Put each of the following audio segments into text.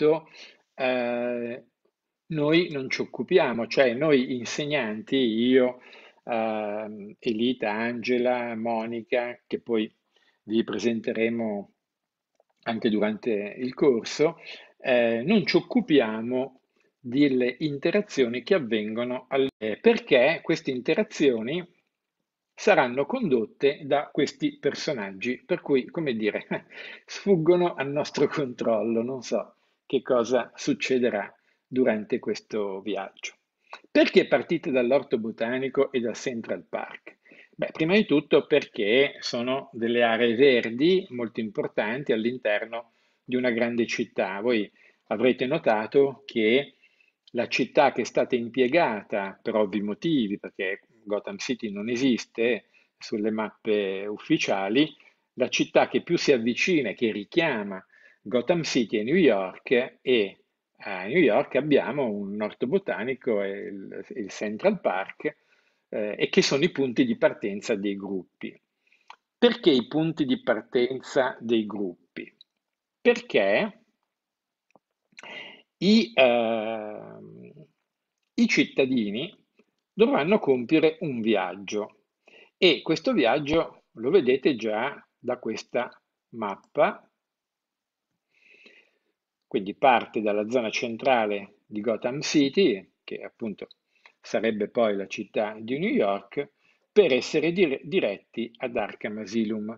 questo eh, noi non ci occupiamo, cioè noi insegnanti, io, eh, Elita, Angela, Monica, che poi vi presenteremo anche durante il corso, eh, non ci occupiamo delle interazioni che avvengono alle, eh, perché queste interazioni saranno condotte da questi personaggi, per cui, come dire, sfuggono al nostro controllo, non so che cosa succederà durante questo viaggio. Perché partite dall'orto botanico e dal Central Park? Beh, prima di tutto perché sono delle aree verdi molto importanti all'interno di una grande città. Voi avrete notato che la città che è stata impiegata per ovvi motivi, perché Gotham City non esiste sulle mappe ufficiali, la città che più si avvicina e che richiama Gotham City e New York e a New York abbiamo un orto botanico e il, il Central Park eh, e che sono i punti di partenza dei gruppi. Perché i punti di partenza dei gruppi? Perché i, eh, i cittadini dovranno compiere un viaggio e questo viaggio lo vedete già da questa mappa quindi parte dalla zona centrale di Gotham City, che appunto sarebbe poi la città di New York, per essere dire diretti ad Arkham Asylum,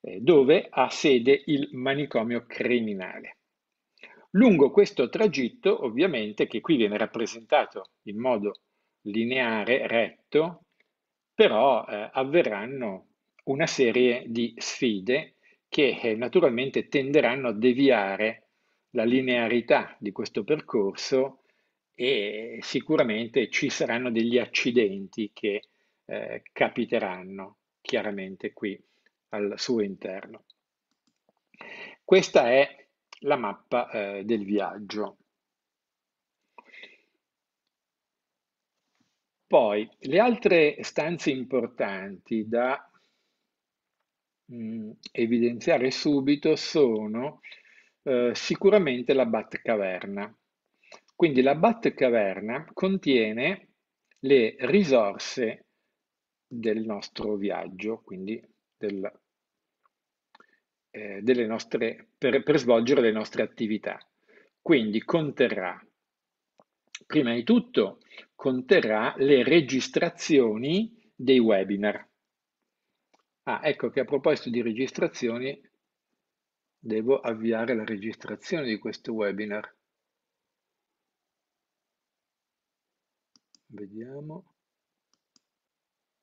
eh, dove ha sede il manicomio criminale. Lungo questo tragitto, ovviamente, che qui viene rappresentato in modo lineare, retto, però eh, avverranno una serie di sfide che eh, naturalmente tenderanno a deviare la linearità di questo percorso e sicuramente ci saranno degli accidenti che eh, capiteranno chiaramente qui al suo interno. Questa è la mappa eh, del viaggio. Poi le altre stanze importanti da mh, mm, evidenziare subito sono eh, sicuramente la Batcaverna. Quindi la Batcaverna contiene le risorse del nostro viaggio, quindi del, eh, nostre, per, per svolgere le nostre attività. Quindi conterrà, prima di tutto, conterrà le registrazioni dei webinar. Ah, ecco che a proposito di registrazioni Devo avviare la registrazione di questo webinar. Vediamo.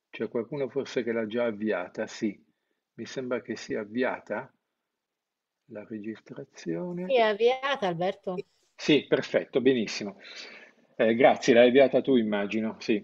C'è qualcuno forse che l'ha già avviata? Sì, mi sembra che sia avviata la registrazione. Sì, è avviata Alberto. Sì, perfetto, benissimo. Eh, grazie, l'hai avviata tu immagino, sì.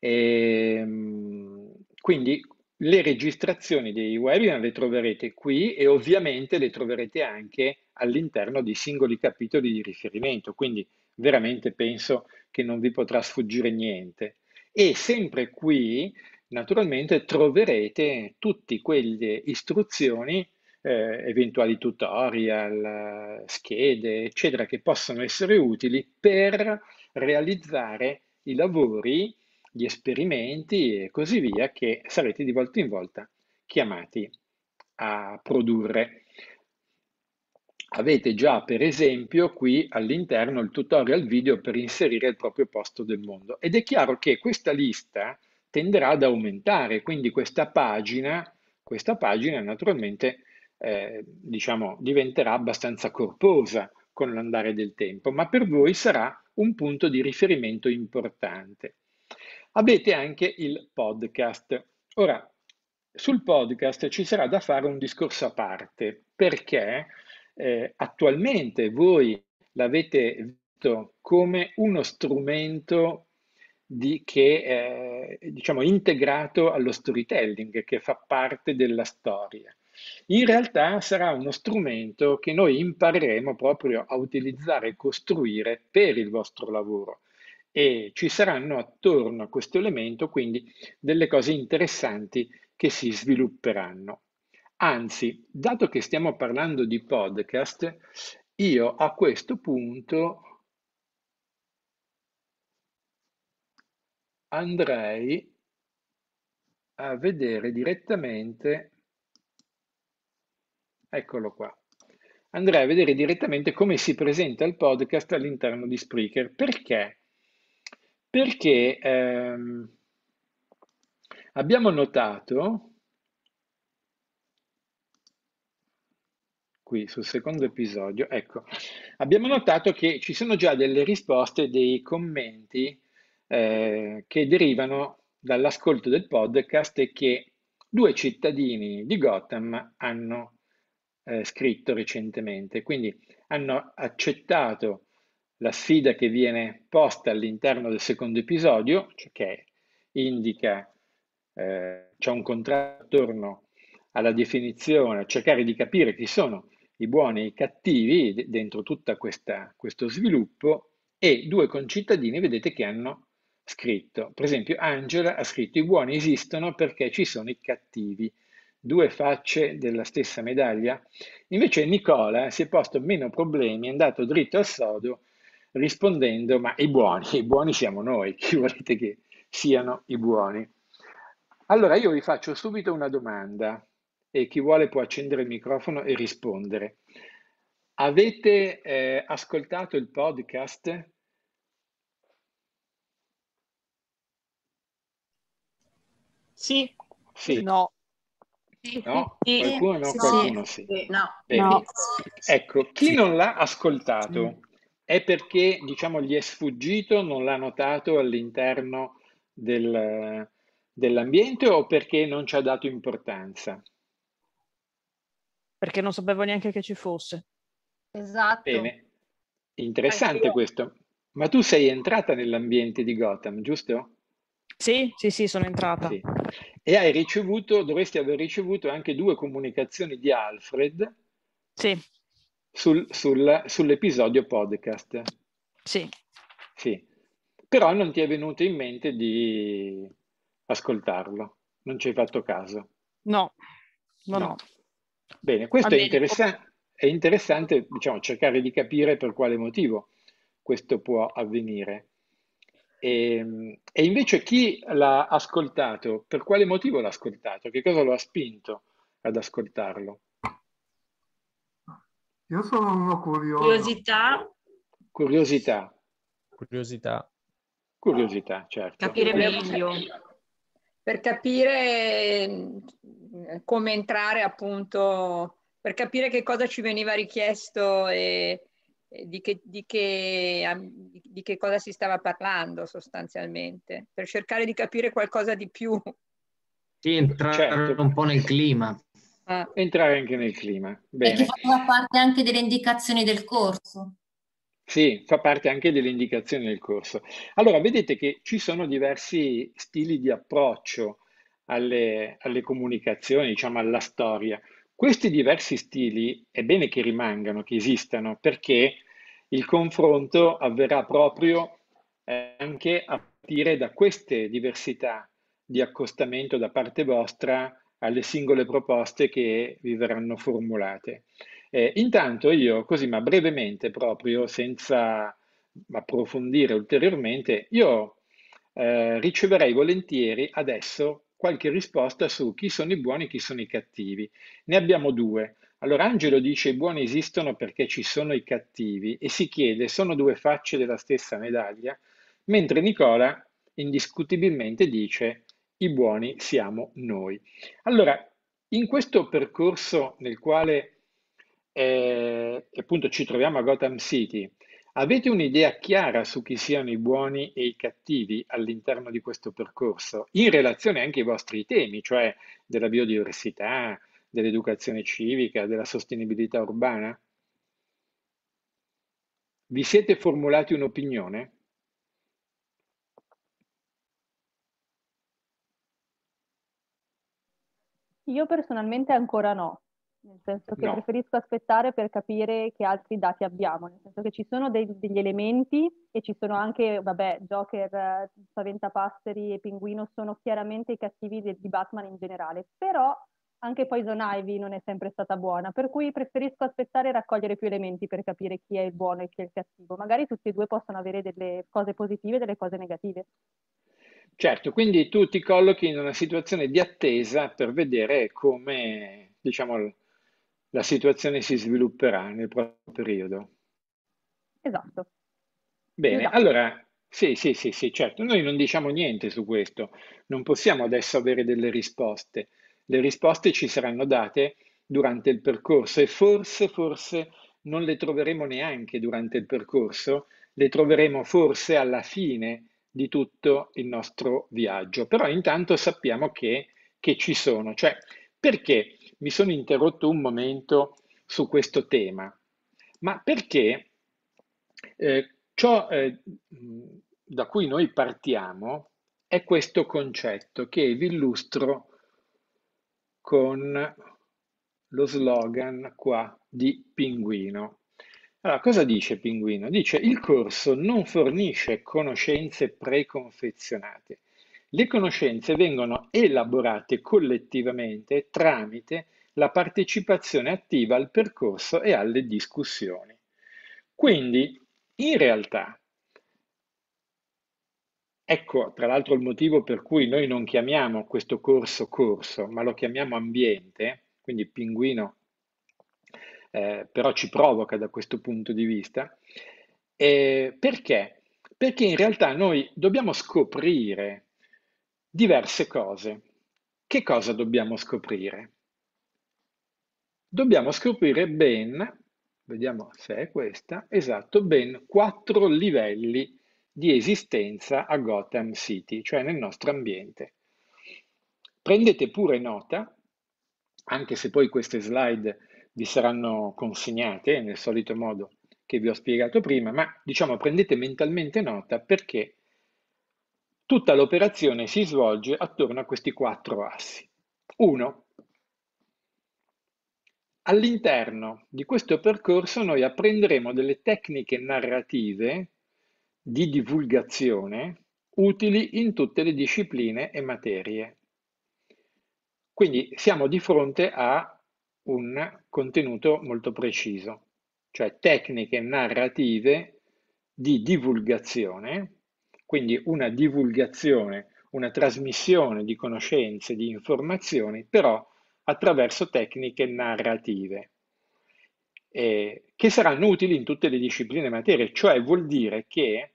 E, ehm, quindi le registrazioni dei webinar le troverete qui e ovviamente le troverete anche all'interno di singoli capitoli di riferimento, quindi veramente penso che non vi potrà sfuggire niente. E sempre qui, naturalmente, troverete tutte quelle istruzioni, eh, eventuali tutorial, schede, eccetera, che possono essere utili per realizzare i lavori gli esperimenti e così via che sarete di volta in volta chiamati a produrre. Avete già per esempio qui all'interno il tutorial video per inserire il proprio posto del mondo ed è chiaro che questa lista tenderà ad aumentare, quindi questa pagina, questa pagina naturalmente eh, diciamo, diventerà abbastanza corposa con l'andare del tempo, ma per voi sarà un punto di riferimento importante. Avete anche il podcast. Ora, sul podcast ci sarà da fare un discorso a parte perché eh, attualmente voi l'avete visto come uno strumento di, che è eh, diciamo, integrato allo storytelling, che fa parte della storia. In realtà sarà uno strumento che noi impareremo proprio a utilizzare e costruire per il vostro lavoro e ci saranno attorno a questo elemento quindi delle cose interessanti che si svilupperanno. Anzi, dato che stiamo parlando di podcast, io a questo punto andrei a vedere direttamente, eccolo qua, andrei a vedere direttamente come si presenta il podcast all'interno di Spreaker. Perché? perché ehm, abbiamo notato qui sul secondo episodio, ecco, abbiamo notato che ci sono già delle risposte, dei commenti eh, che derivano dall'ascolto del podcast e che due cittadini di Gotham hanno eh, scritto recentemente, quindi hanno accettato la sfida che viene posta all'interno del secondo episodio, cioè che indica, eh, c'è un contratto attorno alla definizione, cercare di capire chi sono i buoni e i cattivi dentro tutto questo sviluppo e due concittadini vedete che hanno scritto. Per esempio Angela ha scritto i buoni esistono perché ci sono i cattivi, due facce della stessa medaglia. Invece Nicola si è posto meno problemi, è andato dritto al sodo rispondendo, ma i buoni, i buoni siamo noi, chi volete che siano i buoni? Allora io vi faccio subito una domanda e chi vuole può accendere il microfono e rispondere. Avete eh, ascoltato il podcast? Sì. sì. No. No, qualcuno no, qualcuno sì. sì. No. Ecco, chi non l'ha ascoltato? Mm è perché diciamo, gli è sfuggito, non l'ha notato all'interno del, dell'ambiente o perché non ci ha dato importanza? Perché non sapevo neanche che ci fosse. Esatto. Bene, interessante Anch'io. questo. Ma tu sei entrata nell'ambiente di Gotham, giusto? Sì, sì, sì, sono entrata. Sì. E hai ricevuto, dovresti aver ricevuto anche due comunicazioni di Alfred. Sì sul, sul, sull'episodio podcast. Sì. Sì, però non ti è venuto in mente di ascoltarlo, non ci hai fatto caso. No, no, no. no. Bene, questo È, interessa- è, interessante, diciamo, cercare di capire per quale motivo questo può avvenire. E, ehm, e invece chi l'ha ascoltato, per quale motivo l'ha ascoltato, che cosa lo ha spinto ad ascoltarlo? Io sono uno curioso. Curiosità. Curiosità. Curiosità. Curiosità, certo. Capire meglio. Per capire eh, come entrare appunto, per capire che cosa ci veniva richiesto e, e di, che, di, che, di che cosa si stava parlando sostanzialmente, per cercare di capire qualcosa di più. Sì, entrare certo. un po' nel clima. Eh, entrare anche nel clima. Bene. Perché fa parte anche delle indicazioni del corso. Sì, fa parte anche delle indicazioni del corso. Allora, vedete che ci sono diversi stili di approccio alle, alle comunicazioni, diciamo alla storia. Questi diversi stili è bene che rimangano, che esistano, perché il confronto avverrà proprio eh, anche a partire da queste diversità di accostamento da parte vostra alle singole proposte che vi verranno formulate. Eh, intanto io, così ma brevemente proprio, senza approfondire ulteriormente, io eh, riceverei volentieri adesso qualche risposta su chi sono i buoni e chi sono i cattivi. Ne abbiamo due. Allora Angelo dice i buoni esistono perché ci sono i cattivi e si chiede sono due facce della stessa medaglia, mentre Nicola indiscutibilmente dice i buoni siamo noi. Allora, in questo percorso nel quale eh, appunto ci troviamo a Gotham City, avete un'idea chiara su chi siano i buoni e i cattivi all'interno di questo percorso, in relazione anche ai vostri temi, cioè della biodiversità, dell'educazione civica, della sostenibilità urbana? Vi siete formulati un'opinione? Io personalmente ancora no, nel senso che no. preferisco aspettare per capire che altri dati abbiamo, nel senso che ci sono dei, degli elementi e ci sono anche, vabbè, Joker, Spaventapasseri e Pinguino sono chiaramente i cattivi di, di Batman in generale, però anche Poison Ivy non è sempre stata buona, per cui preferisco aspettare e raccogliere più elementi per capire chi è il buono e chi è il cattivo. Magari tutti e due possono avere delle cose positive e delle cose negative. Certo, quindi tu ti collochi in una situazione di attesa per vedere come, diciamo, la situazione si svilupperà nel proprio periodo. Esatto. Bene, Esatto. allora sì, sì, sì, sì, certo, noi non diciamo niente su questo, non possiamo adesso avere delle risposte. Le risposte ci saranno date durante il percorso e forse, forse non le troveremo neanche durante il percorso, le troveremo forse alla fine di tutto il nostro viaggio, però intanto sappiamo che, che ci sono, cioè perché mi sono interrotto un momento su questo tema, ma perché eh, ciò eh, da cui noi partiamo è questo concetto che vi illustro con lo slogan qua di Pinguino. Allora, cosa dice Pinguino? Dice il corso non fornisce conoscenze preconfezionate. Le conoscenze vengono elaborate collettivamente tramite la partecipazione attiva al percorso e alle discussioni. Quindi, in realtà, ecco tra l'altro il motivo per cui noi non chiamiamo questo corso corso, ma lo chiamiamo ambiente, quindi Pinguino eh, però ci provoca da questo punto di vista. Eh, perché? Perché in realtà noi dobbiamo scoprire diverse cose. Che cosa dobbiamo scoprire? Dobbiamo scoprire ben, vediamo se è questa, esatto, ben quattro livelli di esistenza a Gotham City, cioè nel nostro ambiente. Prendete pure nota, anche se poi queste slide vi saranno consegnate nel solito modo che vi ho spiegato prima, ma diciamo prendete mentalmente nota perché tutta l'operazione si svolge attorno a questi quattro assi. 1. All'interno di questo percorso noi apprenderemo delle tecniche narrative di divulgazione utili in tutte le discipline e materie. Quindi siamo di fronte a un contenuto molto preciso, cioè tecniche narrative di divulgazione, quindi una divulgazione, una trasmissione di conoscenze, di informazioni, però attraverso tecniche narrative, eh, che saranno utili in tutte le discipline e materie, cioè vuol dire che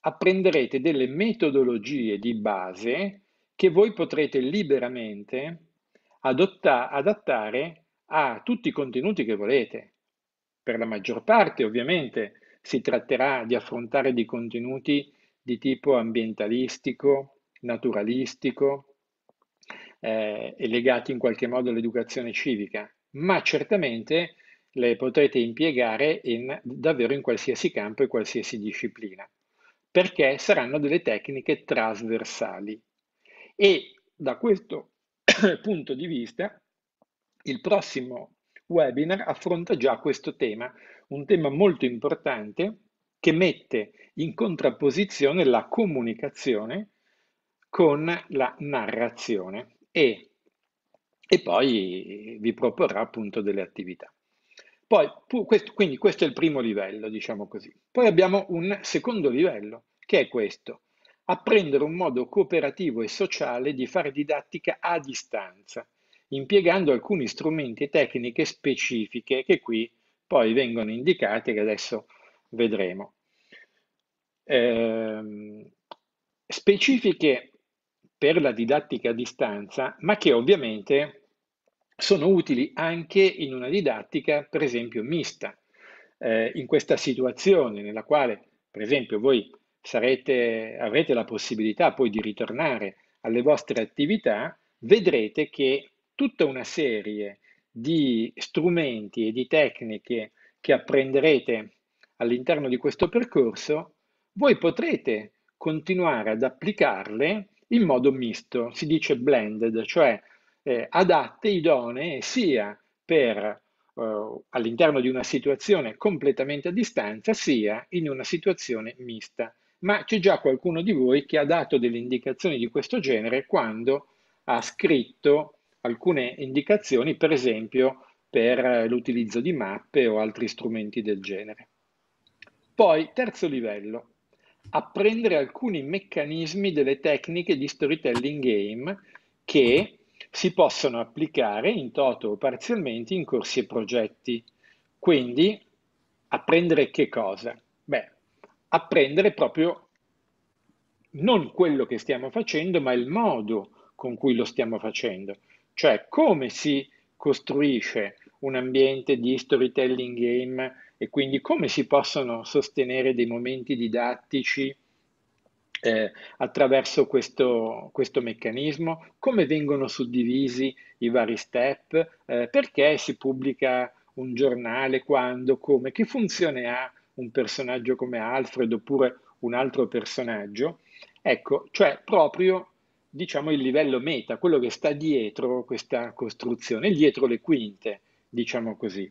apprenderete delle metodologie di base che voi potrete liberamente adotta- adattare a tutti i contenuti che volete. Per la maggior parte ovviamente si tratterà di affrontare dei contenuti di tipo ambientalistico, naturalistico eh, e legati in qualche modo all'educazione civica, ma certamente le potrete impiegare in, davvero in qualsiasi campo e qualsiasi disciplina, perché saranno delle tecniche trasversali. E da questo punto di vista il prossimo webinar affronta già questo tema, un tema molto importante che mette in contrapposizione la comunicazione con la narrazione e, e poi vi proporrà appunto delle attività. Poi, questo, quindi questo è il primo livello, diciamo così. Poi abbiamo un secondo livello, che è questo, apprendere un modo cooperativo e sociale di fare didattica a distanza impiegando alcuni strumenti e tecniche specifiche che qui poi vengono indicate che adesso vedremo. Eh, specifiche per la didattica a distanza, ma che ovviamente sono utili anche in una didattica, per esempio, mista. Eh, in questa situazione nella quale, per esempio, voi sarete, avrete la possibilità poi di ritornare alle vostre attività, vedrete che tutta una serie di strumenti e di tecniche che apprenderete all'interno di questo percorso, voi potrete continuare ad applicarle in modo misto, si dice blended, cioè eh, adatte, idonee sia per eh, all'interno di una situazione completamente a distanza, sia in una situazione mista. Ma c'è già qualcuno di voi che ha dato delle indicazioni di questo genere quando ha scritto alcune indicazioni, per esempio per eh, l'utilizzo di mappe o altri strumenti del genere. Poi, terzo livello, apprendere alcuni meccanismi delle tecniche di storytelling game che si possono applicare in toto o parzialmente in corsi e progetti. Quindi, apprendere che cosa? Beh, apprendere proprio non quello che stiamo facendo, ma il modo con cui lo stiamo facendo cioè come si costruisce un ambiente di storytelling game e quindi come si possono sostenere dei momenti didattici eh, attraverso questo, questo, meccanismo, come vengono suddivisi i vari step, eh, perché si pubblica un giornale, quando, come, che funzione ha un personaggio come Alfred oppure un altro personaggio. Ecco, cioè proprio diciamo, il livello meta, quello che sta dietro questa costruzione, dietro le quinte, diciamo così.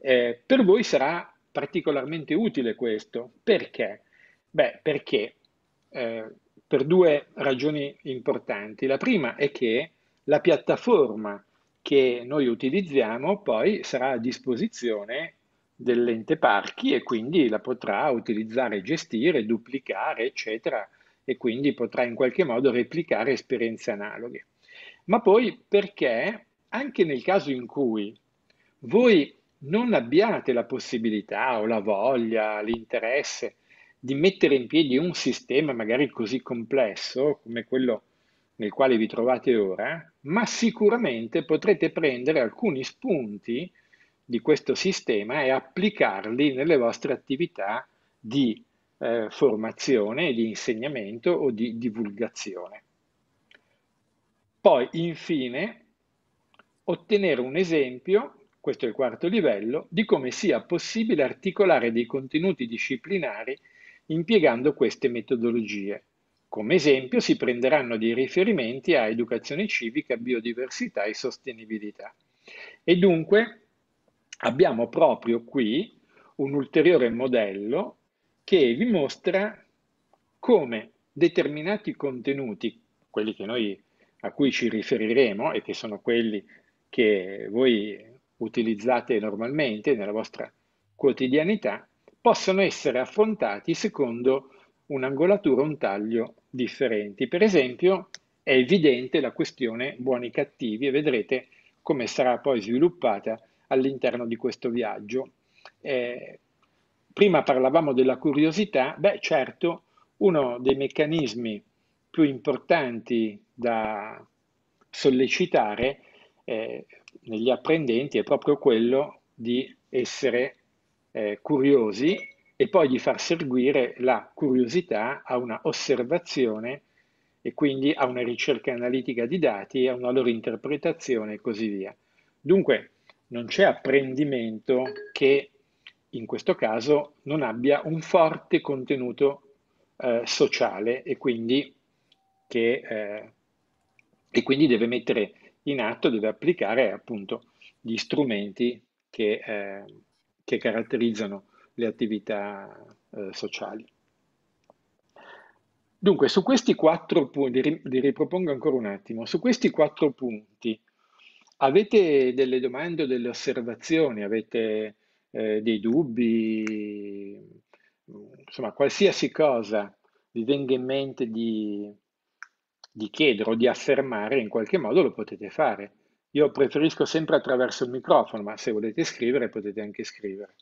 Eh, per voi sarà particolarmente utile questo, perché? Beh, perché eh, per due ragioni importanti. La prima è che la piattaforma che noi utilizziamo poi sarà a disposizione dell'ente parchi e quindi la potrà utilizzare, gestire, duplicare, eccetera, e quindi potrà in qualche modo replicare esperienze analoghe. Ma poi perché anche nel caso in cui voi non abbiate la possibilità o la voglia, l'interesse di mettere in piedi un sistema magari così complesso come quello nel quale vi trovate ora, ma sicuramente potrete prendere alcuni spunti di questo sistema e applicarli nelle vostre attività di eh, formazione, di insegnamento o di divulgazione. Poi, infine, ottenere un esempio, questo è il quarto livello, di come sia possibile articolare dei contenuti disciplinari impiegando queste metodologie. Come esempio si prenderanno dei riferimenti a educazione civica, biodiversità e sostenibilità. E dunque abbiamo proprio qui un ulteriore modello che vi mostra come determinati contenuti, quelli noi, a cui ci riferiremo e che sono quelli che voi utilizzate normalmente nella vostra quotidianità, possono essere affrontati secondo un'angolatura, un taglio differenti. Per esempio è evidente la questione buoni cattivi e vedrete come sarà poi sviluppata all'interno di questo viaggio. Eh, prima parlavamo della curiosità, beh certo, uno dei meccanismi più importanti da sollecitare eh, negli apprendenti è proprio quello di essere eh, curiosi e poi di far seguire la curiosità a una osservazione e quindi a una ricerca analitica di dati, a una loro interpretazione e così via. Dunque non c'è apprendimento che in questo caso non abbia un forte contenuto eh, sociale e quindi, che, eh, e quindi, deve mettere in atto, deve applicare appunto gli strumenti che, eh, che caratterizzano le attività eh, sociali. Dunque, su questi quattro punti, li ripropongo ancora un attimo, su questi quattro punti avete delle domande o delle osservazioni? Avete eh, dei dubbi, mm, insomma qualsiasi cosa vi venga in mente di, di chiedere o di affermare in qualche modo lo potete fare. Io preferisco sempre attraverso il microfono, ma se volete scrivere potete anche scrivere.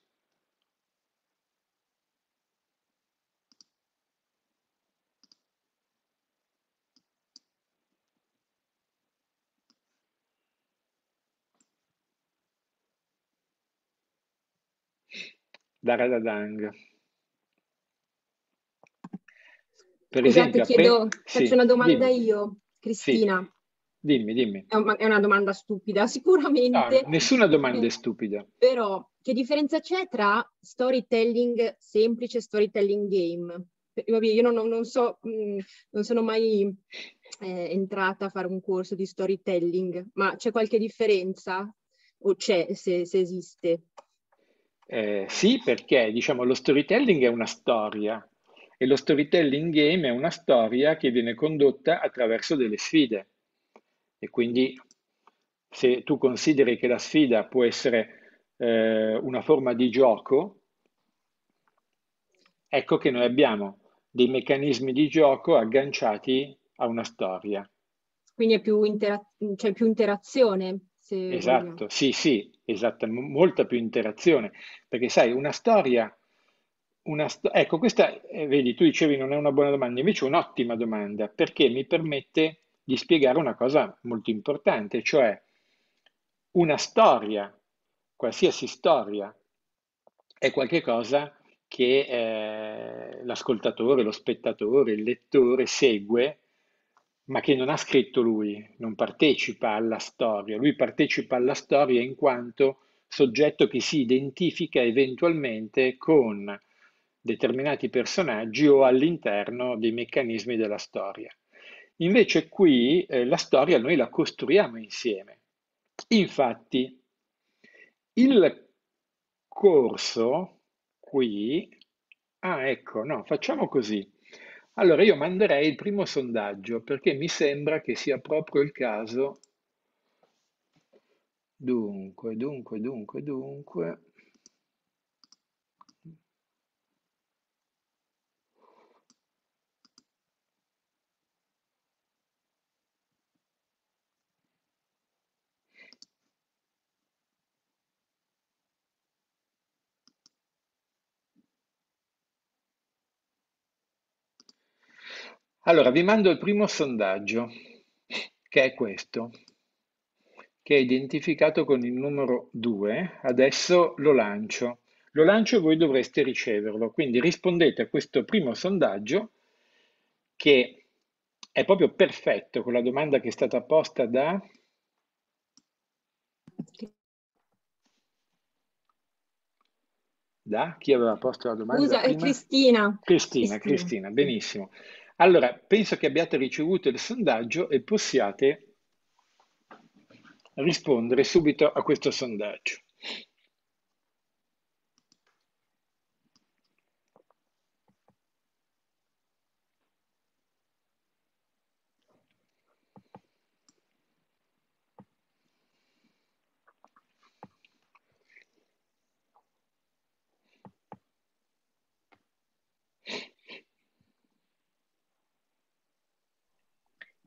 Dang. Per esempio, chiedo, pre... faccio sì, una domanda dimmi. io, Cristina. Sì. Dimmi, dimmi. È una, domanda stupida, sicuramente. No, nessuna domanda è eh, stupida. Però, che differenza c'è tra storytelling semplice e storytelling game? Eh, vabbè, io non, non, so, mm, non sono mai eh, entrata a fare un corso di storytelling, ma c'è qualche differenza? O c'è, se, se esiste? Eh, sì, perché diciamo, lo storytelling è una storia e lo storytelling game è una storia che viene condotta attraverso delle sfide. E quindi se tu consideri che la sfida può essere eh, una forma di gioco, ecco che noi abbiamo dei meccanismi di gioco agganciati a una storia. Quindi c'è più, intera- cioè più interazione sì, esatto, vogliamo. sì, sì, esatto, molta più interazione, perché sai, una storia, una sto- ecco, questa, eh, vedi, tu dicevi non è una buona domanda, invece è un'ottima domanda, perché mi permette di spiegare una cosa molto importante, cioè una storia, qualsiasi storia, è qualcosa che eh, l'ascoltatore, lo spettatore, il lettore segue ma che non ha scritto lui, non partecipa alla storia, lui partecipa alla storia in quanto soggetto che si identifica eventualmente con determinati personaggi o all'interno dei meccanismi della storia. Invece qui eh, la storia noi la costruiamo insieme. Infatti, il corso qui... Ah, ecco, no, facciamo così. Allora io manderei il primo sondaggio perché mi sembra che sia proprio il caso. Dunque, dunque, dunque, dunque. Allora, vi mando il primo sondaggio, che è questo, che è identificato con il numero 2. Adesso lo lancio. Lo lancio e voi dovreste riceverlo. Quindi rispondete a questo primo sondaggio che è proprio perfetto con la domanda che è stata posta da... Da? Chi aveva posto la domanda? Scusa, è Cristina. Cristina. Cristina, Cristina, benissimo. Allora, penso che abbiate ricevuto il sondaggio e possiate rispondere subito a questo sondaggio.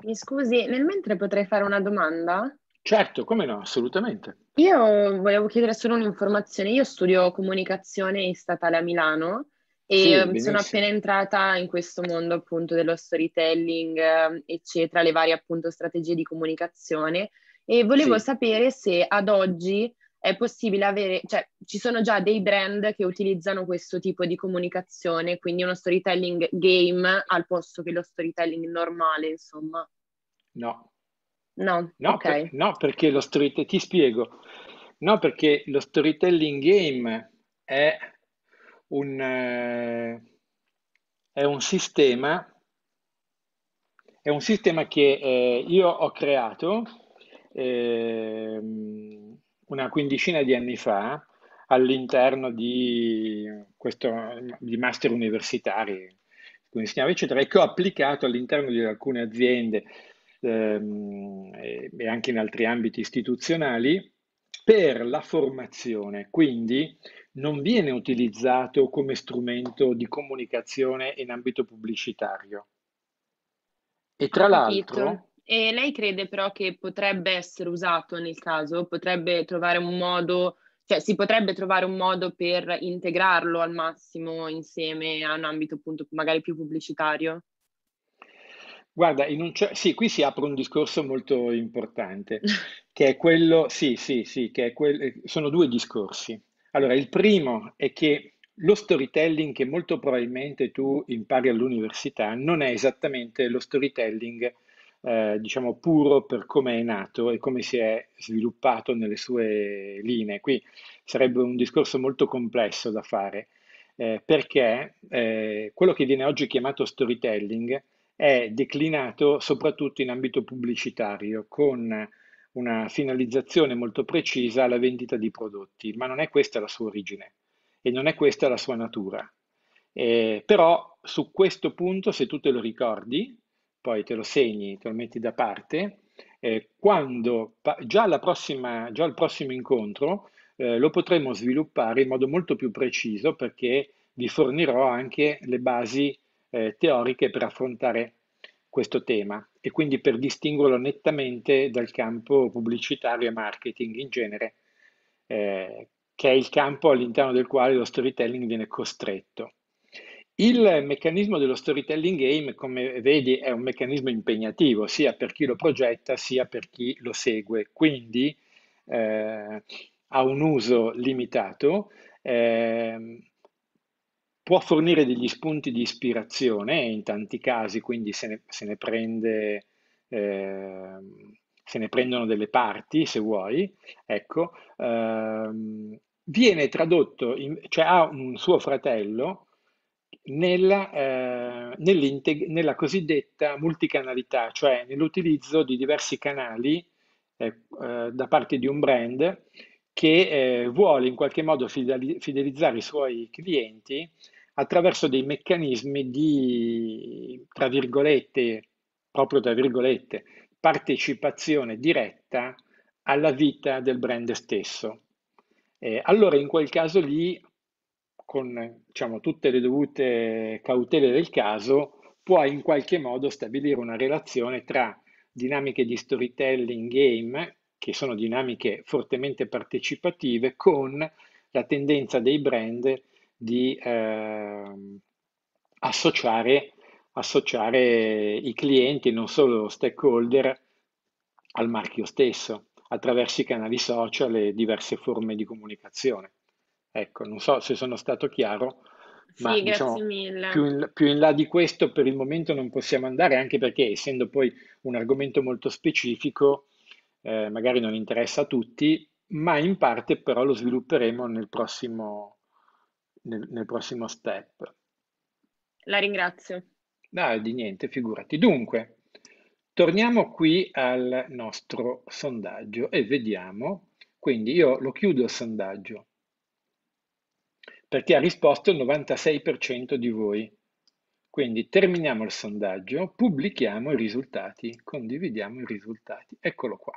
Mi scusi, nel mentre potrei fare una domanda? Certo, come no, assolutamente. Io volevo chiedere solo un'informazione. Io studio comunicazione statale a Milano e ehm, sono appena entrata in questo mondo appunto dello storytelling, ehm, eccetera, le varie appunto strategie di comunicazione e volevo Sì. sapere se ad oggi è possibile avere, cioè ci sono già dei brand che utilizzano questo tipo di comunicazione, quindi uno storytelling game al posto che lo storytelling normale, insomma. No. No, no, okay. per, no perché lo storytelling, ti spiego, no perché lo storytelling game è un, eh, è un sistema, è un sistema che eh, io ho creato. Eh, una quindicina di anni fa all'interno di, questo, di master universitari con insegnava eccetera, e che ho applicato all'interno di alcune aziende ehm, e anche in altri ambiti istituzionali per la formazione. Quindi non viene utilizzato come strumento di comunicazione in ambito pubblicitario. E tra l'altro, e lei crede però che potrebbe essere usato nel caso, potrebbe trovare un modo, cioè si potrebbe trovare un modo per integrarlo al massimo insieme a un ambito appunto magari più pubblicitario? Guarda, un, sì, qui si apre un discorso molto importante, che è quello, sì, sì, sì, che quel, sono due discorsi. Allora, il primo è che lo storytelling che molto probabilmente tu impari all'università non è esattamente lo storytelling eh, diciamo puro per come è nato e come si è sviluppato nelle sue linee. Qui sarebbe un discorso molto complesso da fare eh, perché eh, quello che viene oggi chiamato storytelling è declinato soprattutto in ambito pubblicitario con una finalizzazione molto precisa alla vendita di prodotti, ma non è questa la sua origine e non è questa la sua natura. Eh, però su questo punto, se tu te lo ricordi, poi te lo segni, te lo metti da parte, eh, quando già, prossima, già, al prossimo incontro eh, lo potremo sviluppare in modo molto più preciso perché vi fornirò anche le basi eh, teoriche per affrontare questo tema e quindi per distinguerlo nettamente dal campo pubblicitario e marketing in genere, eh, che è il campo all'interno del quale lo storytelling viene costretto. Il meccanismo dello storytelling game, come vedi, è un meccanismo impegnativo sia per chi lo progetta sia per chi lo segue, quindi eh, ha un uso limitato, eh, può fornire degli spunti di ispirazione in tanti casi, quindi se ne, se ne, prende, eh, se ne prendono delle parti, se vuoi, ecco, ehm, viene tradotto, in, cioè ha un suo fratello, nella, eh, nella cosiddetta multicanalità, cioè nell'utilizzo di diversi canali eh, eh, da parte di un brand che eh, vuole in qualche modo fidelizzare i suoi clienti attraverso dei meccanismi di, tra virgolette, proprio tra virgolette, partecipazione diretta alla vita del brand stesso. Eh, allora in quel caso lì con diciamo, tutte le dovute cautele del caso, può in qualche modo stabilire una relazione tra dinamiche di storytelling game, che sono dinamiche fortemente partecipative, con la tendenza dei brand di eh, associare, associare i clienti, non solo stakeholder, al marchio stesso, attraverso i canali social e diverse forme di comunicazione. Ecco, non so se sono stato chiaro, ma Sì, diciamo grazie diciamo, mille. più in, più in là di questo per il momento non possiamo andare, anche perché essendo poi un argomento molto specifico, eh, magari non interessa a tutti, ma in parte però lo svilupperemo nel prossimo, nel, nel prossimo step. La ringrazio. Ah, di niente, figurati. Dunque, torniamo qui al nostro sondaggio e vediamo. Quindi io lo chiudo il sondaggio perché ha risposto il 96% di voi. Quindi terminiamo il sondaggio, pubblichiamo i risultati, condividiamo i risultati. Eccolo qua.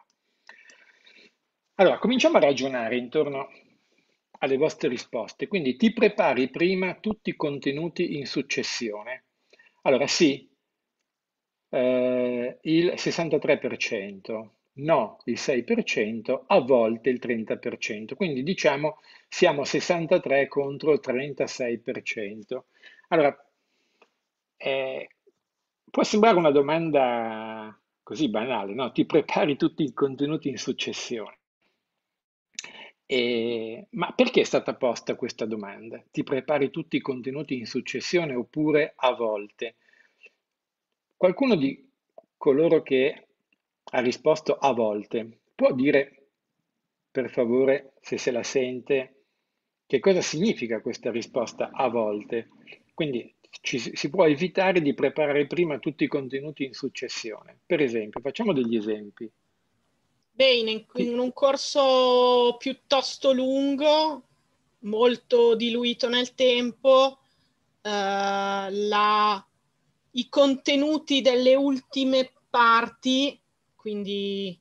Allora, cominciamo a ragionare intorno alle vostre risposte. Quindi ti prepari prima tutti i contenuti in successione. Allora sì, eh, il 63%, no il 6 a volte il 30 Quindi diciamo siamo 63 contro il 36 Allora, eh, può sembrare una domanda così banale, no? Ti prepari tutti i contenuti in successione. E, ma perché è stata posta questa domanda? Ti prepari tutti i contenuti in successione oppure a volte? Qualcuno di coloro che ha risposto a volte. Può dire, per favore, se se la sente, che cosa significa questa risposta a volte? Quindi ci, si può evitare di preparare prima tutti i contenuti in successione. Per esempio, facciamo degli esempi. Bene, in un corso piuttosto lungo, molto diluito nel tempo, eh, la, i contenuti delle ultime parti quindi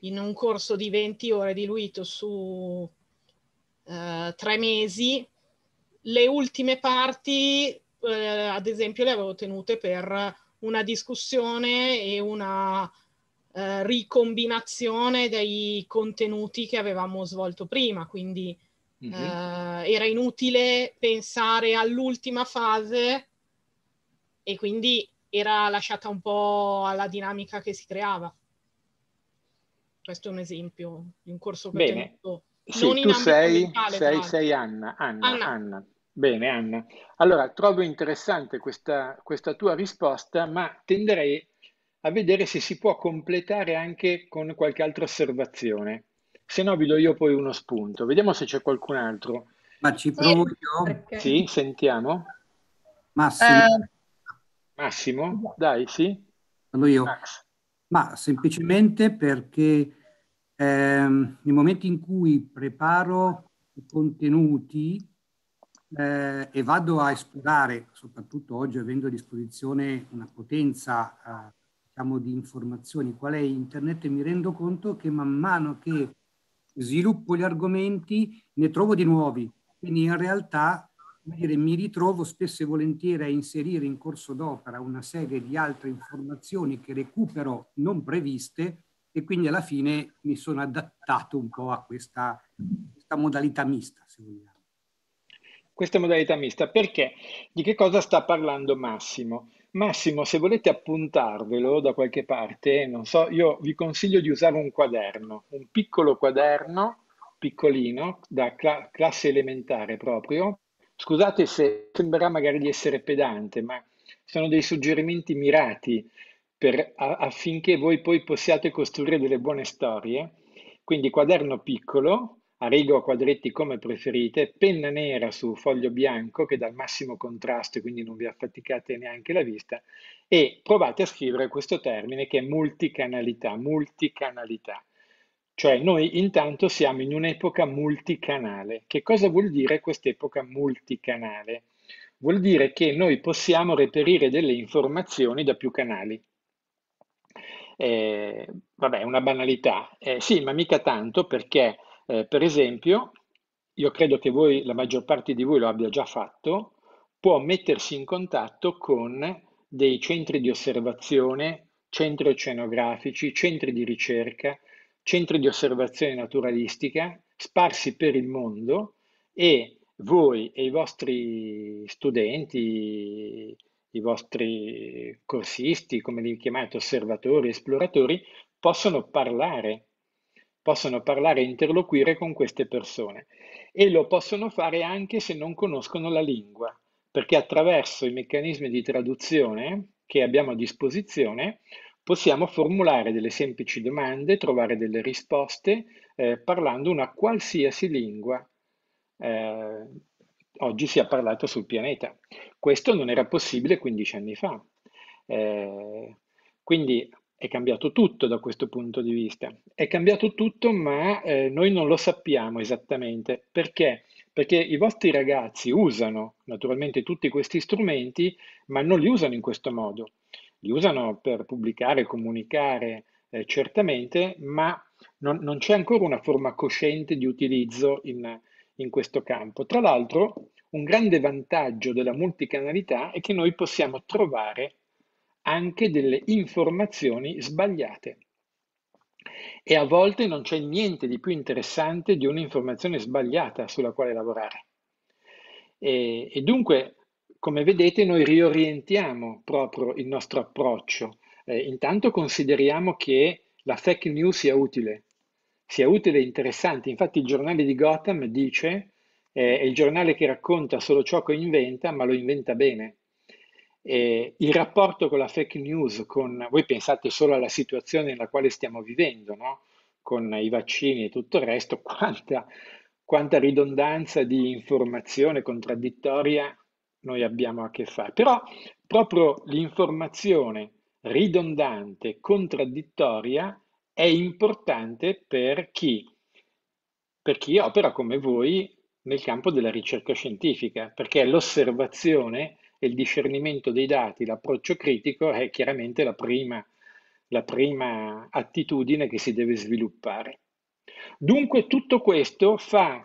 in un corso di 20 ore diluito su eh, tre mesi, le ultime parti, eh, ad esempio, le avevo tenute per una discussione e una eh, ricombinazione dei contenuti che avevamo svolto prima, quindi mm-hmm. era inutile pensare all'ultima fase e quindi era lasciata un po' alla dinamica che si creava. Questo è un esempio di un corso che Bene. ho tenuto. Sì, non tu sei, sei, sei Anna, Anna, Anna. Anna. Bene, Anna. Allora, trovo interessante questa, questa, tua risposta, ma tenderei a vedere se si può completare anche con qualche altra osservazione. Se no, vi do io poi uno spunto. Vediamo se c'è qualcun altro. Ma ci provo io. Sì, sentiamo. Massimo. Eh, Massimo, dai, sì. Parlo io. Max. Ma semplicemente perché ehm, nel momento in cui preparo i contenuti eh, e vado a esplorare, soprattutto oggi avendo a disposizione una potenza eh, diciamo, di informazioni qual è internet, mi rendo conto che man mano che sviluppo gli argomenti ne trovo di nuovi. Quindi in realtà dire, mi ritrovo spesso e volentieri a inserire in corso d'opera una serie di altre informazioni che recupero non previste e quindi alla fine mi sono adattato un po' a questa, questa modalità mista, se vogliamo. Questa modalità mista, perché? Di che cosa sta parlando Massimo? Massimo, se volete appuntarvelo da qualche parte, non so, io vi consiglio di usare un quaderno, un piccolo quaderno, piccolino, da cl- classe elementare proprio, Scusate se sembrerà magari di essere pedante, ma sono dei suggerimenti mirati per, affinché voi poi possiate costruire delle buone storie. Quindi quaderno piccolo, a riga o a quadretti come preferite, penna nera su foglio bianco che dà il massimo contrasto e quindi non vi affaticate neanche la vista e provate a scrivere questo termine che è multicanalità, multicanalità. Cioè noi intanto siamo in un'epoca multicanale. Che cosa vuol dire quest'epoca multicanale? Vuol dire che noi possiamo reperire delle informazioni da più canali. Eh, vabbè, è una banalità. Eh, sì, ma mica tanto perché, eh, per esempio, io credo che voi, la maggior parte di voi lo abbia già fatto, può mettersi in contatto con dei centri di osservazione, centri oceanografici, centri di ricerca, centri di osservazione naturalistica sparsi per il mondo e voi e i vostri studenti, i vostri corsisti, come li chiamate, osservatori, esploratori, possono parlare, possono parlare e interloquire con queste persone e lo possono fare anche se non conoscono la lingua, perché attraverso i meccanismi di traduzione che abbiamo a disposizione possiamo formulare delle semplici domande, trovare delle risposte eh, parlando una qualsiasi lingua eh, oggi sia parlata sul pianeta. Questo non era possibile 15 anni fa. Eh, quindi è cambiato tutto da questo punto di vista. È cambiato tutto, ma eh, noi non lo sappiamo esattamente perché. Perché i vostri ragazzi usano naturalmente tutti questi strumenti, ma non li usano in questo modo li usano per pubblicare, comunicare eh, certamente, ma non, non c'è ancora una forma cosciente di utilizzo in, in questo campo. Tra l'altro, un grande vantaggio della multicanalità è che noi possiamo trovare anche delle informazioni sbagliate. E a volte non c'è niente di più interessante di un'informazione sbagliata sulla quale lavorare. E, e dunque come vedete noi riorientiamo proprio il nostro approccio. Eh, intanto consideriamo che la fake news sia utile, sia utile e interessante. Infatti il giornale di Gotham dice eh, è il giornale che racconta solo ciò che inventa, ma lo inventa bene. Eh, il rapporto con la fake news, con, voi pensate solo alla situazione nella quale stiamo vivendo, no? con i vaccini e tutto il resto, quanta, quanta ridondanza di informazione contraddittoria noi abbiamo a che fare. Però proprio l'informazione ridondante, contraddittoria, è importante per chi? Per chi opera come voi nel campo della ricerca scientifica, perché l'osservazione e il discernimento dei dati, l'approccio critico è chiaramente la prima, la prima attitudine che si deve sviluppare. Dunque tutto questo fa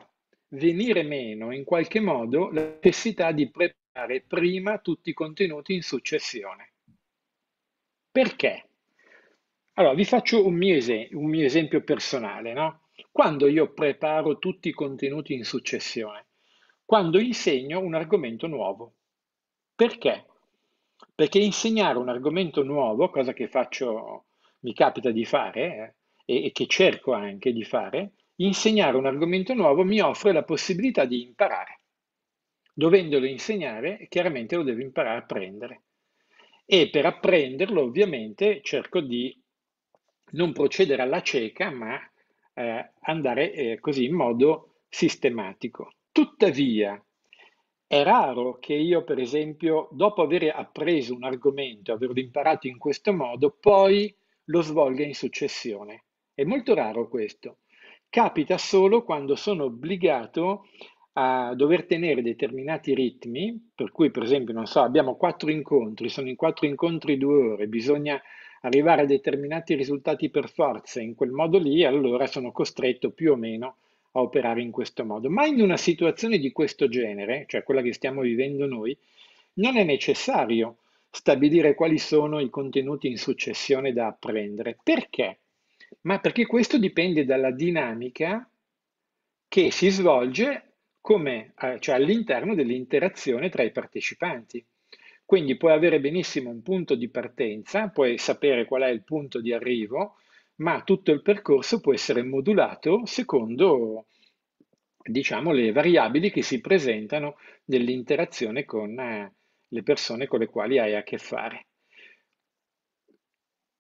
venire meno in qualche modo la necessità di preparare caricare prima tutti i contenuti in successione. Perché? Allora, vi faccio un mio, es- un mio esempio personale, no? Quando io preparo tutti i contenuti in successione? Quando insegno un argomento nuovo. Perché? Perché insegnare un argomento nuovo, cosa che faccio, mi capita di fare eh, e che cerco anche di fare, insegnare un argomento nuovo mi offre la possibilità di imparare. Dovendolo insegnare, chiaramente lo devo imparare a prendere. E per apprenderlo, ovviamente, cerco di non procedere alla cieca, ma eh, andare eh, così in modo sistematico. Tuttavia, è raro che io, per esempio, dopo aver appreso un argomento, averlo imparato in questo modo, poi lo svolga in successione. È molto raro questo. Capita solo quando sono obbligato a dover tenere determinati ritmi, per cui per esempio, non so, abbiamo quattro incontri, sono in quattro incontri due ore, bisogna arrivare a determinati risultati per forza in quel modo lì, allora sono costretto più o meno a operare in questo modo. Ma in una situazione di questo genere, cioè quella che stiamo vivendo noi, non è necessario stabilire quali sono i contenuti in successione da apprendere. Perché? Ma perché questo dipende dalla dinamica che si svolge come, eh, cioè all'interno dell'interazione tra i partecipanti. Quindi puoi avere benissimo un punto di partenza, puoi sapere qual è il punto di arrivo, ma tutto il percorso può essere modulato secondo diciamo, le variabili che si presentano nell'interazione con eh, le persone con le quali hai a che fare.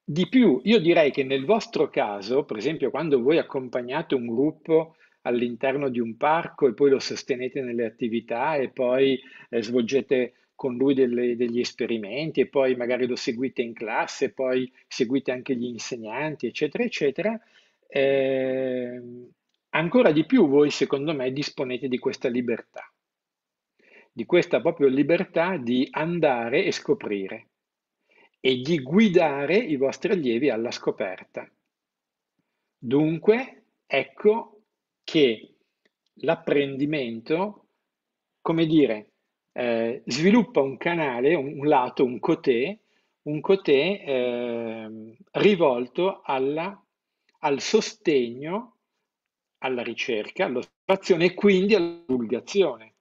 Di più, io direi che nel vostro caso, per esempio quando voi accompagnate un gruppo all'interno di un parco e poi lo sostenete nelle attività e poi eh, svolgete con lui delle, degli esperimenti e poi magari lo seguite in classe, poi seguite anche gli insegnanti, eccetera, eccetera. Eh, ancora di più voi, secondo me, disponete di questa libertà, di questa proprio libertà di andare e scoprire e di guidare i vostri allievi alla scoperta. Dunque, ecco che l'apprendimento, come dire, eh, sviluppa un canale, un, un, lato, un cotè, un cotè eh, rivolto alla, al sostegno, alla ricerca, all'osservazione e quindi alla divulgazione.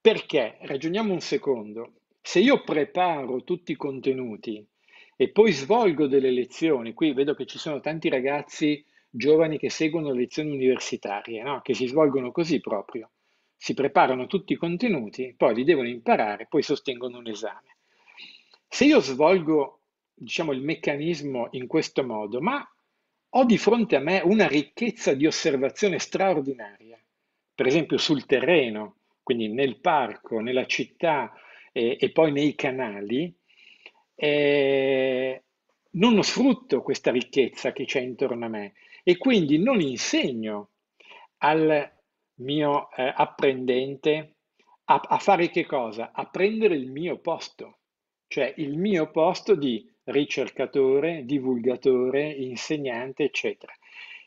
Perché? Ragioniamo un secondo. Se io preparo tutti i contenuti e poi svolgo delle lezioni, qui vedo che ci sono tanti ragazzi giovani che seguono lezioni universitarie, no? che si svolgono così proprio. Si preparano tutti i contenuti, poi li devono imparare, poi sostengono un esame. Se io svolgo diciamo, il meccanismo in questo modo, ma ho di fronte a me una ricchezza di osservazione straordinaria, per esempio sul terreno, quindi nel parco, nella città eh, e poi nei canali, eh, non sfrutto questa ricchezza che c'è intorno a me e quindi non insegno al mio eh, apprendente a, a fare che cosa? A prendere il mio posto, cioè il mio posto di ricercatore, divulgatore, insegnante, eccetera.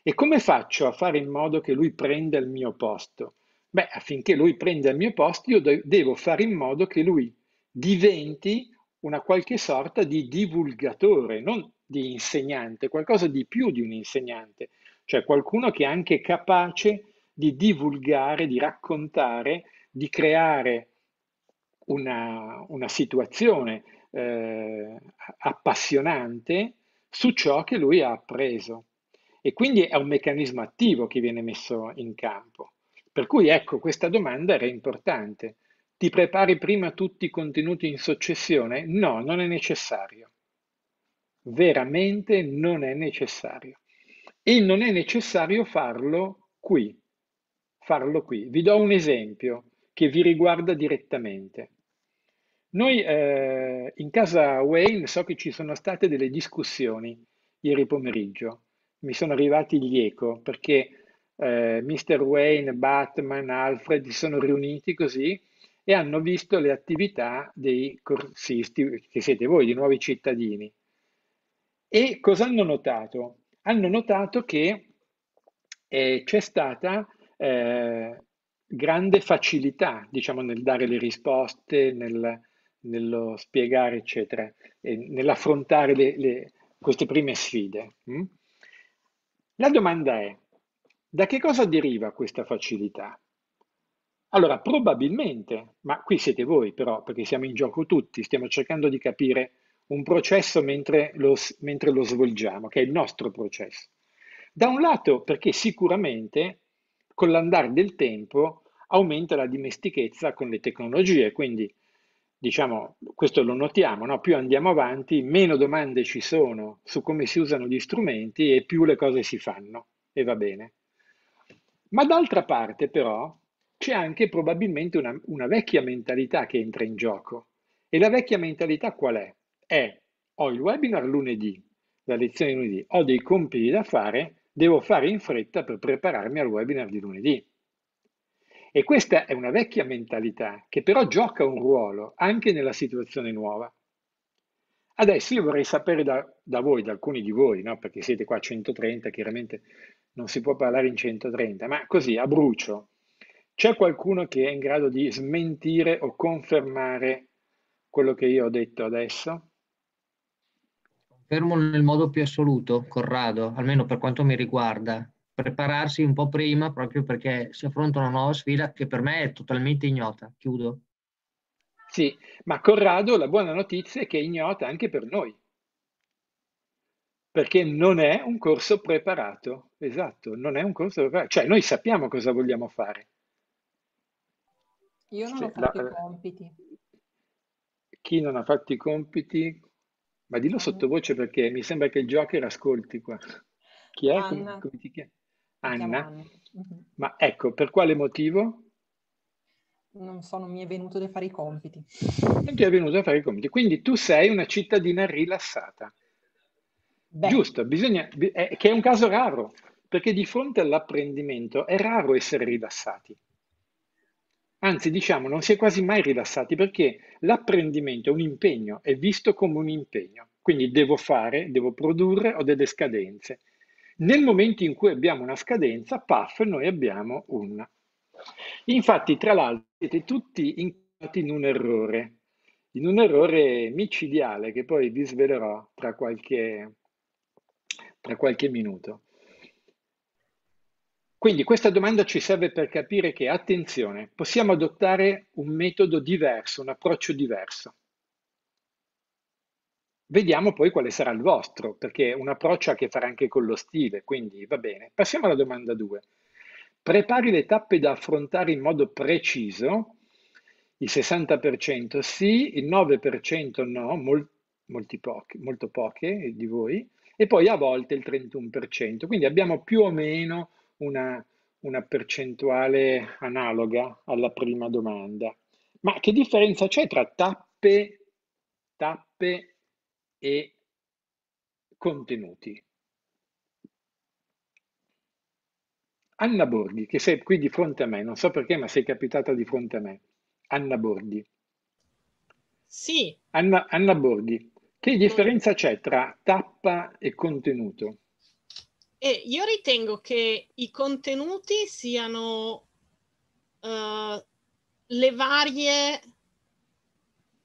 E come faccio a fare in modo che lui prenda il mio posto? Beh, affinché lui prenda il mio posto, io de- devo fare in modo che lui diventi una qualche sorta di divulgatore, non di insegnante, qualcosa di più di un insegnante, cioè qualcuno che è anche capace di divulgare, di raccontare, di creare una, una situazione eh, appassionante su ciò che lui ha appreso. E quindi è un meccanismo attivo che viene messo in campo. Per cui ecco, questa domanda era importante. Ti prepari prima tutti i contenuti in successione? No, non è necessario veramente non è necessario. E non è necessario farlo qui. Farlo qui. Vi do un esempio che vi riguarda direttamente. Noi eh, in casa Wayne so che ci sono state delle discussioni ieri pomeriggio. Mi sono arrivati gli eco perché eh, Mr. Wayne, Batman, Alfred si sono riuniti così e hanno visto le attività dei corsisti, che siete voi, di nuovi cittadini. E cosa hanno notato? Hanno notato che eh, c'è stata eh, grande facilità, diciamo, nel dare le risposte, nel, nello spiegare, eccetera, e nell'affrontare le, le, queste prime sfide. Mm? La domanda è, da che cosa deriva questa facilità? Allora, probabilmente, ma qui siete voi però, perché siamo in gioco tutti, stiamo cercando di capire un processo mentre lo, mentre lo svolgiamo, che è il nostro processo. Da un lato perché sicuramente con l'andare del tempo aumenta la dimestichezza con le tecnologie, quindi diciamo, questo lo notiamo, no? più andiamo avanti, meno domande ci sono su come si usano gli strumenti e più le cose si fanno e va bene. Ma d'altra parte però c'è anche probabilmente una, una vecchia mentalità che entra in gioco e la vecchia mentalità qual è? è ho il webinar lunedì, la lezione di lunedì, ho dei compiti da fare, devo fare in fretta per prepararmi al webinar di lunedì. E questa è una vecchia mentalità che però gioca un ruolo anche nella situazione nuova. Adesso io vorrei sapere da, da voi, da alcuni di voi, no? perché siete qua a 130, chiaramente non si può parlare in 130, ma così a brucio, c'è qualcuno che è in grado di smentire o confermare quello che io ho detto adesso? fermo nel modo più assoluto, Corrado, almeno per quanto mi riguarda, prepararsi un po' prima proprio perché si affronta una nuova sfida che per me è totalmente ignota. Chiudo. Sì, ma Corrado, la buona notizia è che è ignota anche per noi, perché non è un corso preparato, esatto, non è un corso preparato, cioè noi sappiamo cosa vogliamo fare. Io non cioè, ho fatto la... i compiti. Chi non ha fatto i compiti? Ma dillo sottovoce perché mi sembra che il Joker ascolti qua. Chi è? Anna. Come, come chiami? Anna. Anna. Uh-huh. Ma ecco, per quale motivo? Non so, non mi è venuto da fare i compiti. Non ti è venuto da fare i compiti. Quindi tu sei una cittadina rilassata. Beh. Giusto, bisogna, eh, che è un caso raro, perché di fronte all'apprendimento è raro essere rilassati. Anzi, diciamo, non si è quasi mai rilassati perché l'apprendimento è un impegno, è visto come un impegno. Quindi devo fare, devo produrre, ho delle scadenze. Nel momento in cui abbiamo una scadenza, paf, noi abbiamo una. Infatti, tra l'altro, siete tutti incontrati in un errore, in un errore micidiale che poi vi svelerò tra qualche, tra qualche minuto. Quindi questa domanda ci serve per capire che, attenzione, possiamo adottare un metodo diverso, un approccio diverso. Vediamo poi quale sarà il vostro, perché un approccio ha a che fare anche con lo stile, quindi va bene. Passiamo alla domanda 2. Prepari le tappe da affrontare in modo preciso, il 60% sì, il 9% no, mol pochi, molto poche di voi, e poi a volte il 31%, quindi abbiamo più o meno una, una percentuale analoga alla prima domanda. Ma che differenza c'è tra tappe, tappe e contenuti? Anna Borghi, che sei qui di fronte a me, non so perché, ma sei capitata di fronte a me. Anna Borghi. Sì. Anna, Anna Borghi, che differenza c'è tra tappa e contenuto? E io ritengo che i contenuti siano uh, le varie,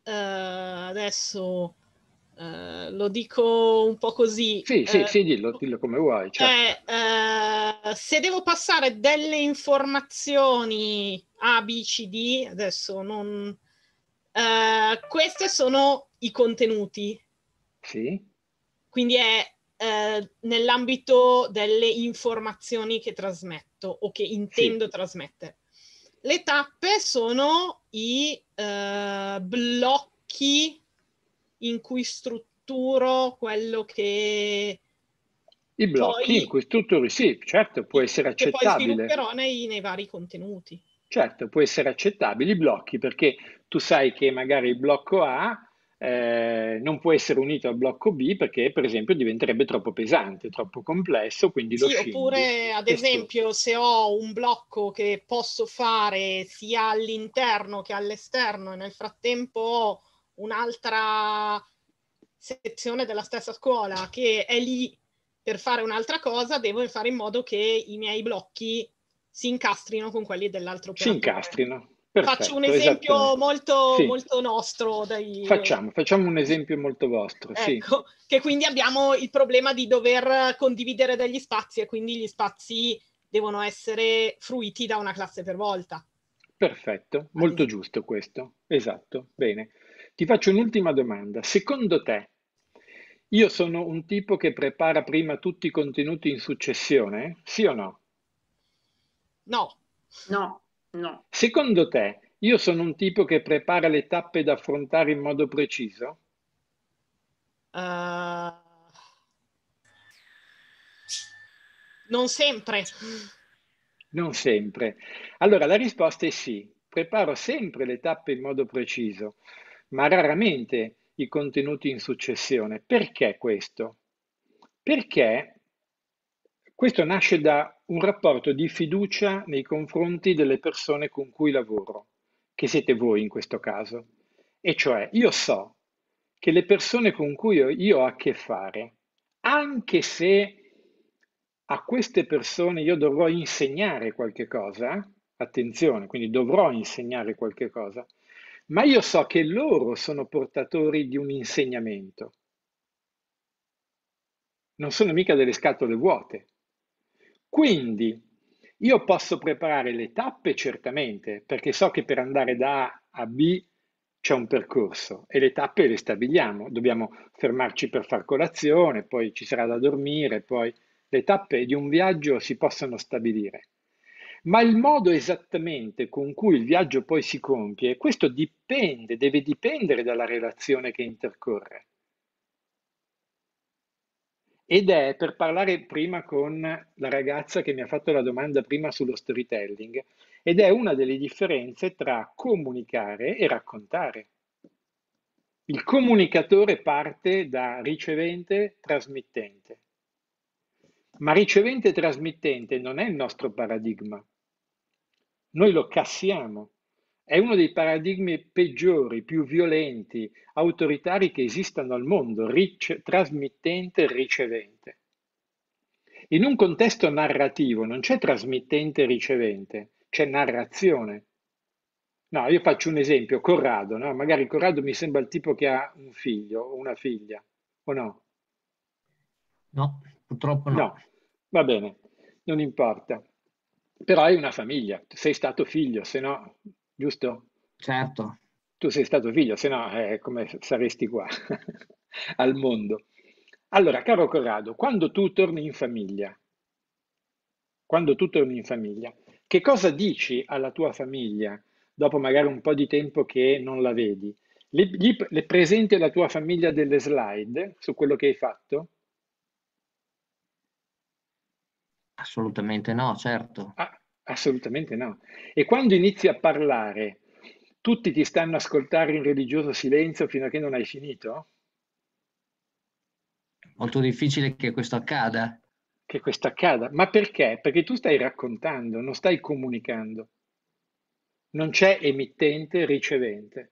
uh, adesso uh, lo dico un po' così. Sì, sì, sì dillo, dillo, come vuoi. Certo. Eh, se devo passare delle informazioni A, B, C, D, adesso non... questi sono i contenuti. Sì. Quindi è eh, nell'ambito delle informazioni che trasmetto o che intendo sì. trasmettere. Le tappe sono i eh, blocchi in cui strutturo quello che... I blocchi poi, in cui strutturi, sì, certo, può essere accettabile. Che poi svilupperò nei, nei vari contenuti. Certo, può essere accettabile i blocchi perché tu sai che magari il blocco A eh, non può essere unito al blocco B perché per esempio diventerebbe troppo pesante, troppo complesso, quindi lo sì, oppure ad esempio se ho un blocco che posso fare sia all'interno che all'esterno e nel frattempo ho un'altra sezione della stessa scuola che è lì per fare un'altra cosa, devo fare in modo che i miei blocchi si incastrino con quelli dell'altro operatore. Si incastrino, Perfetto, Faccio un esempio molto, sì. molto, nostro. Dai... Eh, facciamo, facciamo, un esempio molto vostro. Ecco, sì. Che quindi abbiamo il problema di dover condividere degli spazi e quindi gli spazi devono essere fruiti da una classe per volta. Perfetto, molto allora. giusto questo. Esatto, bene. Ti faccio un'ultima domanda. Secondo te, io sono un tipo che prepara prima tutti i contenuti in successione? Sì o no? No. No. No. Secondo te, io sono un tipo che prepara le tappe da affrontare in modo preciso? Uh, non sempre. Non sempre. Allora la risposta è sì. Preparo sempre le tappe in modo preciso, ma raramente i contenuti in successione. Perché questo? Perché questo nasce da un rapporto di fiducia nei confronti delle persone con cui lavoro, che siete voi in questo caso. E cioè, io so che le persone con cui io ho a che fare, anche se a queste persone io dovrò insegnare qualche cosa, attenzione, quindi dovrò insegnare qualche cosa, ma io so che loro sono portatori di un insegnamento. Non sono mica delle scatole vuote. Quindi io posso preparare le tappe certamente, perché so che per andare da A a B c'è un percorso e le tappe le stabiliamo, dobbiamo fermarci per far colazione, poi ci sarà da dormire, poi le tappe di un viaggio si possono stabilire. Ma il modo esattamente con cui il viaggio poi si compie, questo dipende, deve dipendere dalla relazione che intercorre. Ed è per parlare prima con la ragazza che mi ha fatto la domanda prima sullo storytelling, ed è una delle differenze tra comunicare e raccontare. Il comunicatore parte da ricevente trasmittente, ma ricevente trasmittente non è il nostro paradigma. Noi lo cassiamo è uno dei paradigmi peggiori, più violenti, autoritari che esistano al mondo, ric- trasmittente ricevente. In un contesto narrativo non c'è trasmittente ricevente, c'è narrazione. No, io faccio un esempio, Corrado, no? magari Corrado mi sembra il tipo che ha un figlio o una figlia, o no? No, purtroppo no. No, va bene, non importa. Però hai una famiglia, sei stato figlio, se no giusto? Certo. Tu sei stato figlio, se no eh, come saresti qua al mondo. Allora, caro Corrado, quando tu torni in famiglia, quando tu torni in famiglia, che cosa dici alla tua famiglia dopo magari un po' di tempo che non la vedi? Le, gli, le presenti alla tua famiglia delle slide su quello che hai fatto? Assolutamente no, certo. Ah, Assolutamente no. E quando inizi a parlare, tutti ti stanno ascoltando in religioso silenzio fino a che non hai finito? Molto difficile che questo accada. Che questo accada. Ma perché? Perché tu stai raccontando, non stai comunicando. Non c'è emittente ricevente.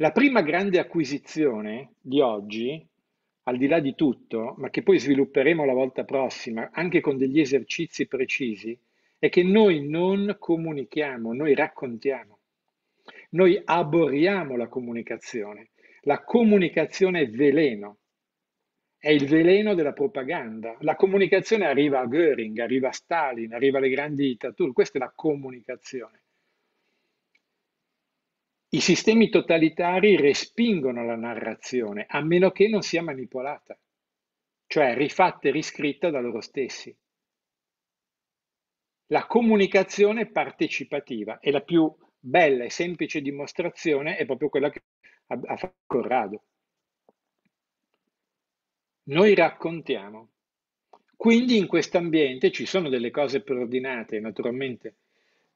La prima grande acquisizione di oggi al di là di tutto, ma che poi svilupperemo la volta prossima, anche con degli esercizi precisi, è che noi non comunichiamo, noi raccontiamo. Noi aboriamo la comunicazione. La comunicazione è veleno, è il veleno della propaganda. La comunicazione arriva a Göring, arriva a Stalin, arriva alle grandi dittature, questa è la comunicazione. I sistemi totalitari respingono la narrazione, a meno che non sia manipolata, cioè rifatta e riscritta da loro stessi. La comunicazione partecipativa è la più bella e semplice dimostrazione è proprio quella che ha fatto Corrado. Noi raccontiamo. Quindi in questo ambiente ci sono delle cose preordinate, naturalmente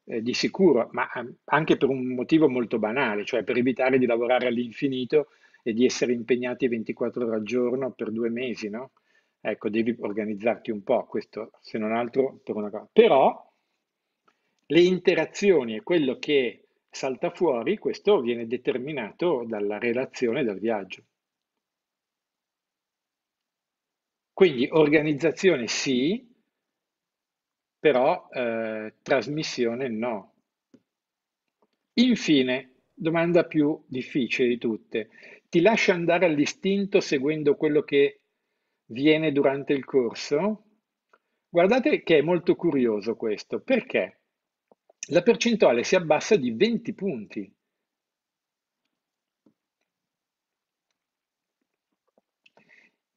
eh, di sicuro, ma ehm, anche per un motivo molto banale, cioè per evitare di lavorare all'infinito e di essere impegnati 24 ore al giorno per due mesi, no? Ecco, devi organizzarti un po', questo se non altro per una cosa. Però le interazioni e quello che salta fuori, questo viene determinato dalla relazione, dal viaggio. Quindi organizzazione sì, però eh, trasmissione no. Infine, domanda più difficile di tutte, ti lascia andare all'istinto seguendo quello che viene durante il corso? Guardate che è molto curioso questo, perché la percentuale si abbassa di 20 punti.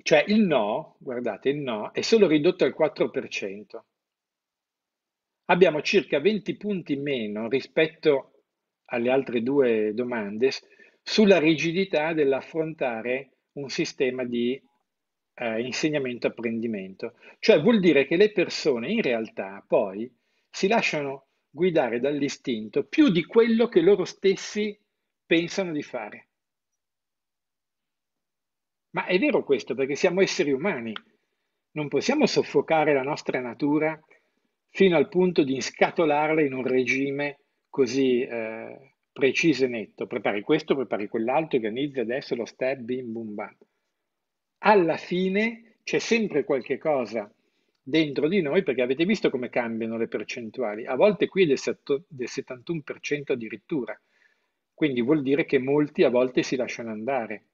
Cioè il no, guardate, il no è solo ridotto al 4% abbiamo circa 20 punti in meno rispetto alle altre due domande sulla rigidità dell'affrontare un sistema di eh, insegnamento-apprendimento. Cioè vuol dire che le persone in realtà poi si lasciano guidare dall'istinto più di quello che loro stessi pensano di fare. Ma è vero questo perché siamo esseri umani, non possiamo soffocare la nostra natura fino al punto di scatolarla in un regime così eh, preciso e netto. Prepari questo, prepari quell'altro, organizzi adesso lo step, bim, bum, bam. Alla fine c'è sempre qualche cosa dentro di noi perché avete visto come cambiano le percentuali. A volte qui è del 71% addirittura. Quindi vuol dire che molti a volte si lasciano andare.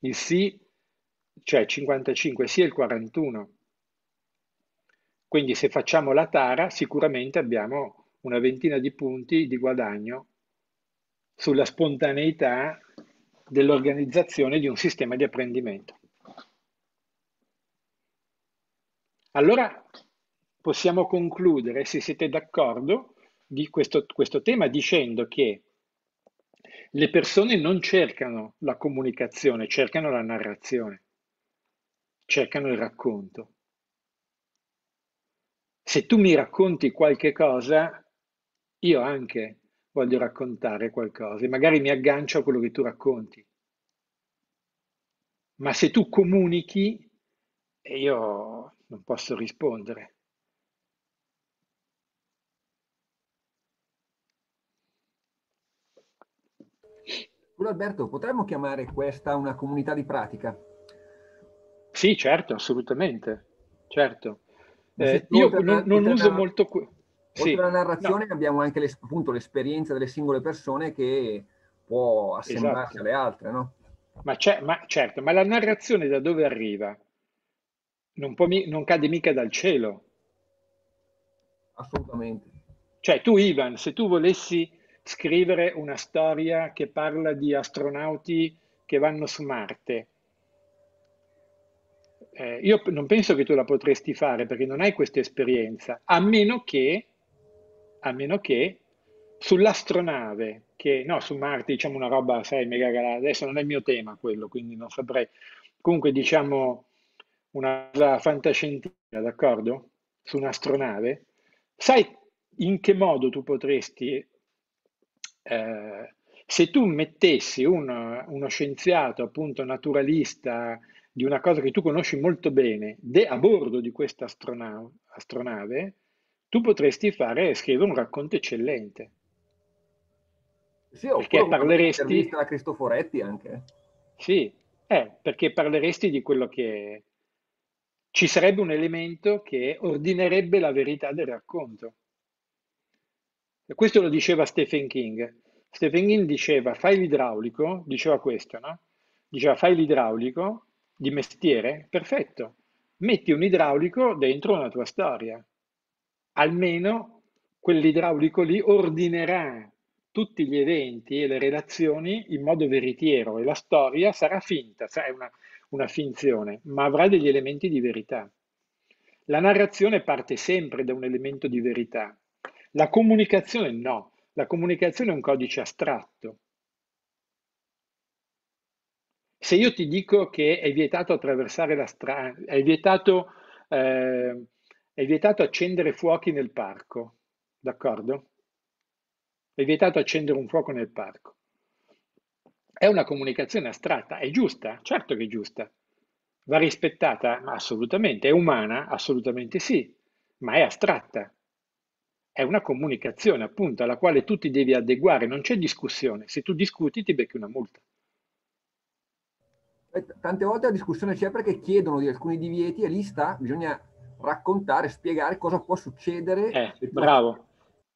Il sì, cioè 55, sì è il 41 quindi se facciamo la tara sicuramente abbiamo una ventina di punti di guadagno sulla spontaneità dell'organizzazione di un sistema di apprendimento. Allora possiamo concludere, se siete d'accordo, di questo, questo tema dicendo che le persone non cercano la comunicazione, cercano la narrazione, cercano il racconto se tu mi racconti qualche cosa, io anche voglio raccontare qualcosa e magari mi aggancio a quello che tu racconti. Ma se tu comunichi, io non posso rispondere. Allora Alberto, potremmo chiamare questa una comunità di pratica? Sì, certo, assolutamente, certo. Eh, io non, non uso una, molto... Que- oltre alla narrazione no. abbiamo anche le, appunto l'esperienza delle singole persone che può assemblarsi esatto. alle altre, no? Ma, ma, certo, ma la narrazione da dove arriva? Non, mi, non cade mica dal cielo. Assolutamente. Cioè tu Ivan, se tu volessi scrivere una storia che parla di astronauti che vanno su Marte, eh, io non penso che tu la potresti fare perché non hai questa esperienza, a meno che, a meno che sull'astronave, che no, su Marte diciamo una roba, sai, mega adesso non è il mio tema quello, quindi non saprei. Comunque diciamo una cosa fantascientifica, d'accordo? Su un'astronave, sai in che modo tu potresti, eh, se tu mettessi un, uno scienziato appunto naturalista, di una cosa che tu conosci molto bene de, a bordo di questa astronave, tu potresti fare scrivere un racconto eccellente. Sì, perché parleresti a Cristoforetti anche. Sì, eh, perché parleresti di quello che ci sarebbe un elemento che ordinerebbe la verità del racconto. E questo lo diceva Stephen King. Stephen King diceva fai l'idraulico, diceva questo, no? Diceva fai l'idraulico di mestiere, perfetto, metti un idraulico dentro una tua storia. Almeno quell'idraulico lì ordinerà tutti gli eventi e le relazioni in modo veritiero e la storia sarà finta, sarà una, una finzione, ma avrà degli elementi di verità. La narrazione parte sempre da un elemento di verità. La comunicazione no, la comunicazione è un codice astratto, se io ti dico che è vietato attraversare la strada, è vietato, eh, è vietato accendere fuochi nel parco, d'accordo? È vietato accendere un fuoco nel parco. È una comunicazione astratta, è giusta, certo che è giusta. Va rispettata, ma assolutamente, è umana, assolutamente sì, ma è astratta. È una comunicazione appunto alla quale tu ti devi adeguare, non c'è discussione. Se tu discuti ti becchi una multa tante volte la discussione c'è perché chiedono di alcuni divieti e lì sta, bisogna raccontare, spiegare cosa può succedere. Eh, bravo.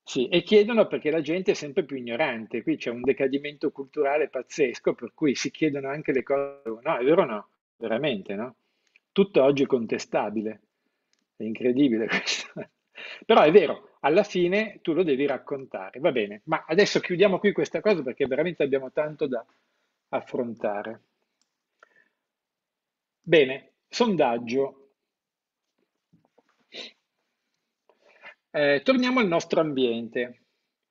Sì, e chiedono perché la gente è sempre più ignorante, qui c'è un decadimento culturale pazzesco per cui si chiedono anche le cose, no, è vero o no? Veramente, no? Tutto oggi è contestabile, è incredibile questo. Però è vero, alla fine tu lo devi raccontare, va bene, ma adesso chiudiamo qui questa cosa perché veramente abbiamo tanto da affrontare. Bene, sondaggio. Eh, torniamo al nostro ambiente.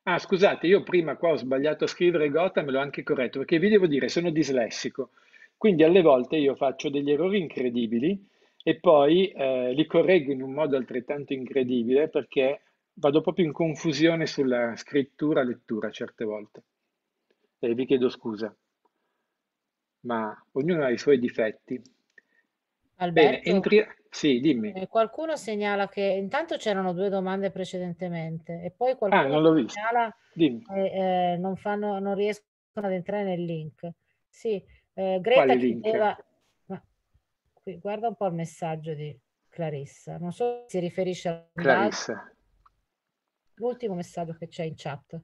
Ah, scusate, io prima qua ho sbagliato a scrivere Gota, e l'ho anche corretto, perché vi devo dire, sono dislessico. Quindi alle volte io faccio degli errori incredibili e poi eh, li correggo in un modo altrettanto incredibile perché vado proprio in confusione sulla scrittura-lettura certe volte. E vi chiedo scusa, ma ognuno ha i suoi difetti. Bene, entri... Sì, dimmi. Eh, qualcuno segnala che intanto c'erano due domande precedentemente e poi Ah, qualcuno non l'ho visto. segnala Dimmi. che eh, non, fanno, non riescono ad entrare nel link. Sì, eh, Greta Quale link? chiedeva... qui, guarda un po' il messaggio di Clarissa. Non so se si riferisce al Clarissa. l'ultimo messaggio che c'è in chat.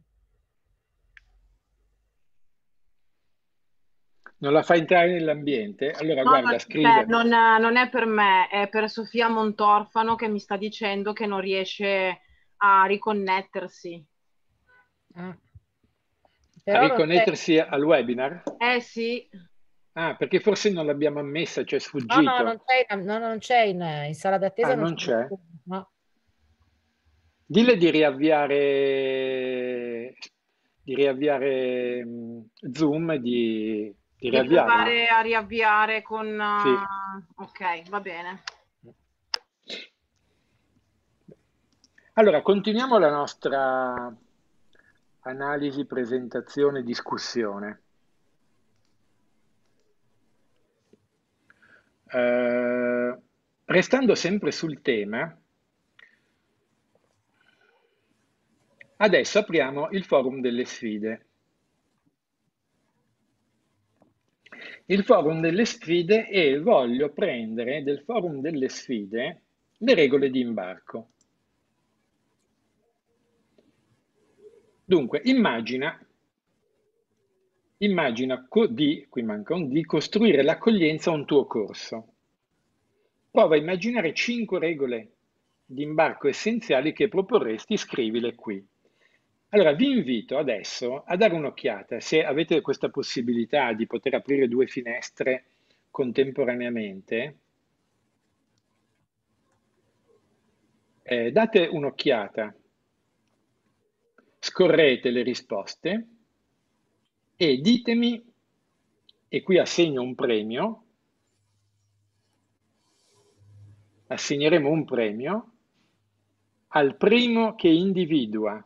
Non la fa entrare nell'ambiente? Allora no, guarda, cioè, scrive. Non, non, è per me, è per Sofia Montorfano che mi sta dicendo che non riesce a riconnettersi. Ah. A riconnettersi è... al webinar? Eh sì. Ah, perché forse non l'abbiamo ammessa, cioè sfuggito. No, no, non c'è, no, non c'è in, eh, in, sala d'attesa. Ah, non, non c'è. c'è. No. Dille di riavviare, di riavviare mm, Zoom e di ti riavviamo? provare a riavviare con... Sì. Uh, ok, va bene. Allora, continuiamo la nostra analisi, presentazione, discussione. Eh, restando sempre sul tema, adesso apriamo il forum delle sfide. il forum delle sfide e voglio prendere del forum delle sfide le regole di imbarco. Dunque, immagina, immagina di, qui manca un di, costruire l'accoglienza a un tuo corso. Prova a immaginare 5 regole di imbarco essenziali che proporresti, scrivile qui. Allora, vi invito adesso a dare un'occhiata, se avete questa possibilità di poter aprire due finestre contemporaneamente, eh, date un'occhiata, scorrete le risposte e ditemi, e qui assegno un premio, assegneremo un premio al primo che individua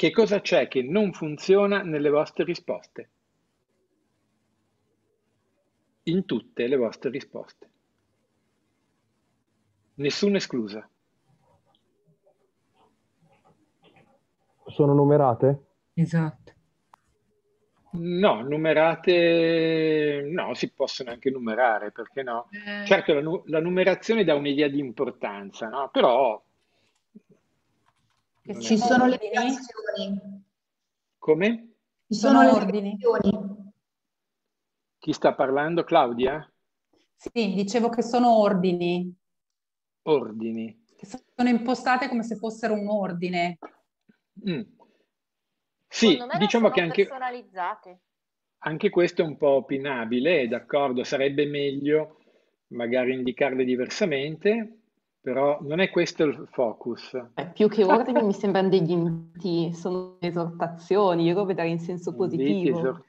che cosa c'è che non funziona nelle vostre risposte? In tutte le vostre risposte. Nessuna esclusa. Sono numerate? Esatto. No, numerate no, si possono anche numerare, perché no? Eh... Certo, la, la numerazione dà un'idea di importanza, no? Però ci, ci sono le indicazioni. Come? Ci sono, sono ordini. Indicazioni. Chi sta parlando? Claudia? Sì, dicevo che sono ordini. Ordini. Che sono impostate come se fossero un ordine. Mm. Sì, diciamo che anche... Personalizzate. Anche questo è un po' opinabile, eh, d'accordo, sarebbe meglio magari indicarle diversamente, però non è questo il focus. Eh, più che cioè, ordini mi sembrano degli inviti, sono esortazioni, io devo dare in senso positivo. Esor-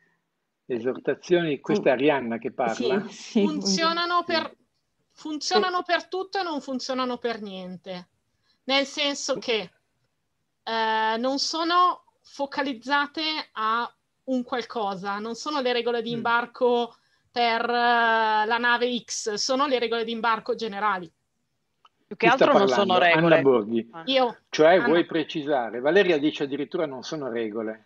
esortazioni, questa è Arianna che parla. Sì, sì. Funzionano, per, funzionano per tutto e non funzionano per niente, nel senso che eh, non sono focalizzate a un qualcosa, non sono le regole di mm. imbarco per eh, la nave X, sono le regole di imbarco generali più che altro non sono regole. Anna Borghi. Ah. Io, cioè Anna... vuoi precisare. Valeria dice addirittura non sono regole.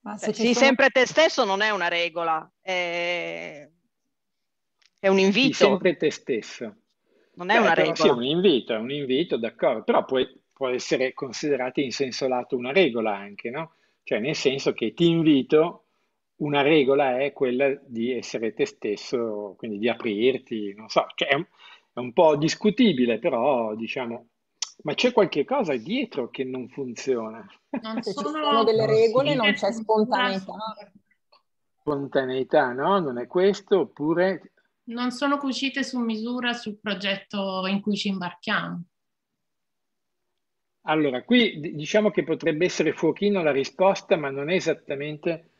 Ma cioè, se Beh, sì, sono... sempre te stesso non è una regola, è, è un invito. Sei sempre te stesso. Non è Beh, una regola. Sì, è un invito, è un invito, d'accordo, però può, può essere considerata in senso lato una regola anche, no? Cioè nel senso che ti invito, una regola è quella di essere te stesso, quindi di aprirti, non so, cioè è un, un po' discutibile, però diciamo, ma c'è qualche cosa dietro che non funziona. Non ci sono delle regole, non c'è spontaneità. Spontaneità, no? Non è questo, oppure... Non sono cucite su misura sul progetto in cui ci imbarchiamo. Allora, qui diciamo che potrebbe essere fuochino la risposta, ma non è esattamente...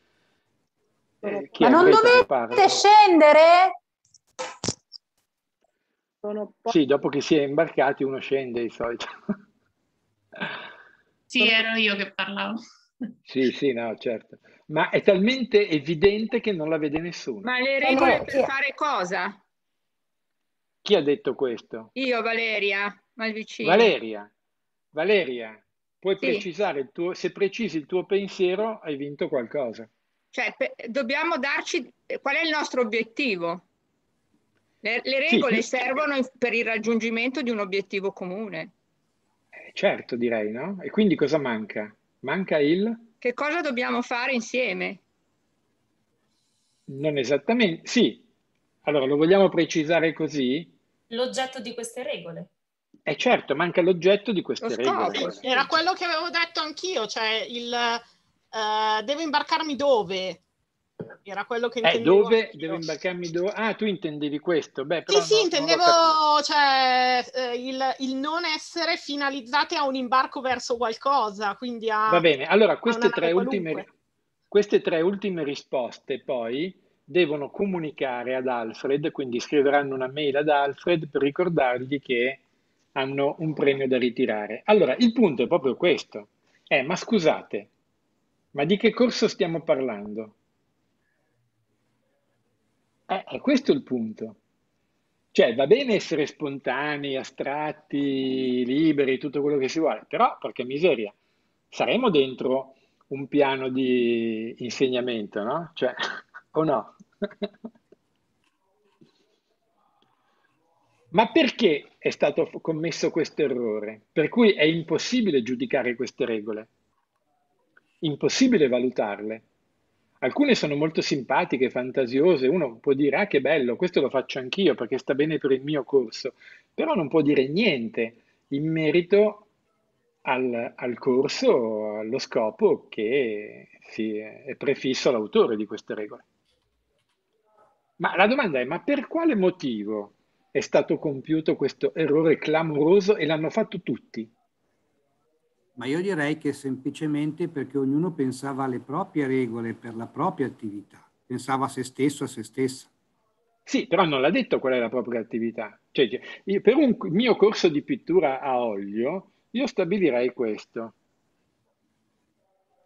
Eh, ma non dovete scendere? Sono po- sì, dopo che si è imbarcati uno scende di solito. sì, ero io che parlavo. Sì, sì, no, certo. Ma è talmente evidente che non la vede nessuno. Ma le regole allora, per fare cosa? Chi ha detto questo? Io, Valeria Malvicino. Valeria, Valeria, puoi sì. precisare il tuo, se precisi il tuo pensiero hai vinto qualcosa. Cioè, pe- dobbiamo darci, qual è il nostro obiettivo? Le, le regole sì. servono per il raggiungimento di un obiettivo comune. Eh, certo, direi, no? E quindi cosa manca? Manca il... Che cosa dobbiamo fare insieme? Non esattamente, sì. Allora, lo vogliamo precisare così? L'oggetto di queste regole. Eh certo, manca l'oggetto di queste regole. era quello che avevo detto anch'io, cioè il uh, devo imbarcarmi dove? Era quello che eh, intendevo. Eh, dove devo imbarcarmi? Dove... Ah, tu intendevi questo? Beh, però sì, no, sì, intendevo cioè, eh, il, il, non essere finalizzate a un imbarco verso qualcosa. Quindi a, Va bene, allora queste tre, ultime, queste tre ultime risposte poi devono comunicare ad Alfred, quindi scriveranno una mail ad Alfred per ricordargli che hanno un premio da ritirare. Allora, il punto è proprio questo. Eh, ma scusate, ma di che corso stiamo parlando? Eh, è questo il punto. Cioè, va bene essere spontanei, astratti, liberi, tutto quello che si vuole, però, porca miseria, saremo dentro un piano di insegnamento, no? Cioè, o no? Ma perché è stato commesso questo errore? Per cui è impossibile giudicare queste regole, impossibile valutarle. Alcune sono molto simpatiche, fantasiose, uno può dire ah che bello, questo lo faccio anch'io perché sta bene per il mio corso, però non può dire niente in merito al, al corso, allo scopo che si è prefisso l'autore di queste regole. Ma la domanda è, ma per quale motivo è stato compiuto questo errore clamoroso e l'hanno fatto tutti? ma io direi che semplicemente perché ognuno pensava alle proprie regole per la propria attività, pensava a se stesso, a se stessa. Sì, però non l'ha detto qual è la propria attività. Cioè, cioè per un mio corso di pittura a olio, io stabilirei questo.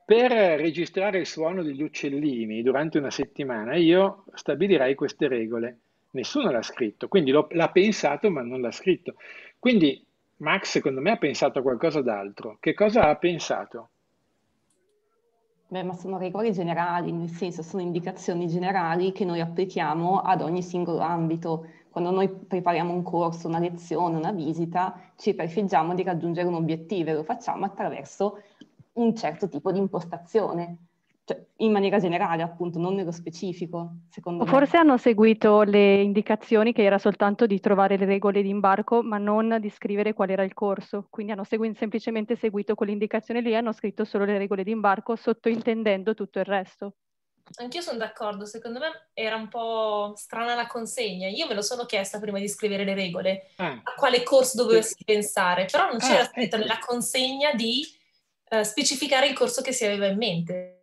Per registrare il suono degli uccellini durante una settimana, io stabilirei queste regole. Nessuno l'ha scritto, quindi l'ha pensato ma non l'ha scritto. Quindi Max, secondo me, ha pensato a qualcosa d'altro. Che cosa ha pensato? Beh, ma sono regole generali, nel senso sono indicazioni generali che noi applichiamo ad ogni singolo ambito. Quando noi prepariamo un corso, una lezione, una visita, ci prefiggiamo di raggiungere un obiettivo e lo facciamo attraverso un certo tipo di impostazione cioè, in maniera generale, appunto, non nello specifico, secondo Forse me. Forse hanno seguito le indicazioni che era soltanto di trovare le regole di imbarco, ma non di scrivere qual era il corso. Quindi hanno segu- semplicemente seguito quell'indicazione lì e hanno scritto solo le regole di imbarco, sottointendendo tutto il resto. Anch'io sono d'accordo, secondo me era un po' strana la consegna. Io me lo sono chiesta prima di scrivere le regole, ah. a quale corso dovessi sì. pensare, però non c'era ah, scritto ecco. nella consegna di uh, specificare il corso che si aveva in mente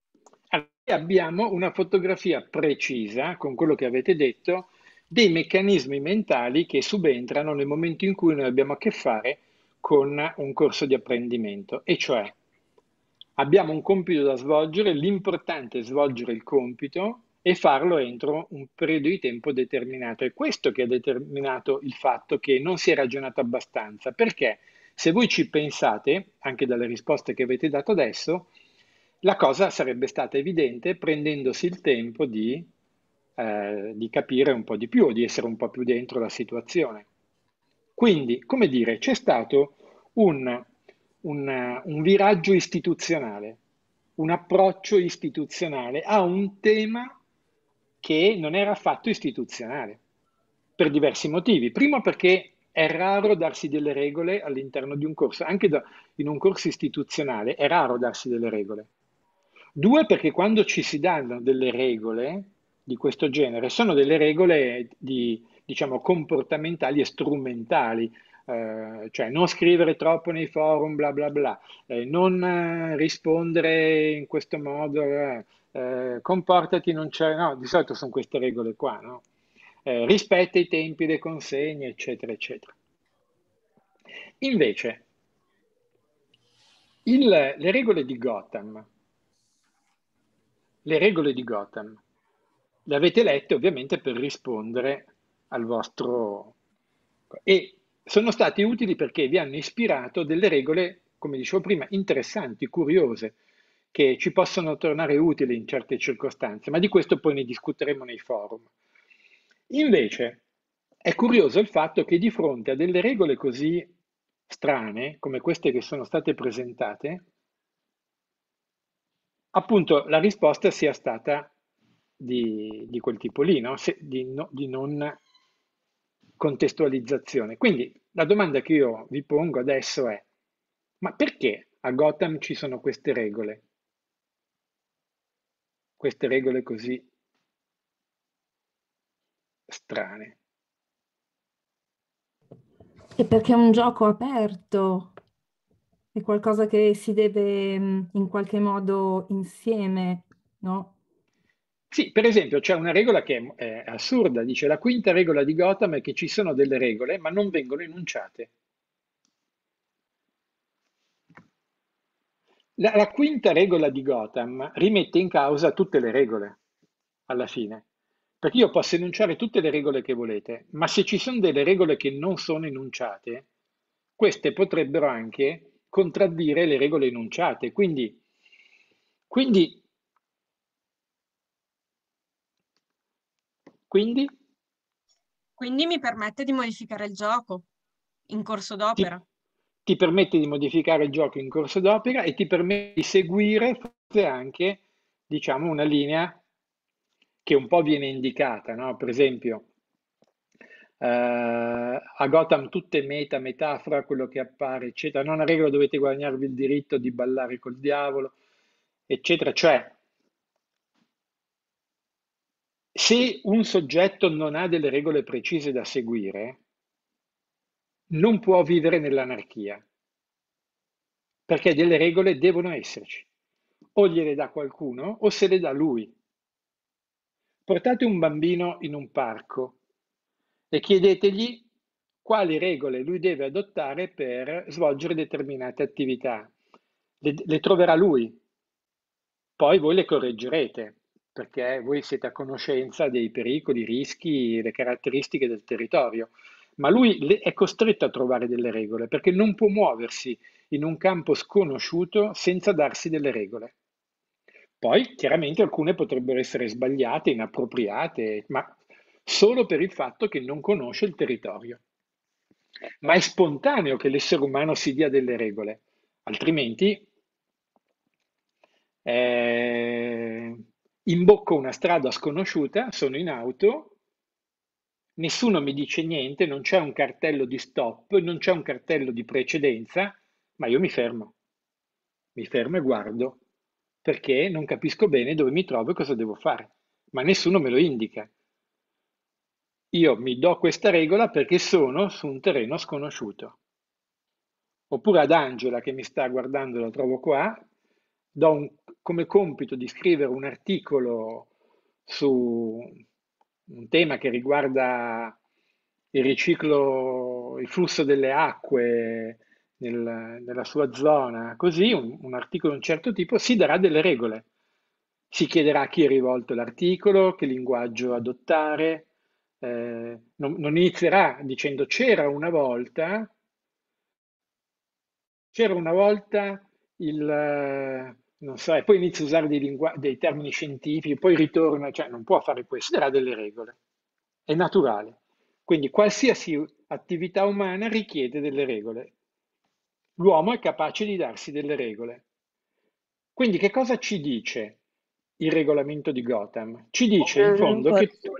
abbiamo una fotografia precisa con quello che avete detto dei meccanismi mentali che subentrano nel momento in cui noi abbiamo a che fare con un corso di apprendimento, e cioè abbiamo un compito da svolgere, l'importante è svolgere il compito e farlo entro un periodo di tempo determinato. È questo che ha determinato il fatto che non si è ragionato abbastanza, perché se voi ci pensate, anche dalle risposte che avete dato adesso, la cosa sarebbe stata evidente prendendosi il tempo di, eh, di capire un po' di più o di essere un po' più dentro la situazione. Quindi, come dire, c'è stato un, un, un viraggio istituzionale, un approccio istituzionale a un tema che non era affatto istituzionale, per diversi motivi. Primo perché è raro darsi delle regole all'interno di un corso, anche da, in un corso istituzionale è raro darsi delle regole. Due, perché quando ci si danno delle regole di questo genere, sono delle regole di, diciamo, comportamentali e strumentali, eh, cioè non scrivere troppo nei forum, bla bla bla, eh, non eh, rispondere in questo modo, eh, eh, comportati non c'è, no, di solito sono queste regole qua, no? Eh, rispetta i tempi, le consegne, eccetera, eccetera. Invece, il, le regole di Gotham le regole di Gotham. Le avete lette ovviamente per rispondere al vostro... E sono stati utili perché vi hanno ispirato delle regole, come dicevo prima, interessanti, curiose, che ci possono tornare utili in certe circostanze, ma di questo poi ne discuteremo nei forum. Invece è curioso il fatto che di fronte a delle regole così strane, come queste che sono state presentate, appunto la risposta sia stata di, di quel tipo lì, no? Se, di, no, di non contestualizzazione. Quindi la domanda che io vi pongo adesso è, ma perché a Gotham ci sono queste regole? Queste regole così strane. E perché è un gioco aperto è qualcosa che si deve mhmm, in qualche modo insieme, no? Sì, per esempio c'è una regola che è, assurda, dice la quinta regola di Gotham è che ci sono delle regole ma non vengono enunciate. La, la, quinta regola di Gotham rimette in causa tutte le regole, alla fine. Perché io posso enunciare tutte le regole che volete, ma se ci sono delle regole che non sono enunciate, queste potrebbero anche contraddire le regole enunciate. Quindi, quindi, quindi, quindi mi permette di modificare il gioco in corso d'opera. Ti, ti, permette di modificare il gioco in corso d'opera e ti permette di seguire forse anche, diciamo, una linea che un po' viene indicata, no? Per esempio, Uh, a Gotham tutte meta, metafora, quello che appare, eccetera. Non a regola dovete guadagnarvi il diritto di ballare col diavolo, eccetera. Cioè, se un soggetto non ha delle regole precise da seguire, non può vivere nell'anarchia, perché delle regole devono esserci. O gliele dà qualcuno o se le dà lui. Portate un bambino in un parco e chiedetegli quali regole lui deve adottare per svolgere determinate attività. Le, le troverà lui, poi voi le correggerete perché voi siete a conoscenza dei pericoli, rischi, le caratteristiche del territorio, ma lui è costretto a trovare delle regole perché non può muoversi in un campo sconosciuto senza darsi delle regole. Poi chiaramente alcune potrebbero essere sbagliate, inappropriate, ma solo per il fatto che non conosce il territorio. Ma è spontaneo che l'essere umano si dia delle regole, altrimenti eh, imbocco una strada sconosciuta, sono in auto, nessuno mi dice niente, non c'è un cartello di stop, non c'è un cartello di precedenza, ma io mi fermo. Mi fermo e guardo perché non capisco bene dove mi trovo e cosa devo fare, ma nessuno me lo indica. Io mi do questa regola perché sono su un terreno sconosciuto. Oppure ad Angela che mi sta guardando, la trovo qua, do un, come compito di scrivere un articolo su un tema che riguarda il riciclo, il flusso delle acque nel, nella sua zona, così un, un articolo di un certo tipo si darà delle regole. Si chiederà a chi è rivolto l'articolo, che linguaggio adottare, eh, non, non inizierà dicendo c'era una volta, c'era una volta il, eh, non so, e poi inizia a usare dei, dei, termini scientifici, poi ritorna, cioè non può fare questo, darà delle regole, è naturale. Quindi qualsiasi attività umana richiede delle regole. L'uomo è capace di darsi delle regole. Quindi che cosa ci dice il regolamento di Gotham. Ci dice in ehm, fondo che tu,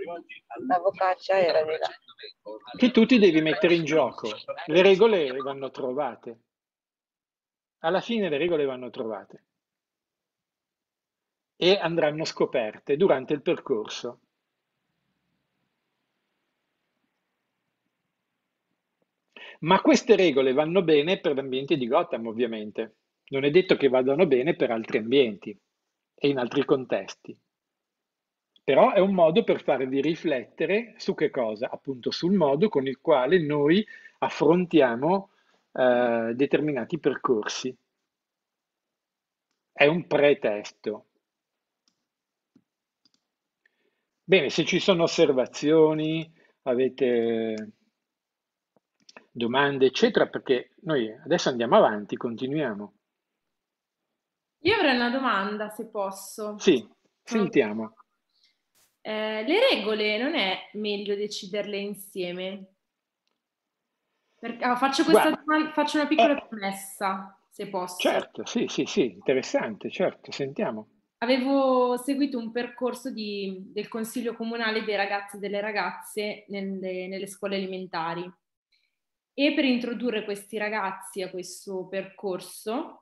che tu ti devi mettere in gioco. Le regole vanno trovate. Alla fine le regole vanno trovate e andranno scoperte durante il percorso. Ma queste regole vanno bene per l'ambiente di Gotham, ovviamente. Non è detto che vadano bene per altri ambienti e in altri contesti. Però è un modo per farvi riflettere su che cosa? Appunto sul modo con il quale noi affrontiamo eh, determinati percorsi. È un pretesto. Bene, se ci sono osservazioni, avete domande, eccetera, perché noi adesso andiamo avanti, continuiamo. Io avrei una domanda, se posso. Sì, sentiamo. Eh, le regole non è meglio deciderle insieme? Perché, ah, faccio, questa, Guarda, faccio una piccola eh, promessa, se posso. Certo, sì, sì, sì, interessante, certo, sentiamo. Avevo seguito un percorso di, del Consiglio Comunale dei ragazzi e delle ragazze nelle, nelle scuole elementari e per introdurre questi ragazzi a questo percorso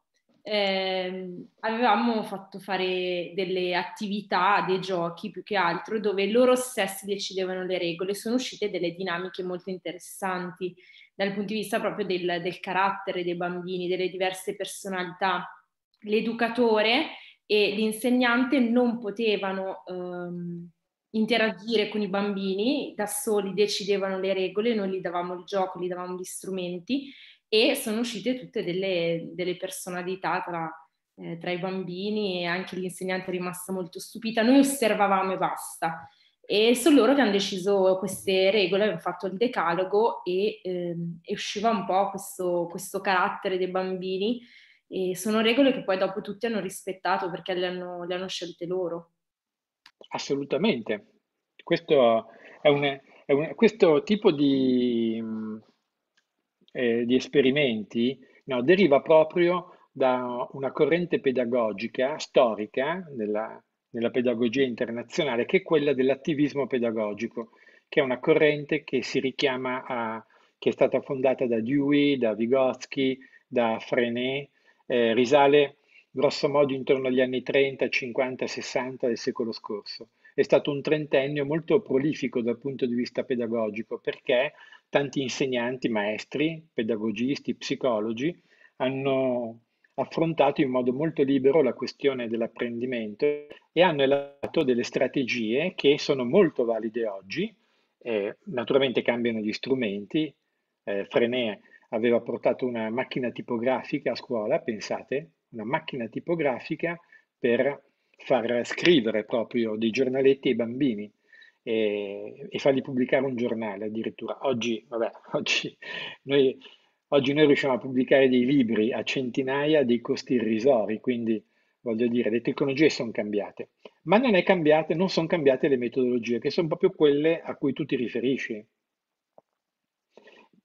eh, avevamo fatto fare delle attività, dei giochi più che altro, dove loro stessi decidevano le regole. Sono uscite delle dinamiche molto interessanti dal punto di vista proprio del, del carattere dei bambini, delle diverse personalità. L'educatore e l'insegnante non potevano ehm, interagire con i bambini, da soli decidevano le regole, noi gli davamo il gioco, gli davamo gli strumenti e sono uscite tutte delle, delle personalità tra, eh, tra, i bambini e anche l'insegnante è rimasta molto stupita. Noi osservavamo e basta. E sono loro che hanno deciso queste regole, hanno fatto il decalogo e, ehm, e usciva un po' questo, questo carattere dei bambini e sono regole che poi dopo tutti hanno rispettato perché le hanno, le hanno scelte loro. Assolutamente. Questo, è un, è un, questo tipo di, eh, di esperimenti, no, deriva proprio da una corrente pedagogica storica nella, nella pedagogia internazionale, che è quella dell'attivismo pedagogico, che è una corrente che si richiama a, che è stata fondata da Dewey, da Vygotsky, da Frenet, eh, risale grosso modo intorno agli anni 30, 50, 60 del secolo scorso. È stato un trentennio molto prolifico dal punto di vista pedagogico perché tanti insegnanti, maestri, pedagogisti, psicologi hanno affrontato in modo molto libero la questione dell'apprendimento e hanno elaborato delle strategie che sono molto valide oggi, eh, naturalmente cambiano gli strumenti, eh, Frenet aveva portato una macchina tipografica a scuola, pensate, una macchina tipografica per far scrivere proprio dei giornaletti ai bambini e, e, fargli pubblicare un giornale addirittura. Oggi, vabbè, oggi noi, oggi noi riusciamo a pubblicare dei libri a centinaia a dei costi irrisori, quindi voglio dire, le tecnologie sono cambiate, ma non, cambiate, non sono cambiate le metodologie, che sono proprio quelle a cui tu ti riferisci.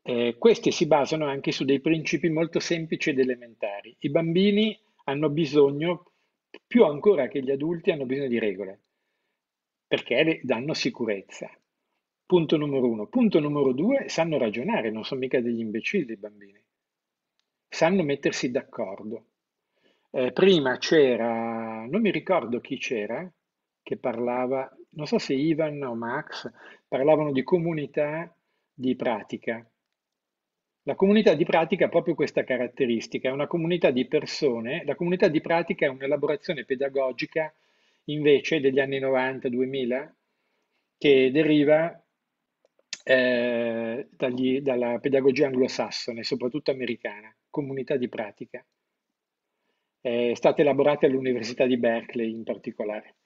Eh, queste si basano anche su dei principi molto semplici ed elementari. I bambini hanno bisogno, più ancora che gli adulti, hanno bisogno di regole perché danno sicurezza. Punto numero uno. Punto numero due, sanno ragionare, non sono mica degli imbecilli i bambini. Sanno mettersi d'accordo. Eh, prima c'era, non mi ricordo chi c'era, che parlava, non so se Ivan o Max, parlavano di comunità di pratica. La comunità di pratica ha proprio questa caratteristica, è una comunità di persone, la comunità di pratica è un'elaborazione pedagogica invece degli anni 90-2000 che deriva eh, dagli, dalla pedagogia anglosassone, soprattutto americana, comunità di pratica. È stata elaborata all'Università di Berkeley in particolare.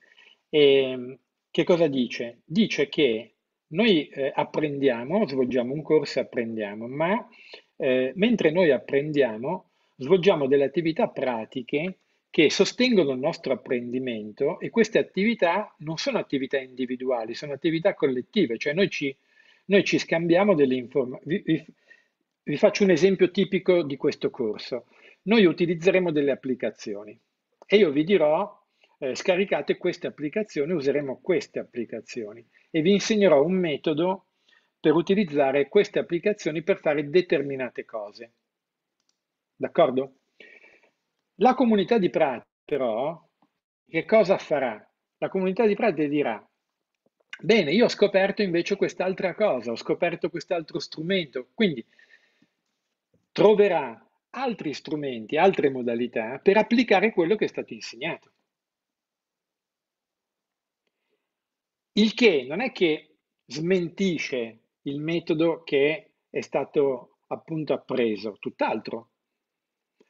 E, mm, che cosa dice? Dice che noi eh, apprendiamo, svolgiamo un corso e apprendiamo, ma eh, mentre noi apprendiamo, svolgiamo delle attività pratiche che sostengono il nostro apprendimento e queste attività non sono attività individuali, sono attività collettive, cioè noi ci, noi ci scambiamo delle informazioni. Vi, vi, faccio un esempio tipico di questo corso. Noi utilizzeremo delle applicazioni e io vi dirò eh, scaricate queste applicazioni, useremo queste applicazioni e vi insegnerò un metodo per utilizzare queste applicazioni per fare determinate cose. D'accordo? La comunità di Prat, però, che cosa farà? La comunità di Prat dirà, bene, io ho scoperto invece quest'altra cosa, ho scoperto quest'altro strumento, quindi troverà altri strumenti, altre modalità per applicare quello che è stato insegnato. Il che non è che smentisce il metodo che è stato appunto appreso, tutt'altro,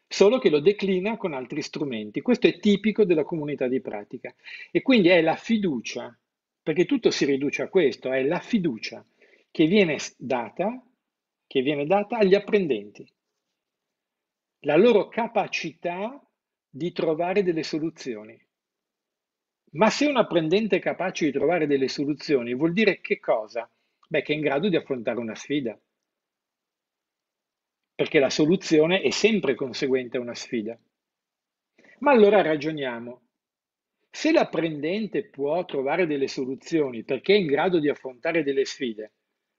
solo che lo declina con altri strumenti. Questo è tipico della comunità di pratica e quindi è la fiducia, perché tutto si riduce a questo, è la fiducia che viene data, che viene data agli apprendenti, la loro capacità di trovare delle soluzioni. Ma se un apprendente è capace di trovare delle soluzioni, vuol dire che cosa? Beh, che è in grado di affrontare una sfida, perché la soluzione è sempre conseguente a una sfida. Ma allora ragioniamo. Se l'apprendente può trovare delle soluzioni perché è in grado di affrontare delle sfide,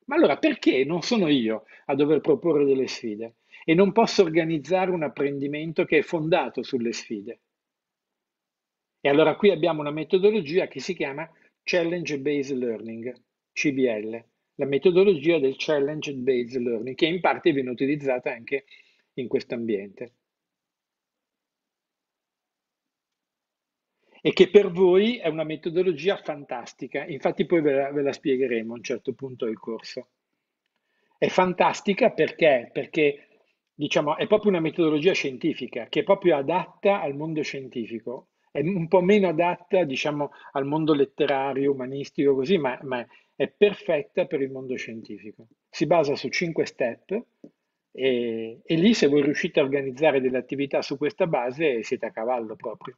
ma allora perché non sono io a dover proporre delle sfide e non posso organizzare un apprendimento che è fondato sulle sfide? E allora qui abbiamo una metodologia che si chiama Challenge Based Learning, CBL, la metodologia del challenge based learning, che in parte viene utilizzata anche in questo ambiente. E che per voi è una metodologia fantastica, infatti poi ve la, ve la spiegheremo a un certo punto del corso. È fantastica perché? Perché diciamo, è proprio una metodologia scientifica che è proprio adatta al mondo scientifico, è un po' meno adatta diciamo, al mondo letterario, umanistico, così, ma, ma è perfetta per il mondo scientifico. Si basa su cinque step e, e lì se voi riuscite a organizzare delle attività su questa base siete a cavallo proprio.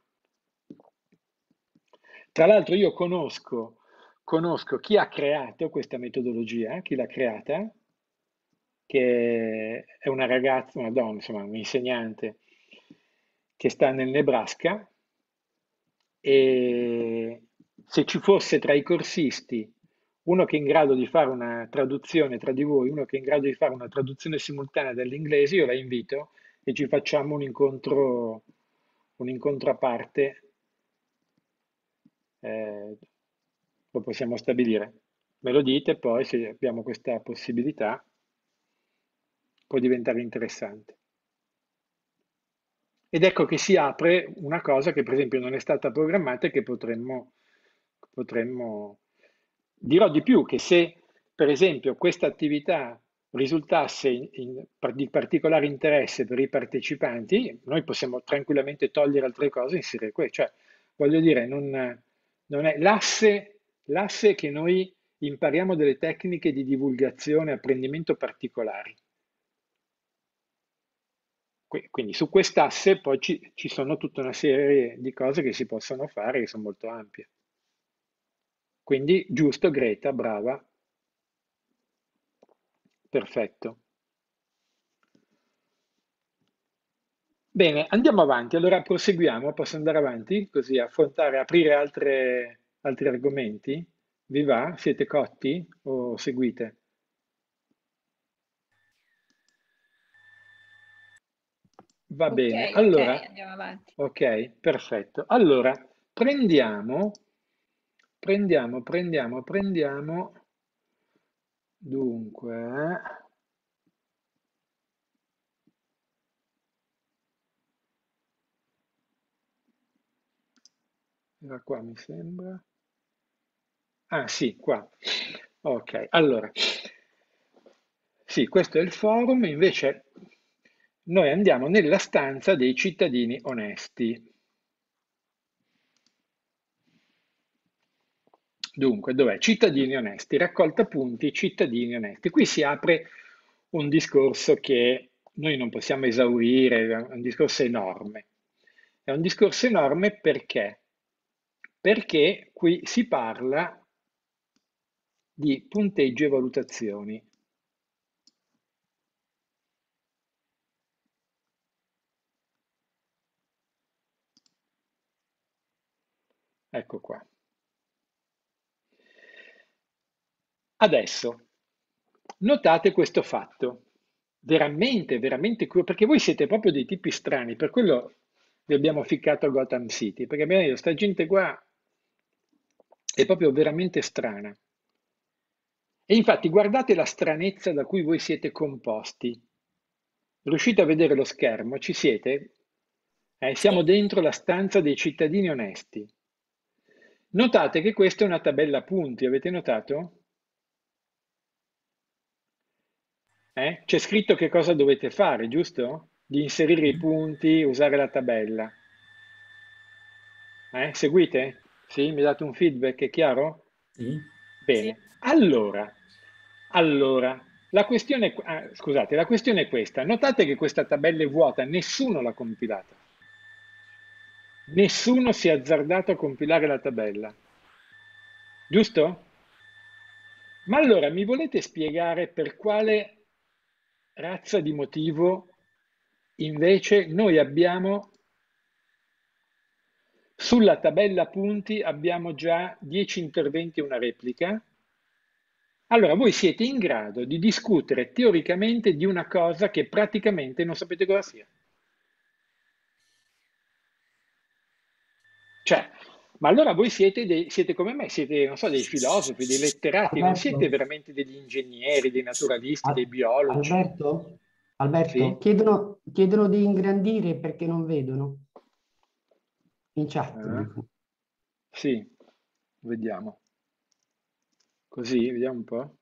Tra l'altro io conosco, conosco chi ha creato questa metodologia, eh, chi l'ha creata, che è una ragazza, una donna, insomma, un che sta nel Nebraska e se ci fosse tra i corsisti uno che è in grado di fare una traduzione tra di voi, uno che è in grado di fare una traduzione simultanea dall'inglese, io la invito e ci facciamo un incontro, un incontro a parte, eh, lo possiamo stabilire. Me lo dite poi se abbiamo questa possibilità, può diventare interessante. Ed ecco che si apre una cosa che per esempio non è stata programmata e che potremmo, potremmo Dirò di più che se, per esempio, questa attività risultasse in, in, di particolare interesse per i partecipanti, noi possiamo tranquillamente togliere altre cose e inserire questo. Cioè, voglio dire, non, non è l'asse, l'asse che noi impariamo delle tecniche di divulgazione e apprendimento particolari. Quindi su quest'asse poi ci, ci sono tutta una serie di cose che si possono fare che sono molto ampie. Quindi giusto Greta, brava. Perfetto. Bene, andiamo avanti, allora proseguiamo, posso andare avanti così affrontare, aprire altre, altri argomenti? Vi va? Siete cotti o seguite? Va okay, bene, allora, ok, perfetto. Allora, prendiamo prendiamo, prendiamo, prendiamo, dunque, era qua mi sembra, ah sì, qua, ok, allora, sì, questo è il forum, invece noi andiamo nella stanza dei cittadini onesti. Dunque, dov'è? Cittadini onesti, raccolta punti, cittadini onesti. Qui si apre un discorso che noi non possiamo esaurire, è un discorso enorme. È un discorso enorme perché? Perché qui si parla di punteggi e valutazioni. Ecco qua. Adesso, notate questo fatto, veramente, veramente curioso, perché voi siete proprio dei tipi strani, per quello vi abbiamo ficcato a Gotham City, perché abbiamo detto, sta gente qua è proprio veramente strana. E infatti guardate la stranezza da cui voi siete composti. Riuscite a vedere lo schermo? Ci siete? Eh, siamo dentro la stanza dei cittadini onesti. Notate che questa è una tabella a punti, avete notato? Eh? C'è scritto che cosa dovete fare, giusto? Di inserire i punti, usare la tabella. Eh? Seguite? Sì, mi date un feedback, è chiaro? Sì. Bene. Sì. Allora, allora, la questione, ah, scusate, la questione è questa. Notate che questa tabella è vuota, nessuno l'ha compilata. Nessuno si è azzardato a compilare la tabella. Giusto? Ma allora mi volete spiegare per quale razza di motivo, invece noi abbiamo sulla tabella punti abbiamo già 10 interventi e una replica. Allora voi siete in grado di discutere teoricamente di una cosa che praticamente non sapete cosa sia. Cioè, ma allora voi siete, dei, siete come me, siete, so, dei filosofi, dei letterati, Alberto, non siete veramente degli ingegneri, dei naturalisti, Al- dei biologi. Alberto, Alberto sì? chiedono, chiedono, di ingrandire perché non vedono. In chat. uh Sì, vediamo. Così, vediamo un po'.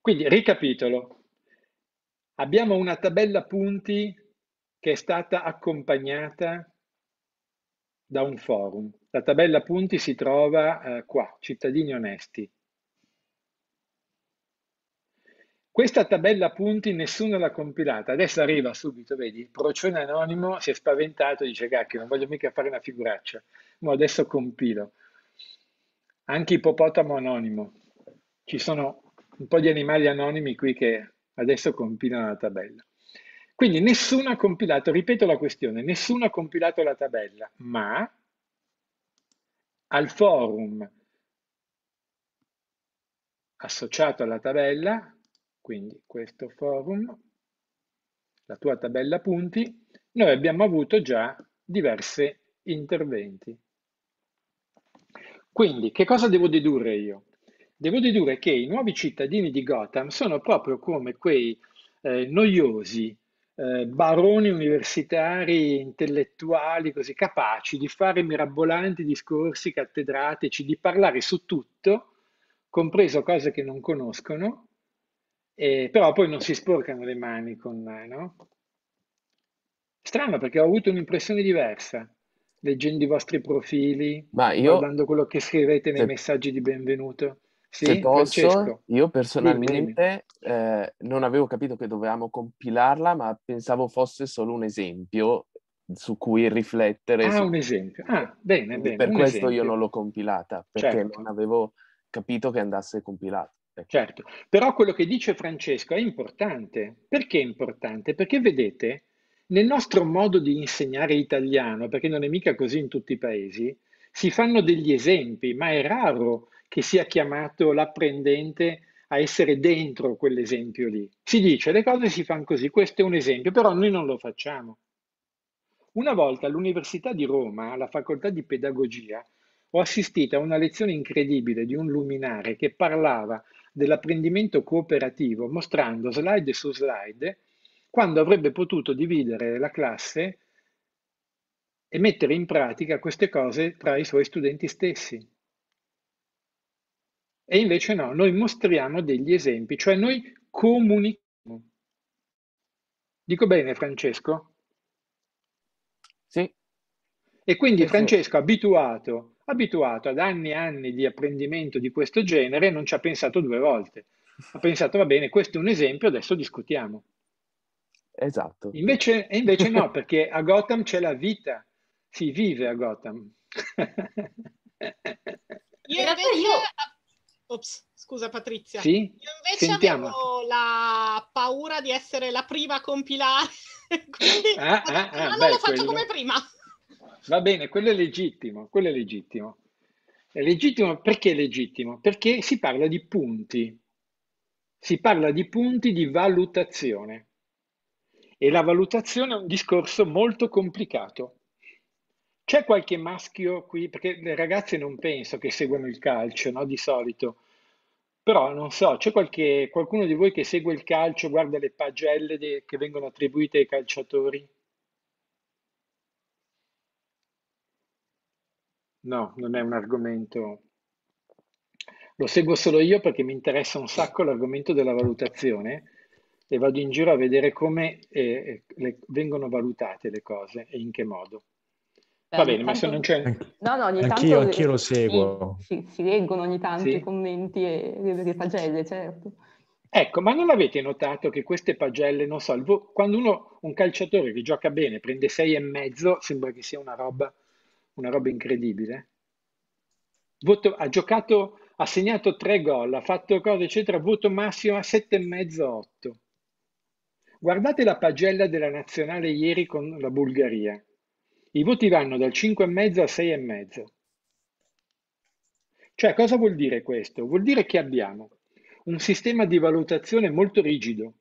Quindi ricapitolo, Abbiamo una tabella punti che è stata accompagnata da un forum. La tabella punti si trova eh, qua, cittadini onesti. Questa tabella punti nessuno l'ha compilata, adesso arriva subito, vedi, il Procione Anonimo si è spaventato e dice cacchio, non voglio mica fare una figuraccia, ma adesso compilo. Anche ipopotamo Anonimo, ci sono un po' di animali anonimi qui che Adesso compilano la tabella. Quindi nessuno ha compilato, ripeto la questione, nessuno ha compilato la tabella, ma al forum associato alla tabella, quindi questo forum, la tua tabella punti, noi abbiamo avuto già diversi interventi. Quindi, che cosa devo dedurre io? Devo dedurre che i nuovi cittadini di Gotham sono proprio come quei eh, noiosi eh, baroni universitari intellettuali così capaci di fare mirabolanti discorsi cattedratici, di parlare su tutto, compreso cose che non conoscono, eh, però poi non si sporcano le mani con me, eh, no? Strano perché ho avuto un'impressione diversa leggendo i vostri profili, Ma io, guardando quello che scrivete nei se, messaggi di benvenuto. Sì, se posso, Francesco. io personalmente sì, eh, non avevo capito che dovevamo compilarla, ma pensavo fosse solo un esempio su cui riflettere. Ah, su... un esempio. Ah, bene, bene. Per questo esempio. io non l'ho compilata, perché certo. non avevo capito che andasse compilata. Ecco. Certo, però quello che dice Francesco è importante. Perché è importante? Perché vedete, nel nostro modo di insegnare italiano, perché non è mica così in tutti i paesi, si fanno degli esempi, ma è raro che sia chiamato l'apprendente a essere dentro quell'esempio lì. Si dice le cose si fanno così, questo è un esempio, però noi non lo facciamo. Una volta all'Università di Roma, alla facoltà di pedagogia, ho assistito a una lezione incredibile di un luminare che parlava dell'apprendimento cooperativo mostrando slide su slide quando avrebbe potuto dividere la classe e mettere in pratica queste cose tra i suoi studenti stessi. E invece no, noi mostriamo degli esempi, cioè noi comunichiamo. Dico bene, Francesco? Sì. E quindi sì, Francesco, sì. abituato, abituato ad anni e anni di apprendimento di questo genere, non ci ha pensato due volte. Ha pensato, va bene, questo è un esempio, adesso discutiamo. Esatto. Invece, invece no, perché a Gotham c'è la vita, si vive a Gotham. io io... Ops, scusa Patrizia. Sì? Io invece Sentiamo. avevo la paura di essere la prima a compilare, quindi ah, ah, ah, non beh, lo faccio quello... come prima. Va bene, quello è legittimo, quello è legittimo. È legittimo perché è legittimo? Perché si parla di punti, si parla di punti di valutazione e la valutazione è un discorso molto complicato. C'è qualche maschio qui? Perché le ragazze non penso che seguano il calcio, no? Di solito. Però non so, c'è qualche, qualcuno di voi che segue il calcio, guarda le pagelle de- che vengono attribuite ai calciatori? No, non è un argomento. Lo seguo solo io perché mi interessa un sacco l'argomento della valutazione e vado in giro a vedere come eh, eh le- vengono valutate le cose e in che modo. Va bene, ma se non c'è... No, no, ogni anch'io, tanto... Anch'io lo seguo. Si, si leggono ogni tanto sì. i commenti e le pagelle, certo. Ecco, ma non avete notato che queste pagelle, non so, vo- quando uno, un calciatore che gioca bene prende sei e mezzo, sembra che sia una roba, una roba incredibile. Voto, ha giocato, ha segnato tre gol, ha fatto cose, eccetera, voto massimo a sette e mezzo, otto. Guardate la pagella della nazionale ieri con la Bulgaria. I voti vanno dal 5,5 a 6,5. Cioè, cosa vuol dire questo? Vuol dire che abbiamo un sistema di valutazione molto rigido,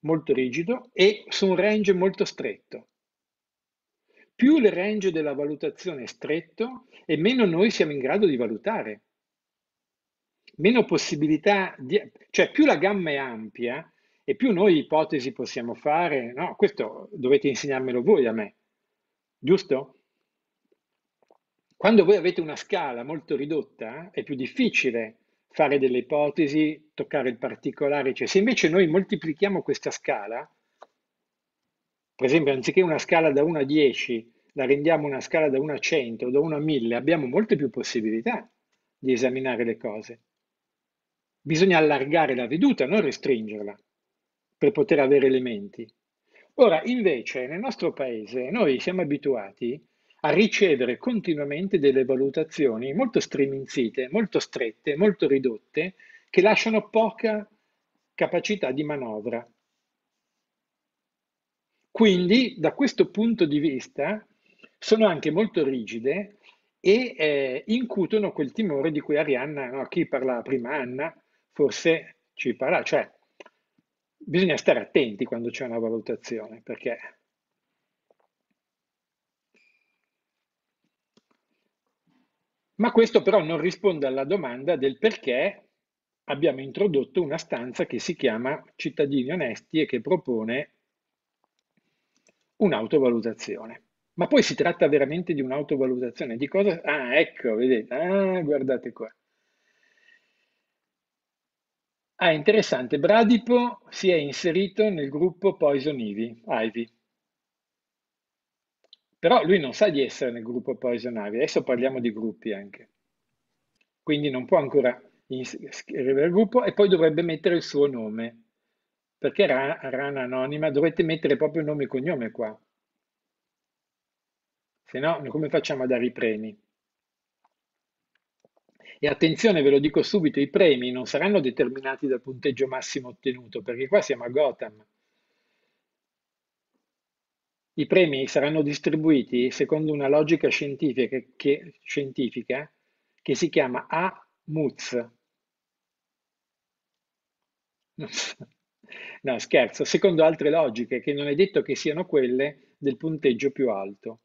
molto rigido e su un range molto stretto. Più il range della valutazione è stretto e meno noi siamo in grado di valutare. Meno possibilità di... cioè più la gamma è ampia e più noi ipotesi possiamo fare, no? Questo dovete insegnarmelo voi a me giusto? Quando voi avete una scala molto ridotta è più difficile fare delle ipotesi, toccare il particolare, cioè se invece noi moltiplichiamo questa scala, per esempio anziché una scala da 1 a 10, la rendiamo una scala da 1 a 100, o da 1 a 1000, abbiamo molte più possibilità di esaminare le cose. Bisogna allargare la veduta, non restringerla, per poter avere elementi. Ora, invece, nel nostro paese noi siamo abituati a ricevere continuamente delle valutazioni molto striminzite, molto strette, molto ridotte, che lasciano poca capacità di manovra. Quindi, da questo punto di vista, sono anche molto rigide e eh, incutono quel timore di cui Arianna, no? chi parlava prima, Anna, forse ci parla, cioè bisogna stare attenti quando c'è una valutazione, perché Ma questo però non risponde alla domanda del perché abbiamo introdotto una stanza che si chiama Cittadini Onesti e che propone un'autovalutazione. Ma poi si tratta veramente di un'autovalutazione? Di cosa? Ah, ecco, vedete, ah, guardate qua. Ah, interessante, Bradipo si è inserito nel gruppo Poison Ivy, Ivy. Però lui non sa di essere nel gruppo Poison Ivy, adesso parliamo di gruppi anche. Quindi non può ancora scrivere il gruppo e poi dovrebbe mettere il suo nome, perché ra- Rana Anonima dovete mettere proprio nome e cognome qua. Se no, come facciamo a dare i premi? E attenzione, ve lo dico subito, i premi non saranno determinati dal punteggio massimo ottenuto, perché qua siamo a Gotham. I premi saranno distribuiti secondo una logica scientifica che, scientifica, che si chiama A-MUTS. No, scherzo, secondo altre logiche che non è detto che siano quelle del punteggio più alto.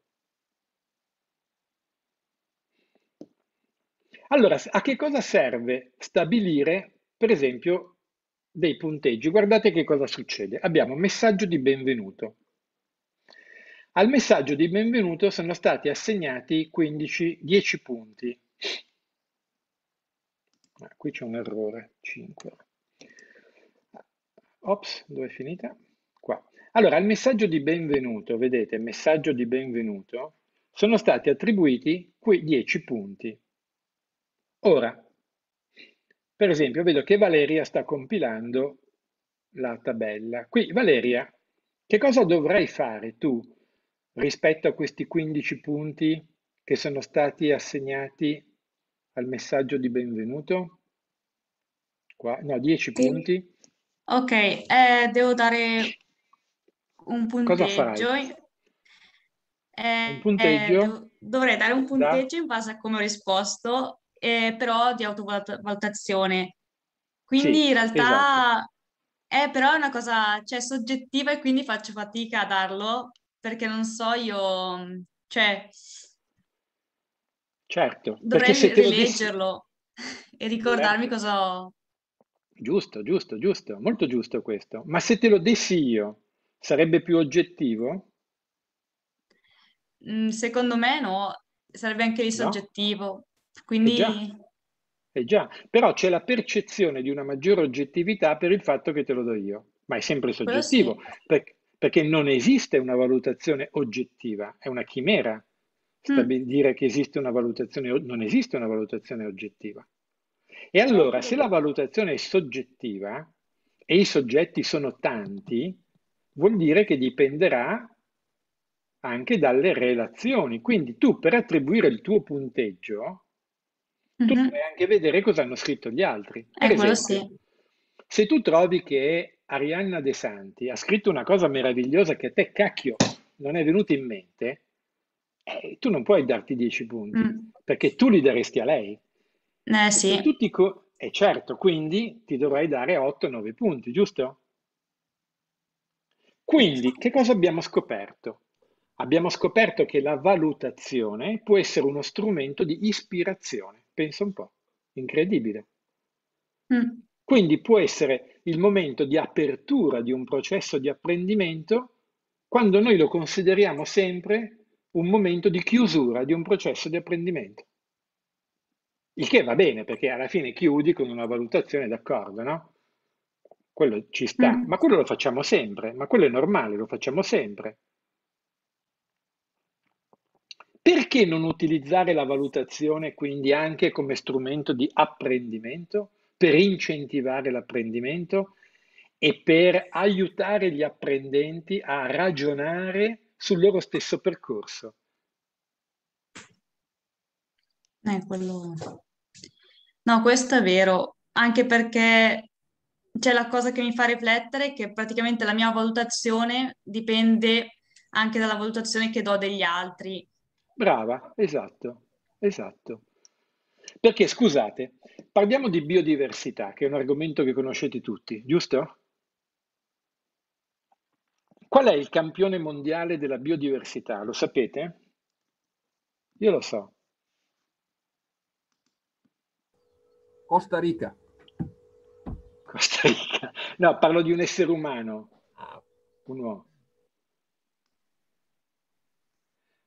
Allora, a che cosa serve stabilire, per esempio, dei punteggi? Guardate che cosa succede. Abbiamo messaggio di benvenuto. Al messaggio di benvenuto sono stati assegnati 15, 10 punti. Ah, qui c'è un errore, 5. Ops, dove è finita? Qua. Allora, al messaggio di benvenuto, vedete, messaggio di benvenuto, sono stati attribuiti quei 10 punti. Ora, per esempio, vedo che Valeria sta compilando la tabella. Qui, Valeria, che cosa dovrai fare tu rispetto a questi 15 punti che sono stati assegnati al messaggio di benvenuto? Qua, no, 10 sì. punti. Ok, eh, devo dare un punteggio. Cosa farai? Eh, un punteggio? Eh, dovrei dare un punteggio da... in base a come ho risposto eh, però di autovalutazione. Quindi sì, in realtà esatto. è però una cosa cioè, soggettiva e quindi faccio fatica a darlo perché non so io, cioè... Certo, dovrei rileggerlo dissi... e ricordarmi certo. cosa ho. Giusto, giusto, giusto, molto giusto questo. Ma se te lo dessi io, sarebbe più oggettivo? Mm, secondo me no, sarebbe anche lì soggettivo. No? Eh Quindi... Eh già. Eh già. però c'è la percezione di una maggiore oggettività per il fatto che te lo do io, ma è sempre soggettivo, sì. perché, perché non esiste una valutazione oggettiva, è una chimera mm. dire che esiste una valutazione, non esiste una valutazione oggettiva. E allora, se la valutazione è soggettiva e i soggetti sono tanti, vuol dire che dipenderà anche dalle relazioni. Quindi tu per attribuire il tuo punteggio tu mm-hmm. puoi anche vedere cosa hanno scritto gli altri. Per eh, esempio, sì. se tu trovi che Arianna De Santi ha scritto una cosa meravigliosa che a te cacchio non è venuta in mente, eh, tu non puoi darti 10 punti, mm. perché tu li daresti a lei. Eh, sì. E co- eh, certo, quindi ti dovrai dare 8-9 punti, giusto? Quindi, che cosa abbiamo scoperto? Abbiamo scoperto che la valutazione può essere uno strumento di ispirazione. Pensa un po', incredibile. Mm. Quindi può essere il momento di apertura di un processo di apprendimento quando noi lo consideriamo sempre un momento di chiusura di un processo di apprendimento. Il che va bene perché alla fine chiudi con una valutazione d'accordo, no? Quello ci sta, mm. ma quello lo facciamo sempre, ma quello è normale, lo facciamo sempre. Perché non utilizzare la valutazione quindi anche come strumento di apprendimento, per incentivare l'apprendimento e per aiutare gli apprendenti a ragionare sul loro stesso percorso? Eh, quello... No, questo è vero, anche perché c'è la cosa che mi fa riflettere che praticamente la mia valutazione dipende anche dalla valutazione che do degli altri. Brava, esatto, esatto. Perché scusate, parliamo di biodiversità, che è un argomento che conoscete tutti, giusto? Qual è il campione mondiale della biodiversità? Lo sapete? Io lo so. Costa Rica. Costa Rica. No, parlo di un essere umano. Ah. Un uomo.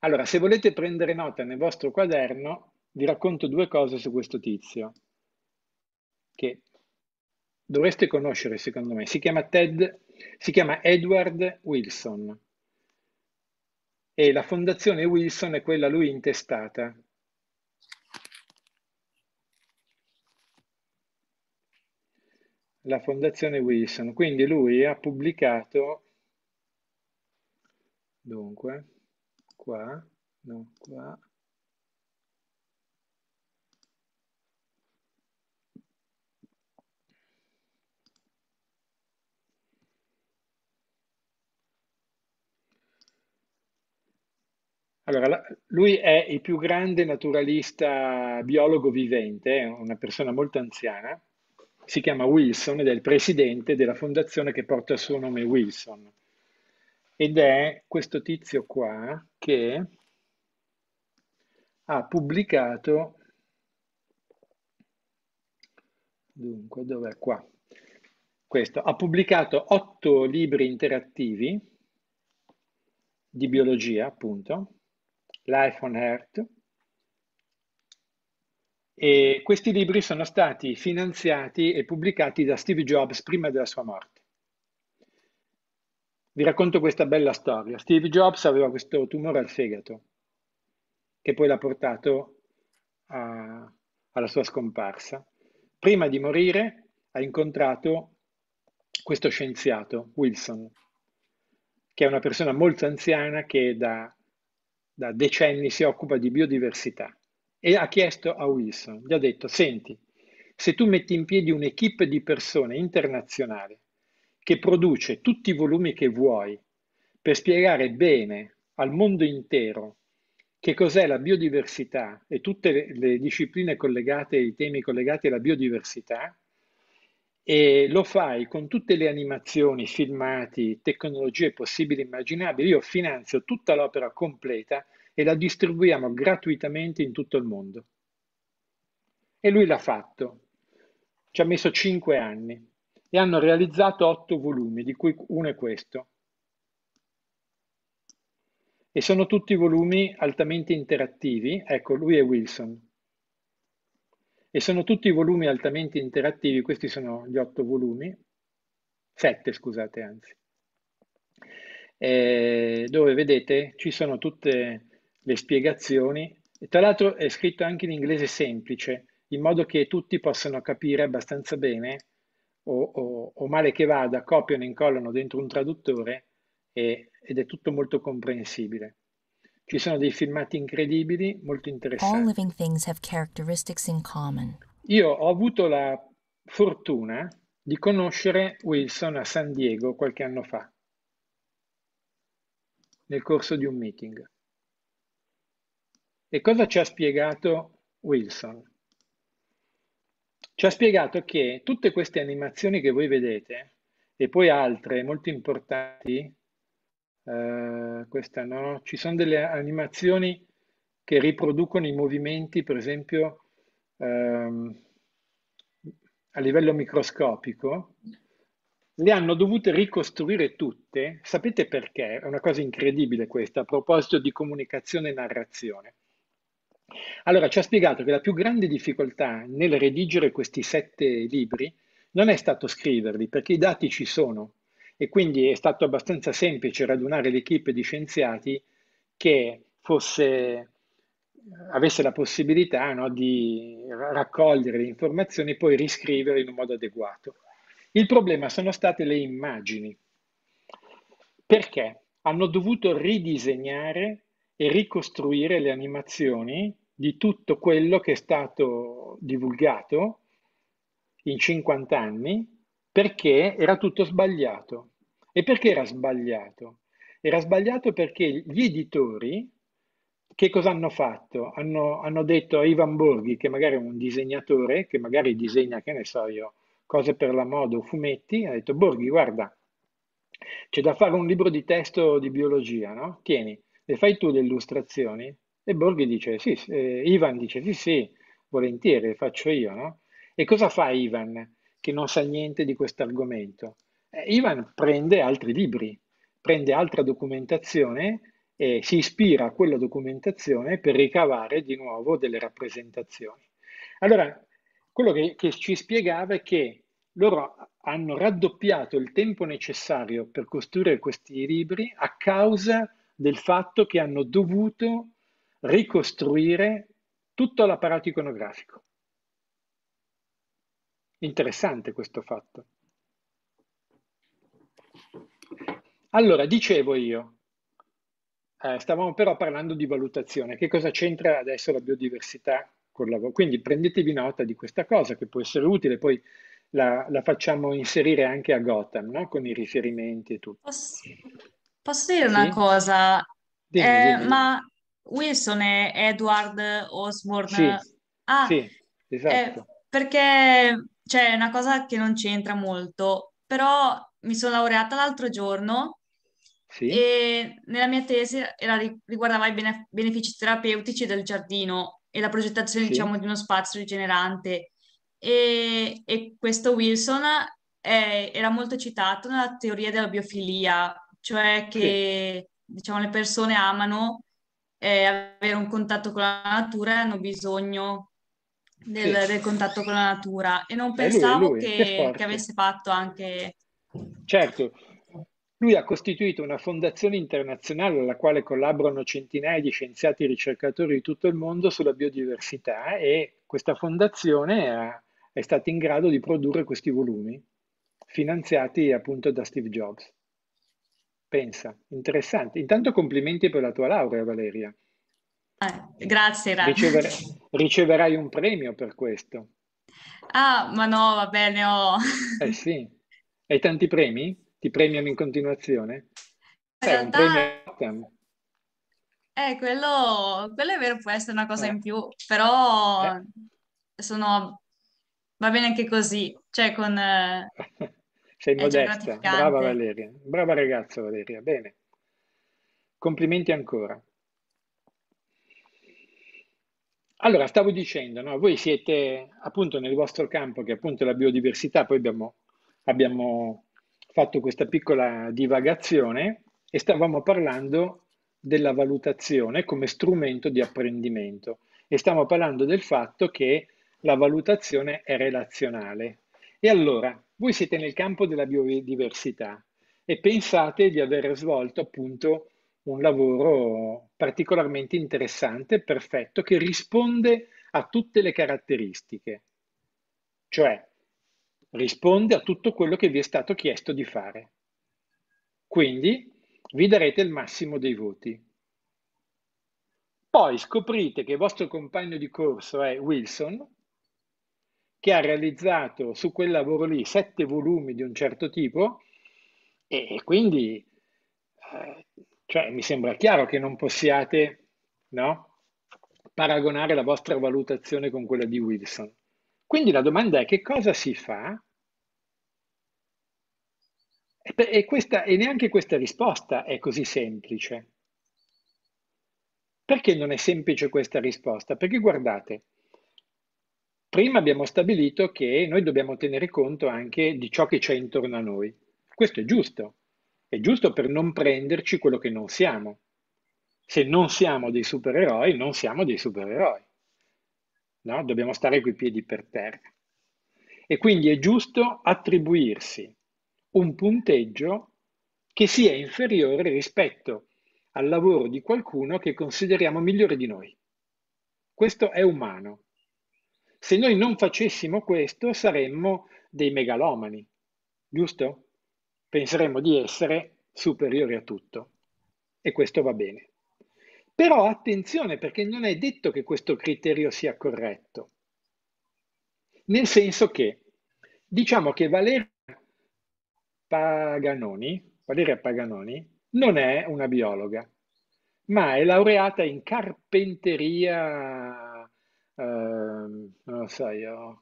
Allora, se volete prendere nota nel vostro quaderno, vi racconto due cose su questo tizio, che dovreste conoscere secondo me. Si chiama Ted, si chiama Edward Wilson e la fondazione Wilson è quella lui intestata. La fondazione Wilson, quindi lui ha pubblicato, dunque, qua, non qua. Allora, lui è il più grande naturalista biologo vivente, è una persona molto anziana, si chiama Wilson ed è il presidente della fondazione che porta il suo nome Wilson ed è questo tizio qua che ha pubblicato dunque dov'è qua questo ha pubblicato otto libri interattivi di biologia appunto Life on Earth e questi libri sono stati finanziati e pubblicati da Steve Jobs prima della sua morte vi racconto questa bella storia. Steve Jobs aveva questo tumore al fegato che poi l'ha portato a, alla sua scomparsa. Prima di morire ha incontrato questo scienziato, Wilson, che è una persona molto anziana che da, da decenni si occupa di biodiversità e ha chiesto a Wilson, gli ha detto, senti, se tu metti in piedi un'equipe di persone internazionali che produce tutti i volumi che vuoi per spiegare bene al mondo intero che cos'è la biodiversità e tutte le, le discipline collegate, i temi collegati alla biodiversità, e lo fai con tutte le animazioni, filmati, tecnologie possibili e immaginabili. Io finanzio tutta l'opera completa e la distribuiamo gratuitamente in tutto il mondo. E lui l'ha fatto. Ci ha messo cinque anni e hanno realizzato otto volumi, di cui uno è questo. E sono tutti volumi altamente interattivi, ecco lui è Wilson. E sono tutti volumi altamente interattivi, questi sono gli otto volumi, sette scusate anzi, eh, dove vedete ci sono tutte le spiegazioni, e tra l'altro è scritto anche in inglese semplice, in modo che tutti possano capire abbastanza bene o, o, o male che vada, copiano e incollano dentro un traduttore e, ed è tutto molto comprensibile. Ci sono dei filmati incredibili, molto interessanti. Io ho avuto la fortuna di conoscere Wilson a San Diego qualche anno fa, nel corso di un meeting. E cosa ci ha spiegato Wilson? Ci ha spiegato che tutte queste animazioni che voi vedete, e poi altre molto importanti, eh, questa no, ci sono delle animazioni che riproducono i movimenti, per esempio, ehm, a livello microscopico, le hanno dovute ricostruire tutte, sapete perché? È una cosa incredibile questa, a proposito di comunicazione e narrazione. Allora, ci ha spiegato che la più grande difficoltà nel redigere questi sette libri non è stato scriverli, perché i dati ci sono e quindi è stato abbastanza semplice radunare l'equipe di scienziati che fosse, avesse la possibilità no, di raccogliere le informazioni e poi riscriverle in un modo adeguato. Il problema sono state le immagini, perché hanno dovuto ridisegnare e ricostruire le animazioni di tutto quello che è stato divulgato in 50 anni perché era tutto sbagliato. E perché era sbagliato? Era sbagliato perché gli editori che cosa hanno fatto? Hanno, hanno, detto a Ivan Borghi, che magari è un disegnatore, che magari disegna, che ne so io, cose per la moda o fumetti, ha detto Borghi, guarda, c'è da fare un libro di testo di biologia, no? Tieni, le fai tu le illustrazioni? E Borghi dice, sì, eh, Ivan dice, sì, sì, volentieri, faccio io, no? E cosa fa Ivan, che non sa niente di questo argomento? Eh, Ivan prende altri libri, prende altra documentazione e si ispira a quella documentazione per ricavare di nuovo delle rappresentazioni. Allora, quello che, che ci spiegava è che loro hanno raddoppiato il tempo necessario per costruire questi libri a causa del fatto che hanno dovuto ricostruire tutto l'apparato iconografico. Interessante questo fatto. Allora, dicevo io, eh, stavamo però parlando di valutazione, che cosa c'entra adesso la biodiversità con la Quindi prendetevi nota di questa cosa che può essere utile, poi la, la facciamo inserire anche a Gotham, no? con i riferimenti e tutto. Posso, Posso dire una sì? cosa? Dimmi, eh, dimmi. Ma Wilson è Edward Osborne? Sì, ah, sì esatto. Eh, perché cioè, è una cosa che non c'entra molto, però mi sono laureata l'altro giorno sì. e nella mia tesi era, riguardava i bene, benefici terapeutici del giardino e la progettazione, sì. diciamo, di uno spazio rigenerante. E, e questo Wilson eh, era molto citato nella teoria della biofilia, cioè che sì. diciamo, le persone amano eh, avere un contatto con la natura e hanno bisogno del, sì. del, contatto con la natura e non pensavo lui, lui, che, che avesse fatto anche... Certo, lui ha costituito una fondazione internazionale alla quale collaborano centinaia di scienziati e ricercatori di tutto il mondo sulla biodiversità e questa fondazione ha, è stata in grado di produrre questi volumi finanziati appunto da Steve Jobs. Pensa, interessante. Intanto complimenti per la tua laurea, Valeria. Eh, grazie, grazie. Ricever- riceverai un premio per questo. Ah, ma no, va bene. Ho... Eh sì. Hai tanti premi? Ti premiano in continuazione? In eh, realtà... un premio eh, quello, quello, è vero, può essere una cosa eh. in più, però eh. sono... va bene anche così, cioè con... Eh, Sei modesta, brava Valeria, brava ragazza Valeria, bene. Complimenti ancora. Allora, stavo dicendo, no? voi siete appunto nel vostro campo, che è appunto la biodiversità, poi abbiamo, abbiamo fatto questa piccola divagazione e stavamo parlando della valutazione come strumento di apprendimento e stavamo parlando del fatto che la valutazione è relazionale. E allora, voi siete nel campo della biodiversità e pensate di aver svolto appunto un lavoro particolarmente interessante, perfetto, che risponde a tutte le caratteristiche, cioè risponde a tutto quello che vi è stato chiesto di fare. Quindi vi darete il massimo dei voti. Poi scoprite che il vostro compagno di corso è Wilson che ha realizzato su quel lavoro lì sette volumi di un certo tipo e, quindi eh, cioè, mi sembra chiaro che non possiate no, paragonare la vostra valutazione con quella di Wilson. Quindi la domanda è che cosa si fa? E, e, questa, e neanche questa risposta è così semplice. Perché non è semplice questa risposta? Perché guardate, prima abbiamo stabilito che noi dobbiamo tenere conto anche di ciò che c'è intorno a noi. Questo è giusto, è giusto per non prenderci quello che non siamo. Se non siamo dei supereroi, non siamo dei supereroi. No? Dobbiamo stare coi piedi per terra. E quindi è giusto attribuirsi un punteggio che sia inferiore rispetto al lavoro di qualcuno che consideriamo migliore di noi. Questo è umano. Se noi non facessimo questo saremmo dei megalomani, giusto? Penseremmo di essere superiori a tutto e questo va bene. Però attenzione perché non è detto che questo criterio sia corretto, nel senso che diciamo che Valeria Paganoni, Valeria Paganoni non è una biologa, ma è laureata in carpenteria eh, Ehm, non lo so io,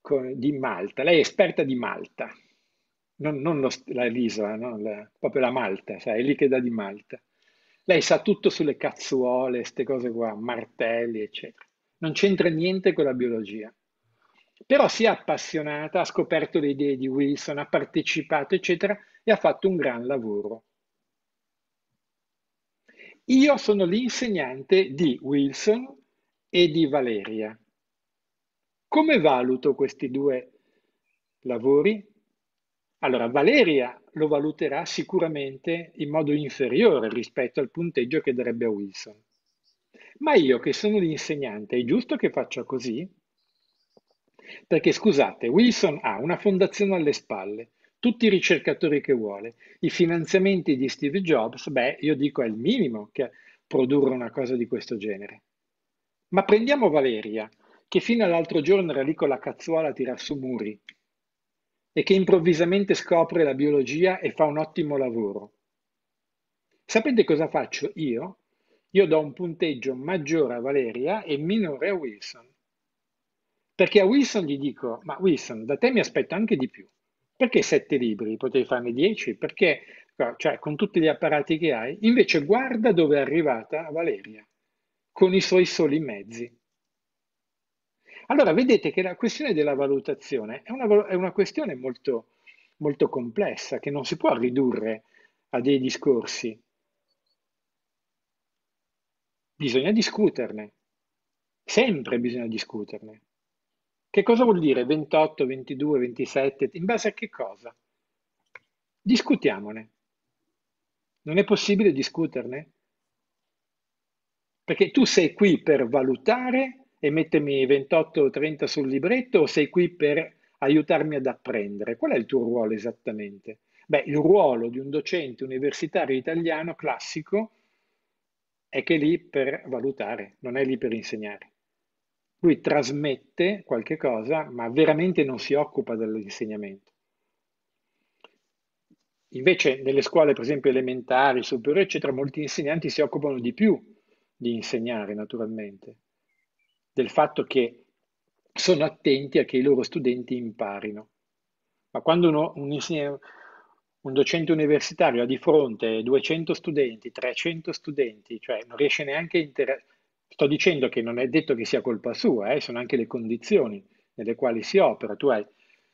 con, di Malta. Lei è esperta di Malta, non, non lo, la, l'isola, no? la, proprio la Malta, sai, è lì che dà di Malta. Lei sa tutto sulle cazzuole, queste cose qua, martelli, eccetera. Non c'entra niente con la biologia. Però si è appassionata, ha scoperto le idee di Wilson, ha partecipato, eccetera, e ha fatto un gran lavoro. Io sono l'insegnante di Wilson e di Valeria. Come valuto questi due lavori? Allora, Valeria lo valuterà sicuramente in modo inferiore rispetto al punteggio che darebbe a Wilson. Ma io che sono l'insegnante, è giusto che faccia così? Perché scusate, Wilson ha una fondazione alle spalle, tutti i ricercatori che vuole, i finanziamenti di Steve Jobs, beh, io dico è il minimo che produrre una cosa di questo genere. Ma prendiamo Valeria, che fino all'altro giorno era lì con la cazzuola a tirar su muri e che improvvisamente scopre la biologia e fa un ottimo lavoro. Sapete cosa faccio io? Io do un punteggio maggiore a Valeria e minore a Wilson. Perché a Wilson gli dico, ma Wilson, da te mi aspetto anche di più. Perché sette libri? Potevi farne dieci? Perché, cioè, con tutti gli apparati che hai? Invece guarda dove è arrivata Valeria, con i suoi soli mezzi. Allora vedete che la questione della valutazione è una, è una questione molto, molto complessa che non si può ridurre a dei discorsi. Bisogna discuterne, sempre bisogna discuterne. Che cosa vuol dire 28, 22, 27? In base a che cosa? Discutiamone. Non è possibile discuterne? Perché tu sei qui per valutare e mettermi 28 o 30 sul libretto o sei qui per aiutarmi ad apprendere? Qual è il tuo ruolo esattamente? Beh, il ruolo di un docente universitario italiano classico è che è lì per valutare, non è lì per insegnare. Lui trasmette qualche cosa, ma veramente non si occupa dell'insegnamento. Invece nelle scuole, per esempio, elementari, superiori, eccetera, molti insegnanti si occupano di più di insegnare, naturalmente del fatto che sono attenti a che i loro studenti imparino. Ma quando uno, un, un docente universitario ha di fronte 200 studenti, 300 studenti, cioè non riesce neanche a interagire. Sto dicendo che non è detto che sia colpa sua, eh? sono anche le condizioni nelle quali si opera. Tu hai,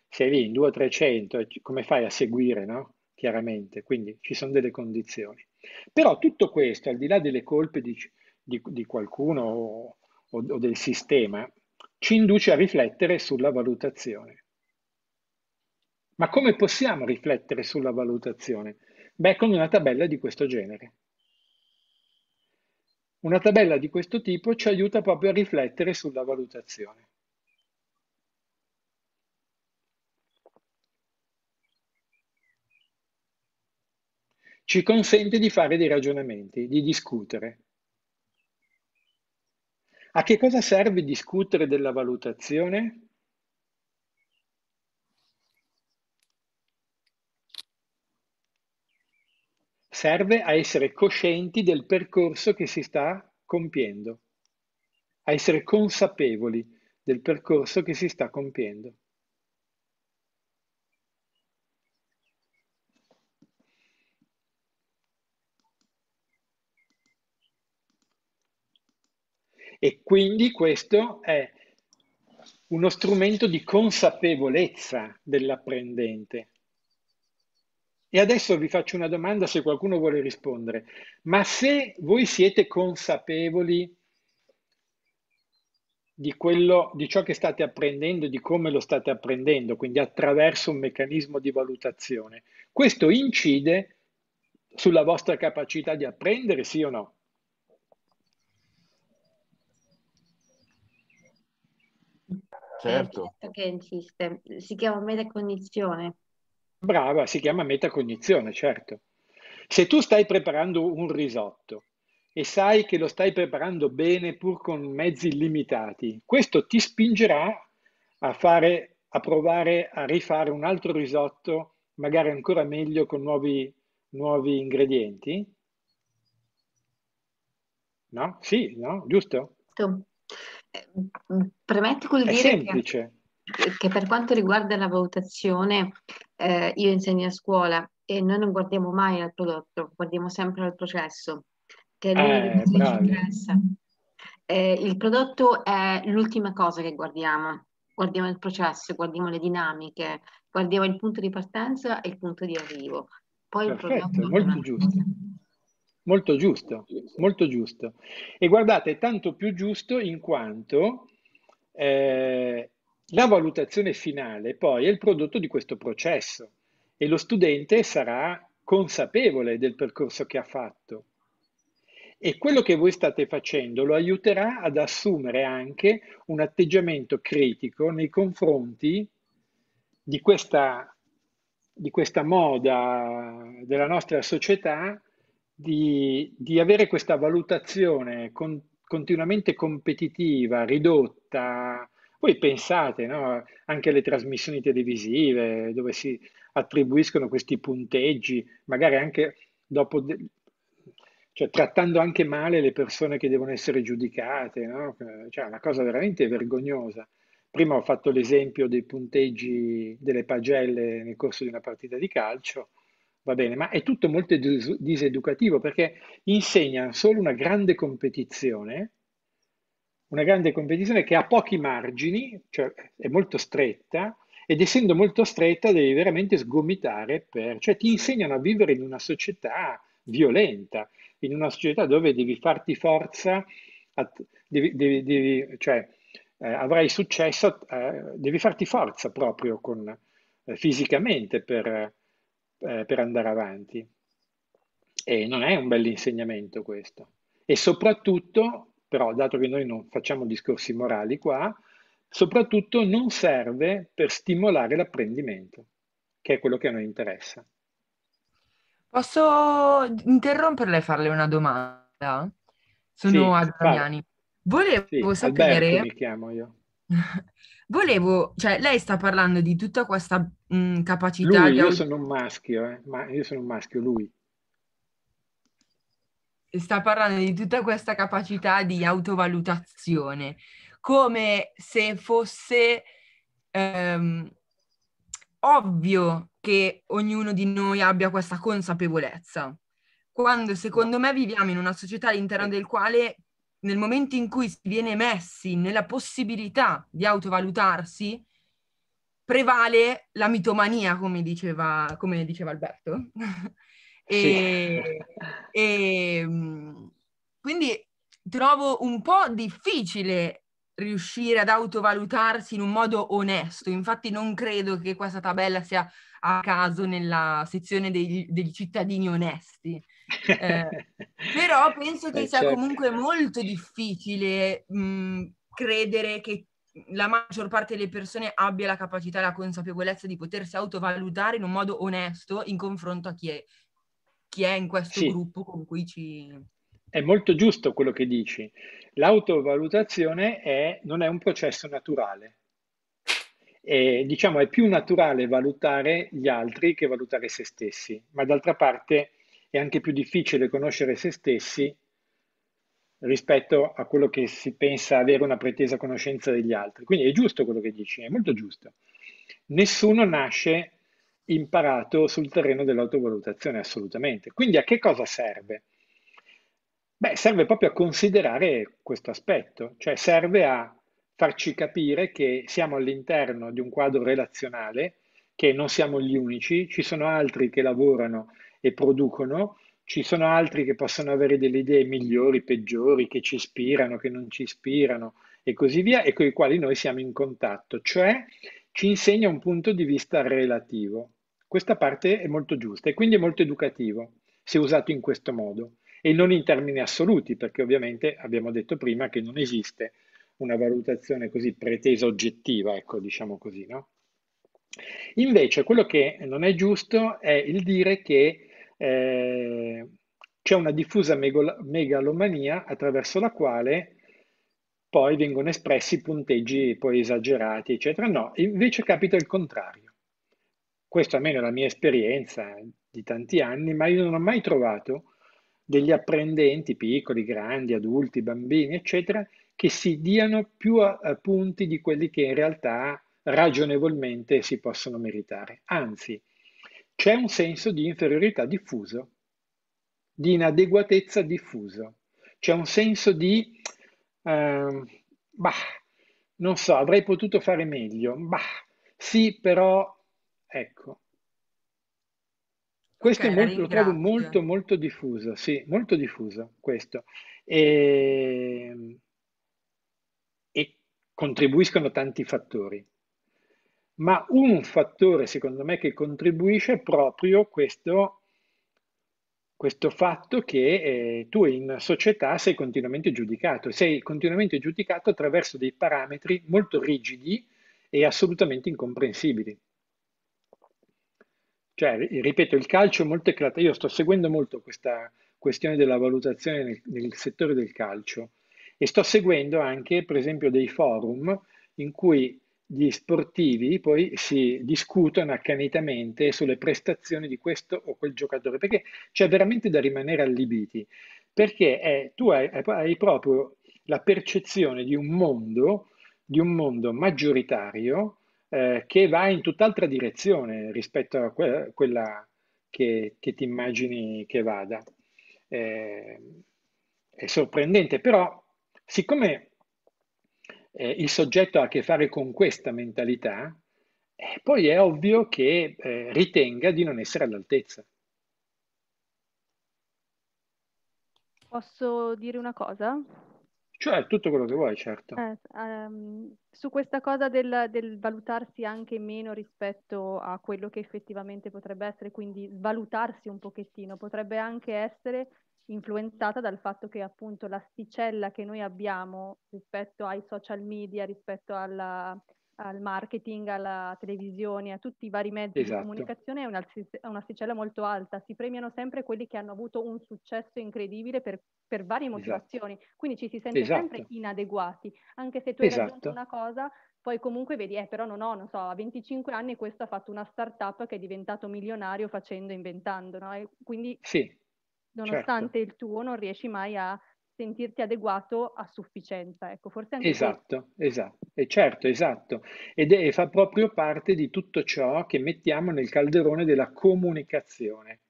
sei lì in 200 300, come fai a seguire, no? Chiaramente, quindi ci sono delle condizioni. Però tutto questo, al di là delle colpe di, di, di qualcuno o, o del sistema ci induce a riflettere sulla valutazione. Ma come possiamo riflettere sulla valutazione? Beh, con una tabella di questo genere. Una tabella di questo tipo ci aiuta proprio a riflettere sulla valutazione. Ci consente di fare dei ragionamenti, di discutere, a che cosa serve discutere della valutazione? Serve a essere coscienti del percorso che si sta compiendo, a essere consapevoli del percorso che si sta compiendo. E quindi questo è uno strumento di consapevolezza dell'apprendente. E adesso vi faccio una domanda se qualcuno vuole rispondere. Ma se voi siete consapevoli di, quello, di ciò che state apprendendo e di come lo state apprendendo, quindi attraverso un meccanismo di valutazione, questo incide sulla vostra capacità di apprendere, sì o no? Certo. Che esiste. Si chiama metacognizione. Brava, si chiama metacognizione, certo. Se tu stai preparando un risotto e sai che lo stai preparando bene pur con mezzi limitati, questo ti spingerà a, fare, a provare a rifare un altro risotto, magari ancora meglio con nuovi, nuovi ingredienti? No? Sì, no? Giusto? Tu. Ehm, Premetto col è dire Che, che, per quanto riguarda la valutazione, eh, io insegno a scuola e noi non guardiamo mai al prodotto, guardiamo sempre al processo, che è l'unica eh, che ci interessa. Eh, il prodotto è l'ultima cosa che guardiamo, guardiamo il processo, guardiamo le dinamiche, guardiamo il punto di partenza e il punto di arrivo. Poi Perfetto, il prodotto è molto giusto. Cosa. Molto giusto, molto giusto. E guardate, è tanto più giusto in quanto eh, la valutazione finale poi è il prodotto di questo processo e lo studente sarà consapevole del percorso che ha fatto. E quello che voi state facendo lo aiuterà ad assumere anche un atteggiamento critico nei confronti di questa, di questa moda della nostra società di, di avere questa valutazione con, continuamente competitiva, ridotta. Voi pensate no? anche alle trasmissioni televisive dove si attribuiscono questi punteggi, magari anche dopo, de- cioè, trattando anche male le persone che devono essere giudicate, no? cioè una cosa veramente vergognosa. Prima ho fatto l'esempio dei punteggi delle pagelle nel corso di una partita di calcio, va bene, ma è tutto molto diseducativo perché insegna solo una grande competizione, una grande competizione che ha pochi margini, cioè è molto stretta, ed essendo molto stretta devi veramente sgomitare per, cioè ti insegnano a vivere in una società violenta, in una società dove devi farti forza, devi, devi, devi, cioè, eh, avrai successo, eh, devi farti forza proprio con, eh, fisicamente per eh, per andare avanti. E non è un bell'insegnamento questo. E soprattutto, però, dato che noi non facciamo discorsi morali qua, soprattutto non serve per stimolare l'apprendimento, che è quello che a noi interessa. Posso interromperle e farle una domanda? Sono sì, Adriani. Volevo sì, sapere... Alberto mi chiamo io. Volevo, cioè, lei sta parlando di tutta questa mh, capacità. Lui, di... Io sono un maschio, eh? ma io sono un maschio, lui. Sta parlando di tutta questa capacità di autovalutazione, come se fosse ehm, ovvio che ognuno di noi abbia questa consapevolezza. Quando secondo me viviamo in una società all'interno eh. del quale nel momento in cui si viene messi nella possibilità di autovalutarsi, prevale la mitomania, come diceva, come diceva Alberto. e, e, mm, quindi trovo un po' difficile riuscire ad autovalutarsi in un modo onesto. Infatti non credo che questa tabella sia a caso nella sezione dei, degli cittadini onesti. Eh, però penso che eh, sia certo. comunque molto difficile mh, credere che la maggior parte delle persone abbia la capacità e la consapevolezza di potersi autovalutare in un modo onesto in confronto a chi è, chi è in questo sì. gruppo con cui ci... È molto giusto quello che dici. L'autovalutazione è, non è un processo naturale. E, diciamo è più naturale valutare gli altri che valutare se stessi, ma d'altra parte è anche più difficile conoscere se stessi rispetto a quello che si pensa avere una pretesa conoscenza degli altri. Quindi è giusto quello che dici, è molto giusto. Nessuno nasce imparato sul terreno dell'autovalutazione, assolutamente. Quindi a che cosa serve? Beh, serve proprio a considerare questo aspetto, cioè serve a farci capire che siamo all'interno di un quadro relazionale, che non siamo gli unici, ci sono altri che lavorano e producono, ci sono altri che possono avere delle idee migliori, peggiori, che ci ispirano, che non ci ispirano e così via, e con i quali noi siamo in contatto, cioè ci insegna un punto di vista relativo. Questa parte è molto giusta e quindi è molto educativo se usato in questo modo e non in termini assoluti, perché ovviamente abbiamo detto prima che non esiste una valutazione così pretesa oggettiva, ecco, diciamo così, no? Invece quello che non è giusto è il dire che eh, c'è una diffusa megalomania attraverso la quale poi vengono espressi punteggi poi esagerati, eccetera. No, invece capita il contrario. Questa almeno è la mia esperienza di tanti anni, ma io non ho mai trovato degli apprendenti, piccoli, grandi, adulti, bambini, eccetera, che si diano più punti di quelli che in realtà ragionevolmente si possono meritare. Anzi, c'è un senso di inferiorità diffuso, di inadeguatezza diffusa, c'è un senso di, eh, bah, non so, avrei potuto fare meglio, bah, sì, però, ecco. Questo okay, molto, lo trovo molto, molto diffuso, sì, molto diffuso questo. E, e contribuiscono tanti fattori ma un fattore secondo me che contribuisce è proprio questo, questo fatto che eh, tu in società sei continuamente giudicato, sei continuamente giudicato attraverso dei parametri molto rigidi e assolutamente incomprensibili. Cioè, ripeto, il calcio è molto eclatante, io sto seguendo molto questa questione della valutazione nel, nel settore del calcio e sto seguendo anche, per esempio, dei forum in cui gli sportivi poi si discutono accanitamente sulle prestazioni di questo o quel giocatore, perché c'è veramente da rimanere allibiti, perché è, tu hai, hai, proprio la percezione di un mondo, di un mondo maggioritario eh, che va in tutt'altra direzione rispetto a que- quella che, che ti immagini che vada. Eh, è sorprendente, però siccome eh, il soggetto ha a che fare con questa mentalità, eh, poi è ovvio che eh, ritenga di non essere all'altezza. Posso dire una cosa? Cioè, tutto quello che vuoi, certo. Eh, um, su questa cosa del, del, valutarsi anche meno rispetto a quello che effettivamente potrebbe essere, quindi svalutarsi un pochettino, potrebbe anche essere influenzata dal fatto che appunto l'asticella che noi abbiamo rispetto ai social media, rispetto alla, al marketing, alla televisione, a tutti i vari mezzi esatto. di comunicazione è un'asticella molto alta. Si premiano sempre quelli che hanno avuto un successo incredibile per, per varie esatto. motivazioni. Esatto. Quindi ci si sente esatto. sempre inadeguati. Anche se tu hai esatto. raggiunto una cosa, poi comunque vedi, eh però non ho, non so, a 25 anni questo ha fatto una startup che è diventato milionario facendo, inventando, no? E quindi sì Certo. nonostante certo. il tuo non riesci mai a sentirti adeguato a sufficienza. Ecco, forse anche esatto, questo. esatto, e certo, esatto. Ed è, fa proprio parte di tutto ciò che mettiamo nel calderone della comunicazione.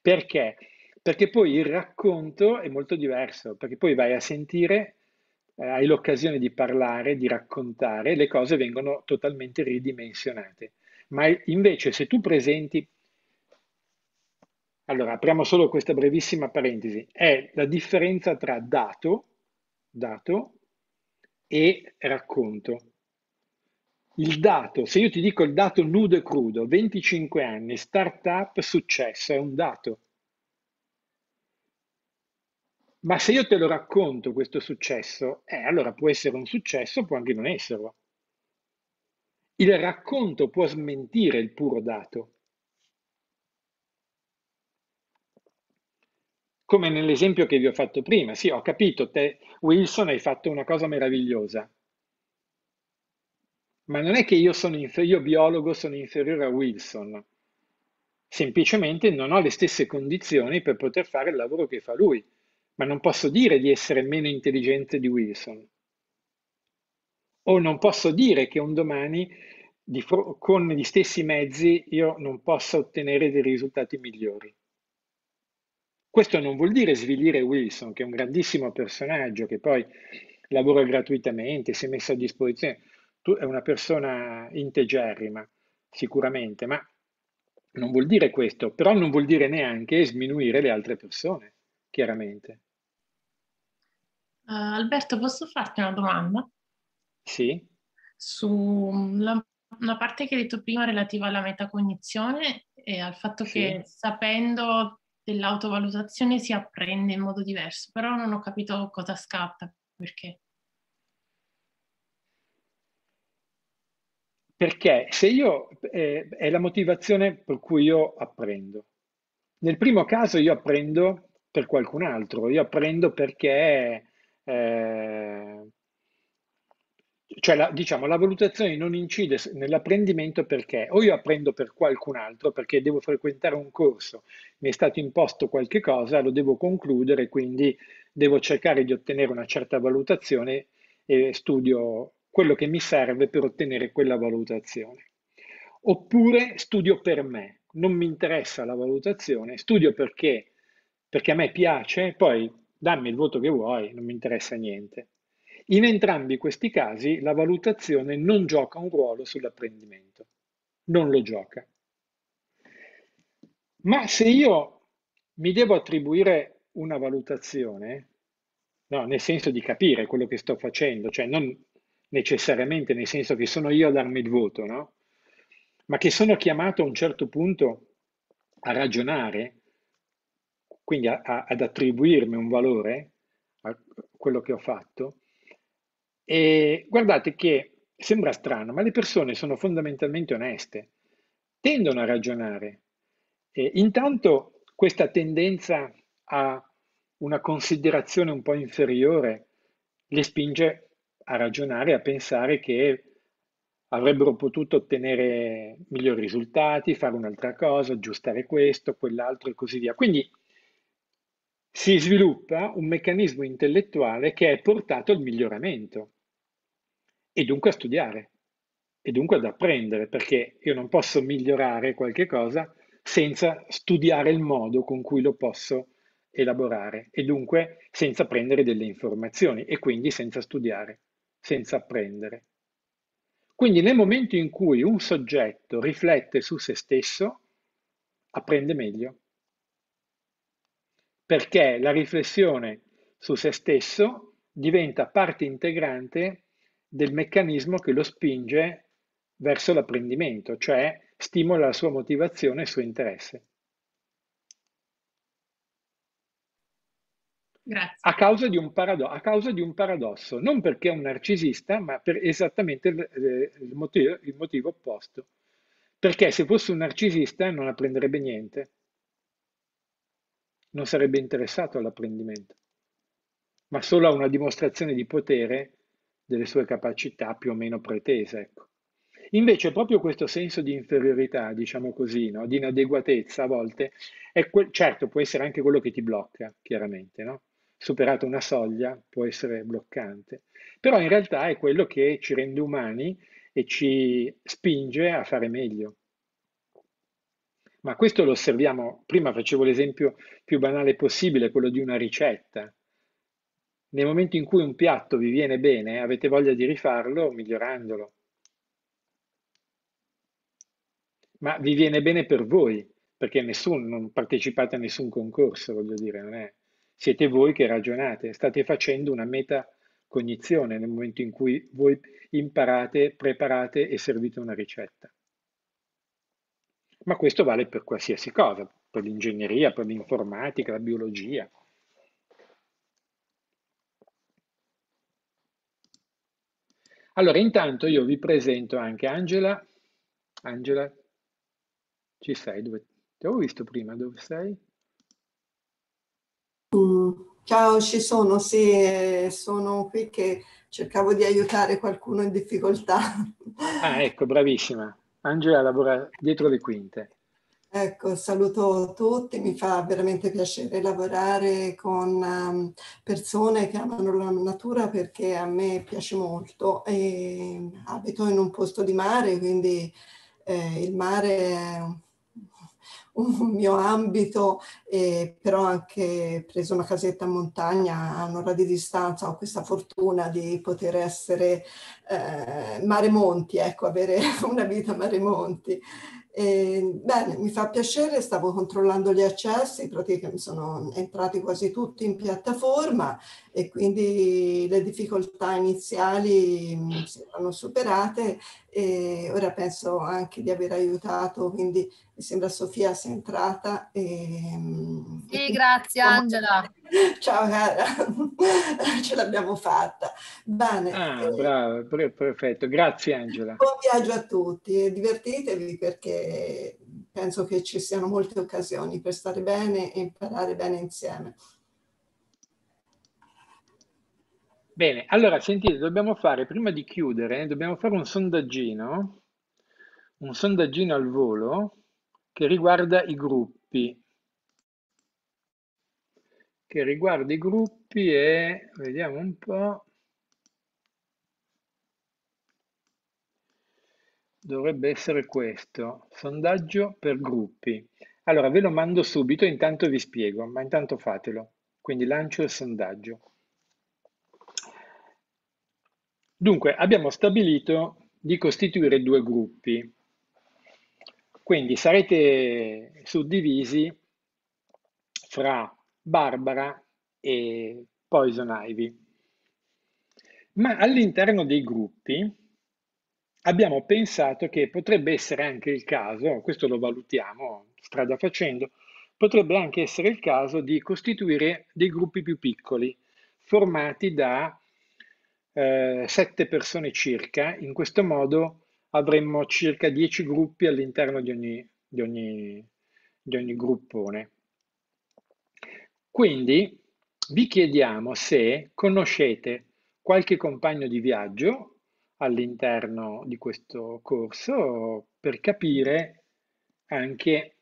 Perché? Perché poi il racconto è molto diverso, perché poi vai a sentire, eh, hai l'occasione di parlare, di raccontare, le cose vengono totalmente ridimensionate. Ma invece se tu presenti allora, apriamo solo questa brevissima parentesi. È la differenza tra dato, dato e racconto. Il dato, se io ti dico il dato nudo e crudo, 25 anni, startup, successo, è un dato. Ma se io te lo racconto questo successo, eh, allora può essere un successo, può anche non esserlo. Il racconto può smentire il puro dato. come nell'esempio che vi ho fatto prima. Sì, ho capito, te Wilson hai fatto una cosa meravigliosa, ma non è che io, sono io biologo sono inferiore a Wilson, semplicemente non ho le stesse condizioni per poter fare il lavoro che fa lui, ma non posso dire di essere meno intelligente di Wilson. O non posso dire che un domani con gli stessi mezzi io non possa ottenere dei risultati migliori. Questo non vuol dire svilire Wilson, che è un grandissimo personaggio che poi lavora gratuitamente, si è messo a disposizione, tu, è una persona integerrima sicuramente, ma non vuol dire questo, però non vuol dire neanche sminuire le altre persone, chiaramente. Uh, Alberto, posso farti una domanda? Sì. Sulla mm, una parte che hai detto prima relativa alla metacognizione e al fatto sì. che sapendo dell'autovalutazione si apprende in modo diverso, però non ho capito cosa scatta, perché. Perché se io, eh, è la motivazione per cui io apprendo. Nel primo caso io apprendo per qualcun altro, io apprendo perché eh, cioè la, diciamo, la valutazione non incide nell'apprendimento perché o io apprendo per qualcun altro perché devo frequentare un corso, mi è stato imposto qualche cosa, lo devo concludere, quindi devo cercare di ottenere una certa valutazione e studio quello che mi serve per ottenere quella valutazione. Oppure studio per me, non mi interessa la valutazione, studio perché, perché a me piace, poi dammi il voto che vuoi, non mi interessa niente. In entrambi questi casi la valutazione non gioca un ruolo sull'apprendimento, non lo gioca. Ma se io mi devo attribuire una valutazione, no, nel senso di capire quello che sto facendo, cioè non necessariamente nel senso che sono io a darmi il voto, no? ma che sono chiamato a un certo punto a ragionare, quindi a, a, ad attribuirmi un valore a quello che ho fatto, e guardate che sembra strano, ma le persone sono fondamentalmente oneste, tendono a ragionare. E intanto questa tendenza a una considerazione un po' inferiore le spinge a ragionare, a pensare che avrebbero potuto ottenere migliori risultati, fare un'altra cosa, aggiustare questo, quell'altro e così via. Quindi si sviluppa un meccanismo intellettuale che è portato al miglioramento e dunque a studiare e dunque ad apprendere, perché io non posso migliorare qualche cosa senza studiare il modo con cui lo posso elaborare e dunque senza prendere delle informazioni e quindi senza studiare, senza apprendere. Quindi nel momento in cui un soggetto riflette su se stesso, apprende meglio, perché la riflessione su se stesso diventa parte integrante del meccanismo che lo spinge verso l'apprendimento, cioè stimola la sua motivazione e il suo interesse. A causa, a causa, di un paradosso, non perché è un narcisista, ma per esattamente il, eh, il, motivo, il motivo opposto. Perché se fosse un narcisista non apprenderebbe niente, non sarebbe interessato all'apprendimento, ma solo a una dimostrazione di potere delle sue capacità più o meno pretese. Ecco. Invece proprio questo senso di inferiorità, diciamo così, no? di inadeguatezza a volte, quel, certo può essere anche quello che ti blocca, chiaramente, no? superata una soglia può essere bloccante, però in realtà è quello che ci rende umani e ci spinge a fare meglio. Ma questo lo osserviamo, prima facevo l'esempio più banale possibile, quello di una ricetta. Nel momento in cui un piatto vi viene bene, avete voglia di rifarlo migliorandolo. Ma vi viene bene per voi, perché nessun, non partecipate a nessun concorso, voglio dire, non è. Siete voi che ragionate, state facendo una metacognizione nel momento in cui voi imparate, preparate e servite una ricetta. Ma questo vale per qualsiasi cosa, per l'ingegneria, per l'informatica, la biologia. Allora, intanto io vi presento anche Angela. Angela, ci sei? Dove... Ti avevo visto prima, dove sei? Mm, ciao, ci sono, sì, eh, sono qui che cercavo di aiutare qualcuno in difficoltà. Ah, ecco, bravissima. Angela lavora dietro le quinte. Ecco, saluto tutti, mi fa veramente piacere lavorare con ehm, persone che amano la natura perché a me piace molto. E ehm, abito in un posto di mare, quindi eh, il mare è un mio ambito, eh, però anche preso una casetta a montagna a un'ora di distanza, ho questa fortuna di poter essere eh, mare monti, ecco, avere una vita mare monti. E, ehm, bene, mi fa piacere, stavo controllando gli accessi, praticamente sono entrati quasi tutti in piattaforma e quindi le difficoltà iniziali mm, si sembrano superate e ora penso anche di aver aiutato, quindi mi sembra Sofia sia entrata. E, mm, sì, grazie Angela. Ciao cara, ce l'abbiamo fatta. Bene. Ah, eh, bravo, perfetto, grazie Angela. Buon viaggio a tutti e divertitevi perché penso che ci siano molte occasioni per stare bene e imparare bene insieme. Bene, allora sentite, dobbiamo fare, prima di chiudere, dobbiamo fare un sondaggino, un sondaggino al volo che riguarda i gruppi. Che riguarda i gruppi e vediamo un po'. Dovrebbe essere questo, sondaggio per gruppi. Allora ve lo mando subito, intanto vi spiego, ma intanto fatelo. Quindi lancio il sondaggio. Dunque, abbiamo stabilito di costituire due gruppi, quindi sarete suddivisi fra Barbara e Poison Ivy. Ma all'interno dei gruppi abbiamo pensato che potrebbe essere anche il caso, questo lo valutiamo strada facendo, potrebbe anche essere il caso di costituire dei gruppi più piccoli, formati da eh, sette persone circa, in questo modo avremmo circa 10 gruppi all'interno di ogni, di ogni, di ogni gruppone. Quindi vi chiediamo se conoscete qualche compagno di viaggio all'interno di questo corso per capire anche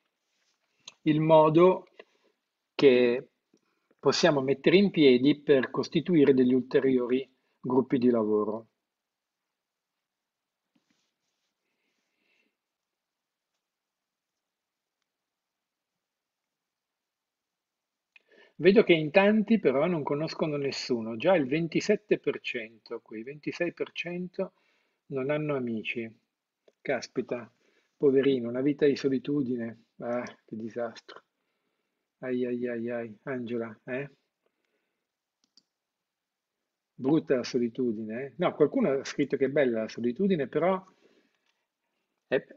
il modo che possiamo mettere in piedi per costituire degli ulteriori Gruppi di lavoro. Vedo che in tanti però non conoscono nessuno, già il 27%, quei 26% non hanno amici. Caspita, poverino, una vita di solitudine. Ah, che disastro. Ai ai ai ai, Angela, eh? brutta la solitudine. Eh. No, qualcuno ha scritto che è bella la solitudine, però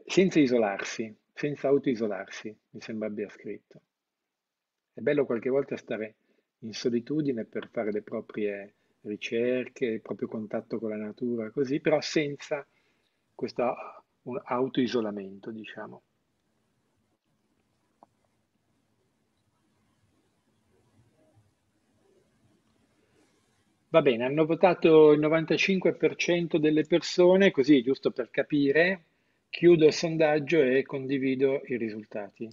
senza isolarsi, senza autoisolarsi, mi sembra abbia scritto. È bello qualche volta stare in solitudine per fare le proprie ricerche, il proprio contatto con la natura, così, però senza questo autoisolamento, diciamo. Va bene, hanno votato il 95% delle persone, così giusto per capire, chiudo il sondaggio e condivido i risultati.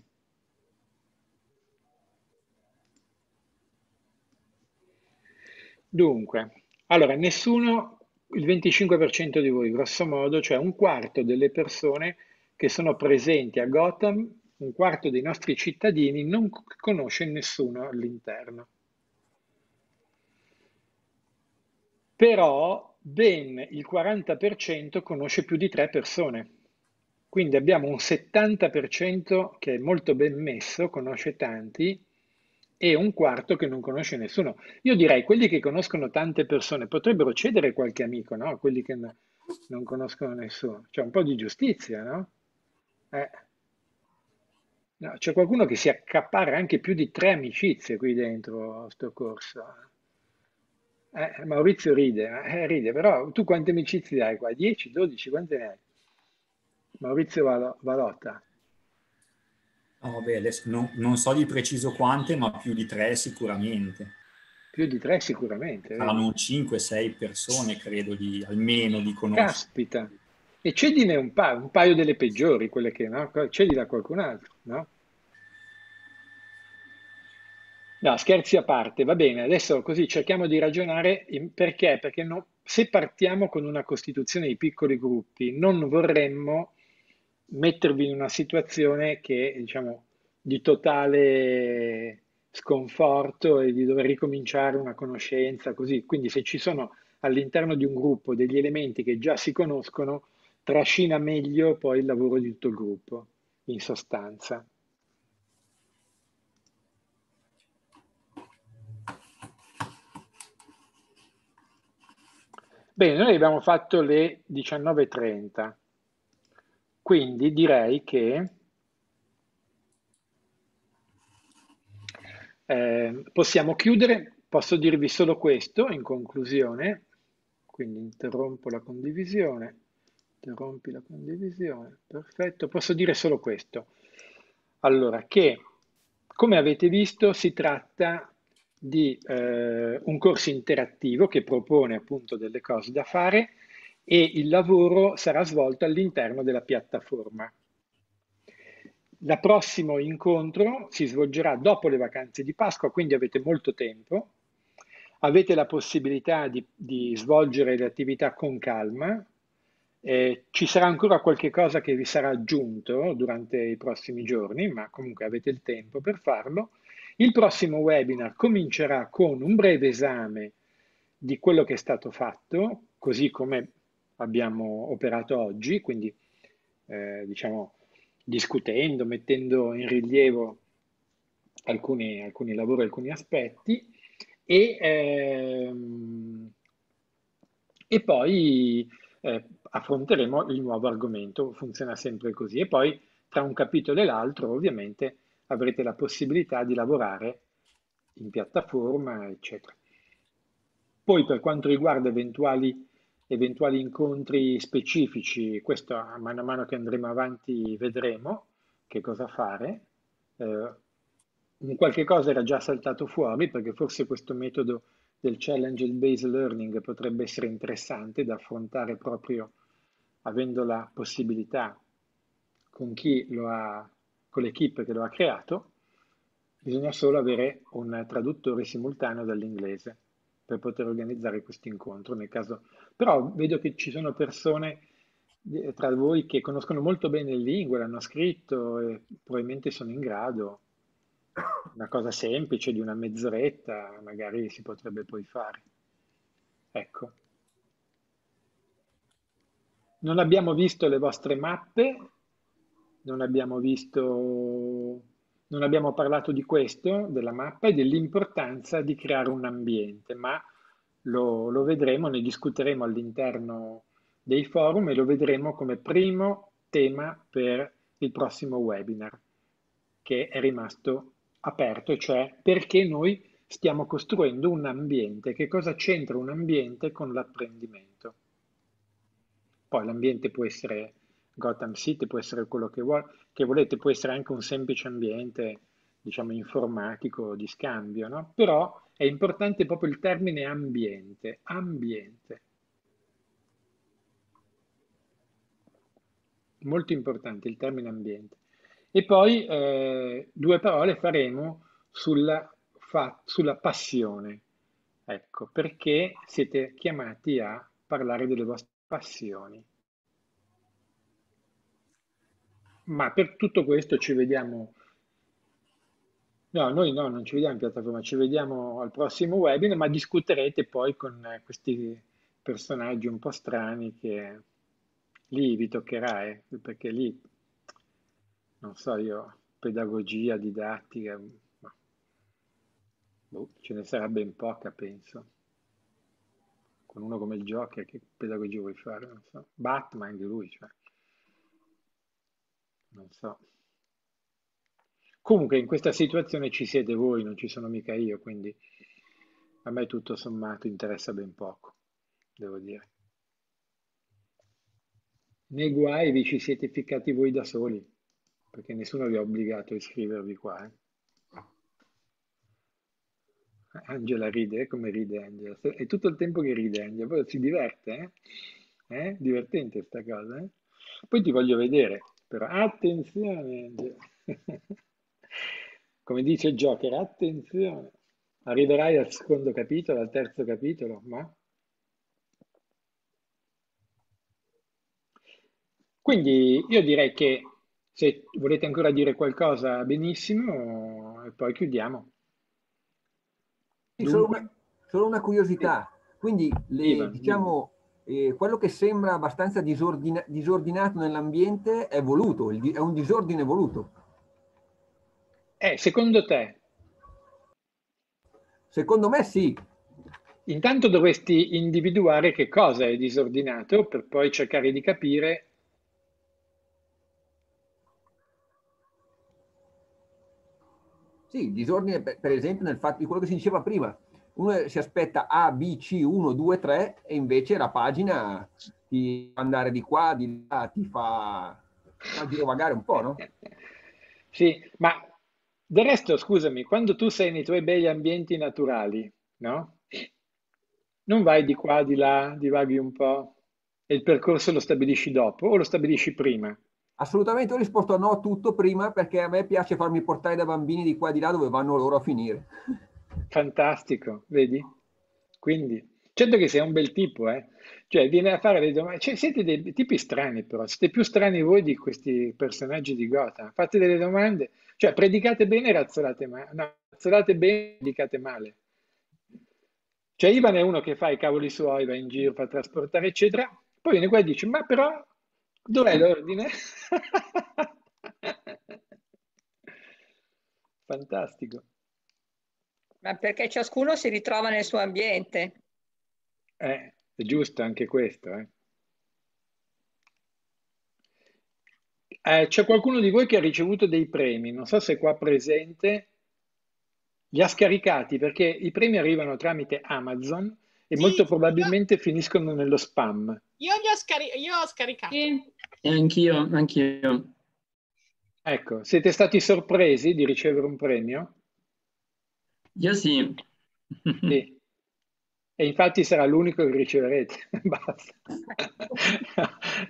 Dunque, allora, nessuno, il 25% di voi, grosso modo, cioè un quarto delle persone che sono presenti a Gotham, un quarto dei nostri cittadini non conosce nessuno all'interno. però ben il 40% conosce più di tre persone. Quindi abbiamo un 70% che è molto ben messo, conosce tanti, e un quarto che non conosce nessuno. Io direi quelli che conoscono tante persone potrebbero cedere qualche amico, no? Quelli che non conoscono nessuno. C'è un po' di giustizia, no? Eh. no c'è qualcuno che si accaparra anche più di tre amicizie qui dentro a sto corso. Eh, Maurizio ride, eh, ride, però tu quante amicizie hai qua? 10, 12, quante ne hai? Maurizio Val- Valotta. Oh, beh, adesso non, non, so di preciso quante, ma più di tre sicuramente. Più di tre sicuramente. Saranno eh? 5-6 persone, credo, di, almeno di conoscere. Caspita. E cedine un, pa- un paio delle peggiori, quelle che, no? Cedile a qualcun altro, no? No, scherzi a parte, va bene, adesso così cerchiamo di ragionare in- perché, perché no- se partiamo con una costituzione di piccoli gruppi, non vorremmo mettervi in una situazione che, diciamo, di totale sconforto e di dover ricominciare una conoscenza, così. Quindi se ci sono all'interno di un gruppo degli elementi che già si conoscono, trascina meglio poi il lavoro di tutto il gruppo, in sostanza. Bene, noi abbiamo fatto le 19.30, quindi direi che eh, possiamo chiudere. Posso dirvi solo questo in conclusione, quindi interrompo la condivisione, interrompi la condivisione, perfetto, posso dire solo questo. Allora, che come avete visto si tratta di eh, un corso interattivo che propone appunto delle cose da fare e il lavoro sarà svolto all'interno della piattaforma. Il prossimo incontro si svolgerà dopo le vacanze di Pasqua, quindi avete molto tempo, avete la possibilità di, di svolgere le attività con calma, eh, ci sarà ancora qualche cosa che vi sarà aggiunto durante i prossimi giorni, ma comunque avete il tempo per farlo il prossimo webinar comincerà con un breve esame di quello che è stato fatto, così come abbiamo operato oggi, quindi eh, diciamo discutendo, mettendo in rilievo alcuni, alcuni lavori, alcuni aspetti, e, ehm, e poi eh, affronteremo il nuovo argomento, funziona sempre così, e poi tra un capitolo e l'altro ovviamente avrete la possibilità di lavorare in piattaforma, eccetera. Poi per quanto riguarda eventuali, eventuali incontri specifici, questo a mano a mano che andremo avanti vedremo che cosa fare. Eh, qualche cosa era già saltato fuori perché forse questo metodo del challenge based learning potrebbe essere interessante da affrontare proprio avendo la possibilità con chi lo ha con l'equipe che lo ha creato, bisogna solo avere un traduttore simultaneo dall'inglese per poter organizzare questo incontro. Nel caso... Però vedo che ci sono persone eh, tra voi che conoscono molto bene le lingue, l'hanno scritto e probabilmente sono in grado. Una cosa semplice di una mezz'oretta magari si potrebbe poi fare. Ecco. Non abbiamo visto le vostre mappe, non abbiamo visto, non abbiamo parlato di questo, della mappa e dell'importanza di creare un ambiente, ma lo, lo vedremo, ne discuteremo all'interno dei forum e lo vedremo come primo tema per il prossimo webinar che è rimasto aperto, cioè perché noi stiamo costruendo un ambiente, che cosa c'entra un ambiente con l'apprendimento. Poi l'ambiente può essere Gotham City, può essere quello che, vuol- che volete, può essere anche un semplice ambiente, diciamo, informatico di scambio, no? Però è importante proprio il termine ambiente, ambiente. Molto importante il termine ambiente. E poi eh, due parole faremo sulla, fa- sulla passione. Ecco, perché siete chiamati a parlare delle vostre passioni. ma per tutto questo ci vediamo. No, noi no, non ci vediamo in piattaforma, ci vediamo al prossimo webinar, ma discuterete poi con eh, questi personaggi un po' strani che lì vi toccherà, eh, perché lì, non so io, pedagogia, didattica, no. boh, ce ne sarà ben poca, penso. Con uno come il Joker, che pedagogia vuoi fare? Non so. Batman anche lui, cioè non so. Comunque in questa situazione ci siete voi, non ci sono mica io, quindi a me tutto sommato interessa ben poco, devo dire. Nei guai vi ci siete ficcati voi da soli, perché nessuno vi ha obbligato a iscrivervi qua. Eh? Angela ride, eh, come ride Angela? È tutto il tempo che ride Angela, poi si diverte, eh? eh? Divertente sta cosa, eh? Poi ti voglio vedere però attenzione, come dice Joker, attenzione, arriverai al secondo capitolo, al terzo capitolo, ma... Quindi io direi che se volete ancora dire qualcosa, benissimo, e poi chiudiamo. Solo una, solo una, curiosità, quindi le, Ivan, diciamo, eh, quello che sembra abbastanza disordina disordinato nell'ambiente è voluto, è un disordine voluto. Eh, secondo te? Secondo me sì. Intanto dovresti individuare che cosa è disordinato per poi cercare di capire Sì, disordine per, esempio nel fatto di quello che si diceva prima, uno si aspetta A, B, C, 1, 2, 3 e invece la pagina ti fa andare di qua, di là, ti fa, fa girovagare un po', no? Sì, ma del resto, scusami, quando tu sei nei tuoi bei ambienti naturali, no? Non vai di qua, di là, divaghi un po' e il percorso lo stabilisci dopo o lo stabilisci prima? Assolutamente, ho risposto no a tutto prima perché a me piace farmi portare da bambini di qua e di là dove vanno loro a finire. Fantastico, vedi? Quindi, certo che sei un bel tipo, eh? Cioè, viene a fare le domande. Cioè, siete dei tipi strani, però. Siete più strani voi di questi personaggi di Gotham. Fate delle domande. Cioè, predicate bene e razzolate male. No, razzolate bene e predicate male. Cioè, Ivan è uno che fa i cavoli suoi, va in giro, fa trasportare, eccetera. Poi viene qua e dice, ma però, dov'è l'ordine? Fantastico. Ma perché ciascuno si ritrova nel suo ambiente. Eh, è giusto anche questo. Eh. Eh, c'è qualcuno di voi che ha ricevuto dei premi, non so se è qua presente, li ha scaricati perché i premi arrivano tramite Amazon e sì, molto probabilmente io... finiscono nello spam. Io li ho, scari- io ho scaricati. Sì. Eh, anch'io, anch'io. Ecco, siete stati sorpresi di ricevere un premio? Io sì. sì. E infatti sarà l'unico che riceverete, basta.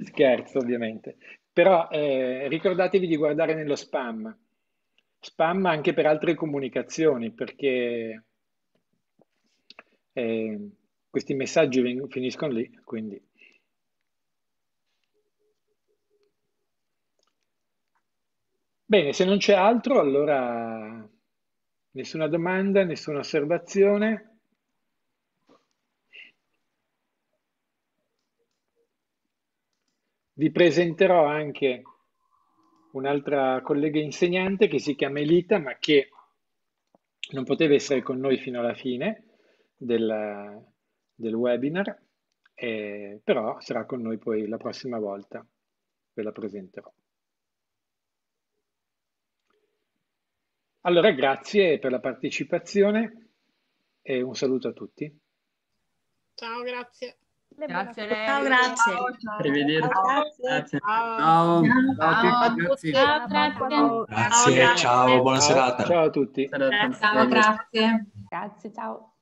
Scherzo ovviamente. Però eh, ricordatevi di guardare nello spam. Spam anche per altre comunicazioni, perché eh, questi messaggi veng- finiscono lì, quindi... Bene, se non c'è altro, allora Nessuna domanda, nessuna osservazione? Vi presenterò anche un'altra collega insegnante che si chiama Elita, ma che non poteva essere con noi fino alla fine del, del webinar, eh, però sarà con noi poi la prossima volta, ve la presenterò. Allora, grazie per la partecipazione e un saluto a tutti. Ciao, grazie. Grazie, grazie. Ciao, grazie. Arrivederci. Ciao. Ciao. Grazie, ciao, buona serata. Ciao a tutti. Ciao, grazie. Grazie, ciao.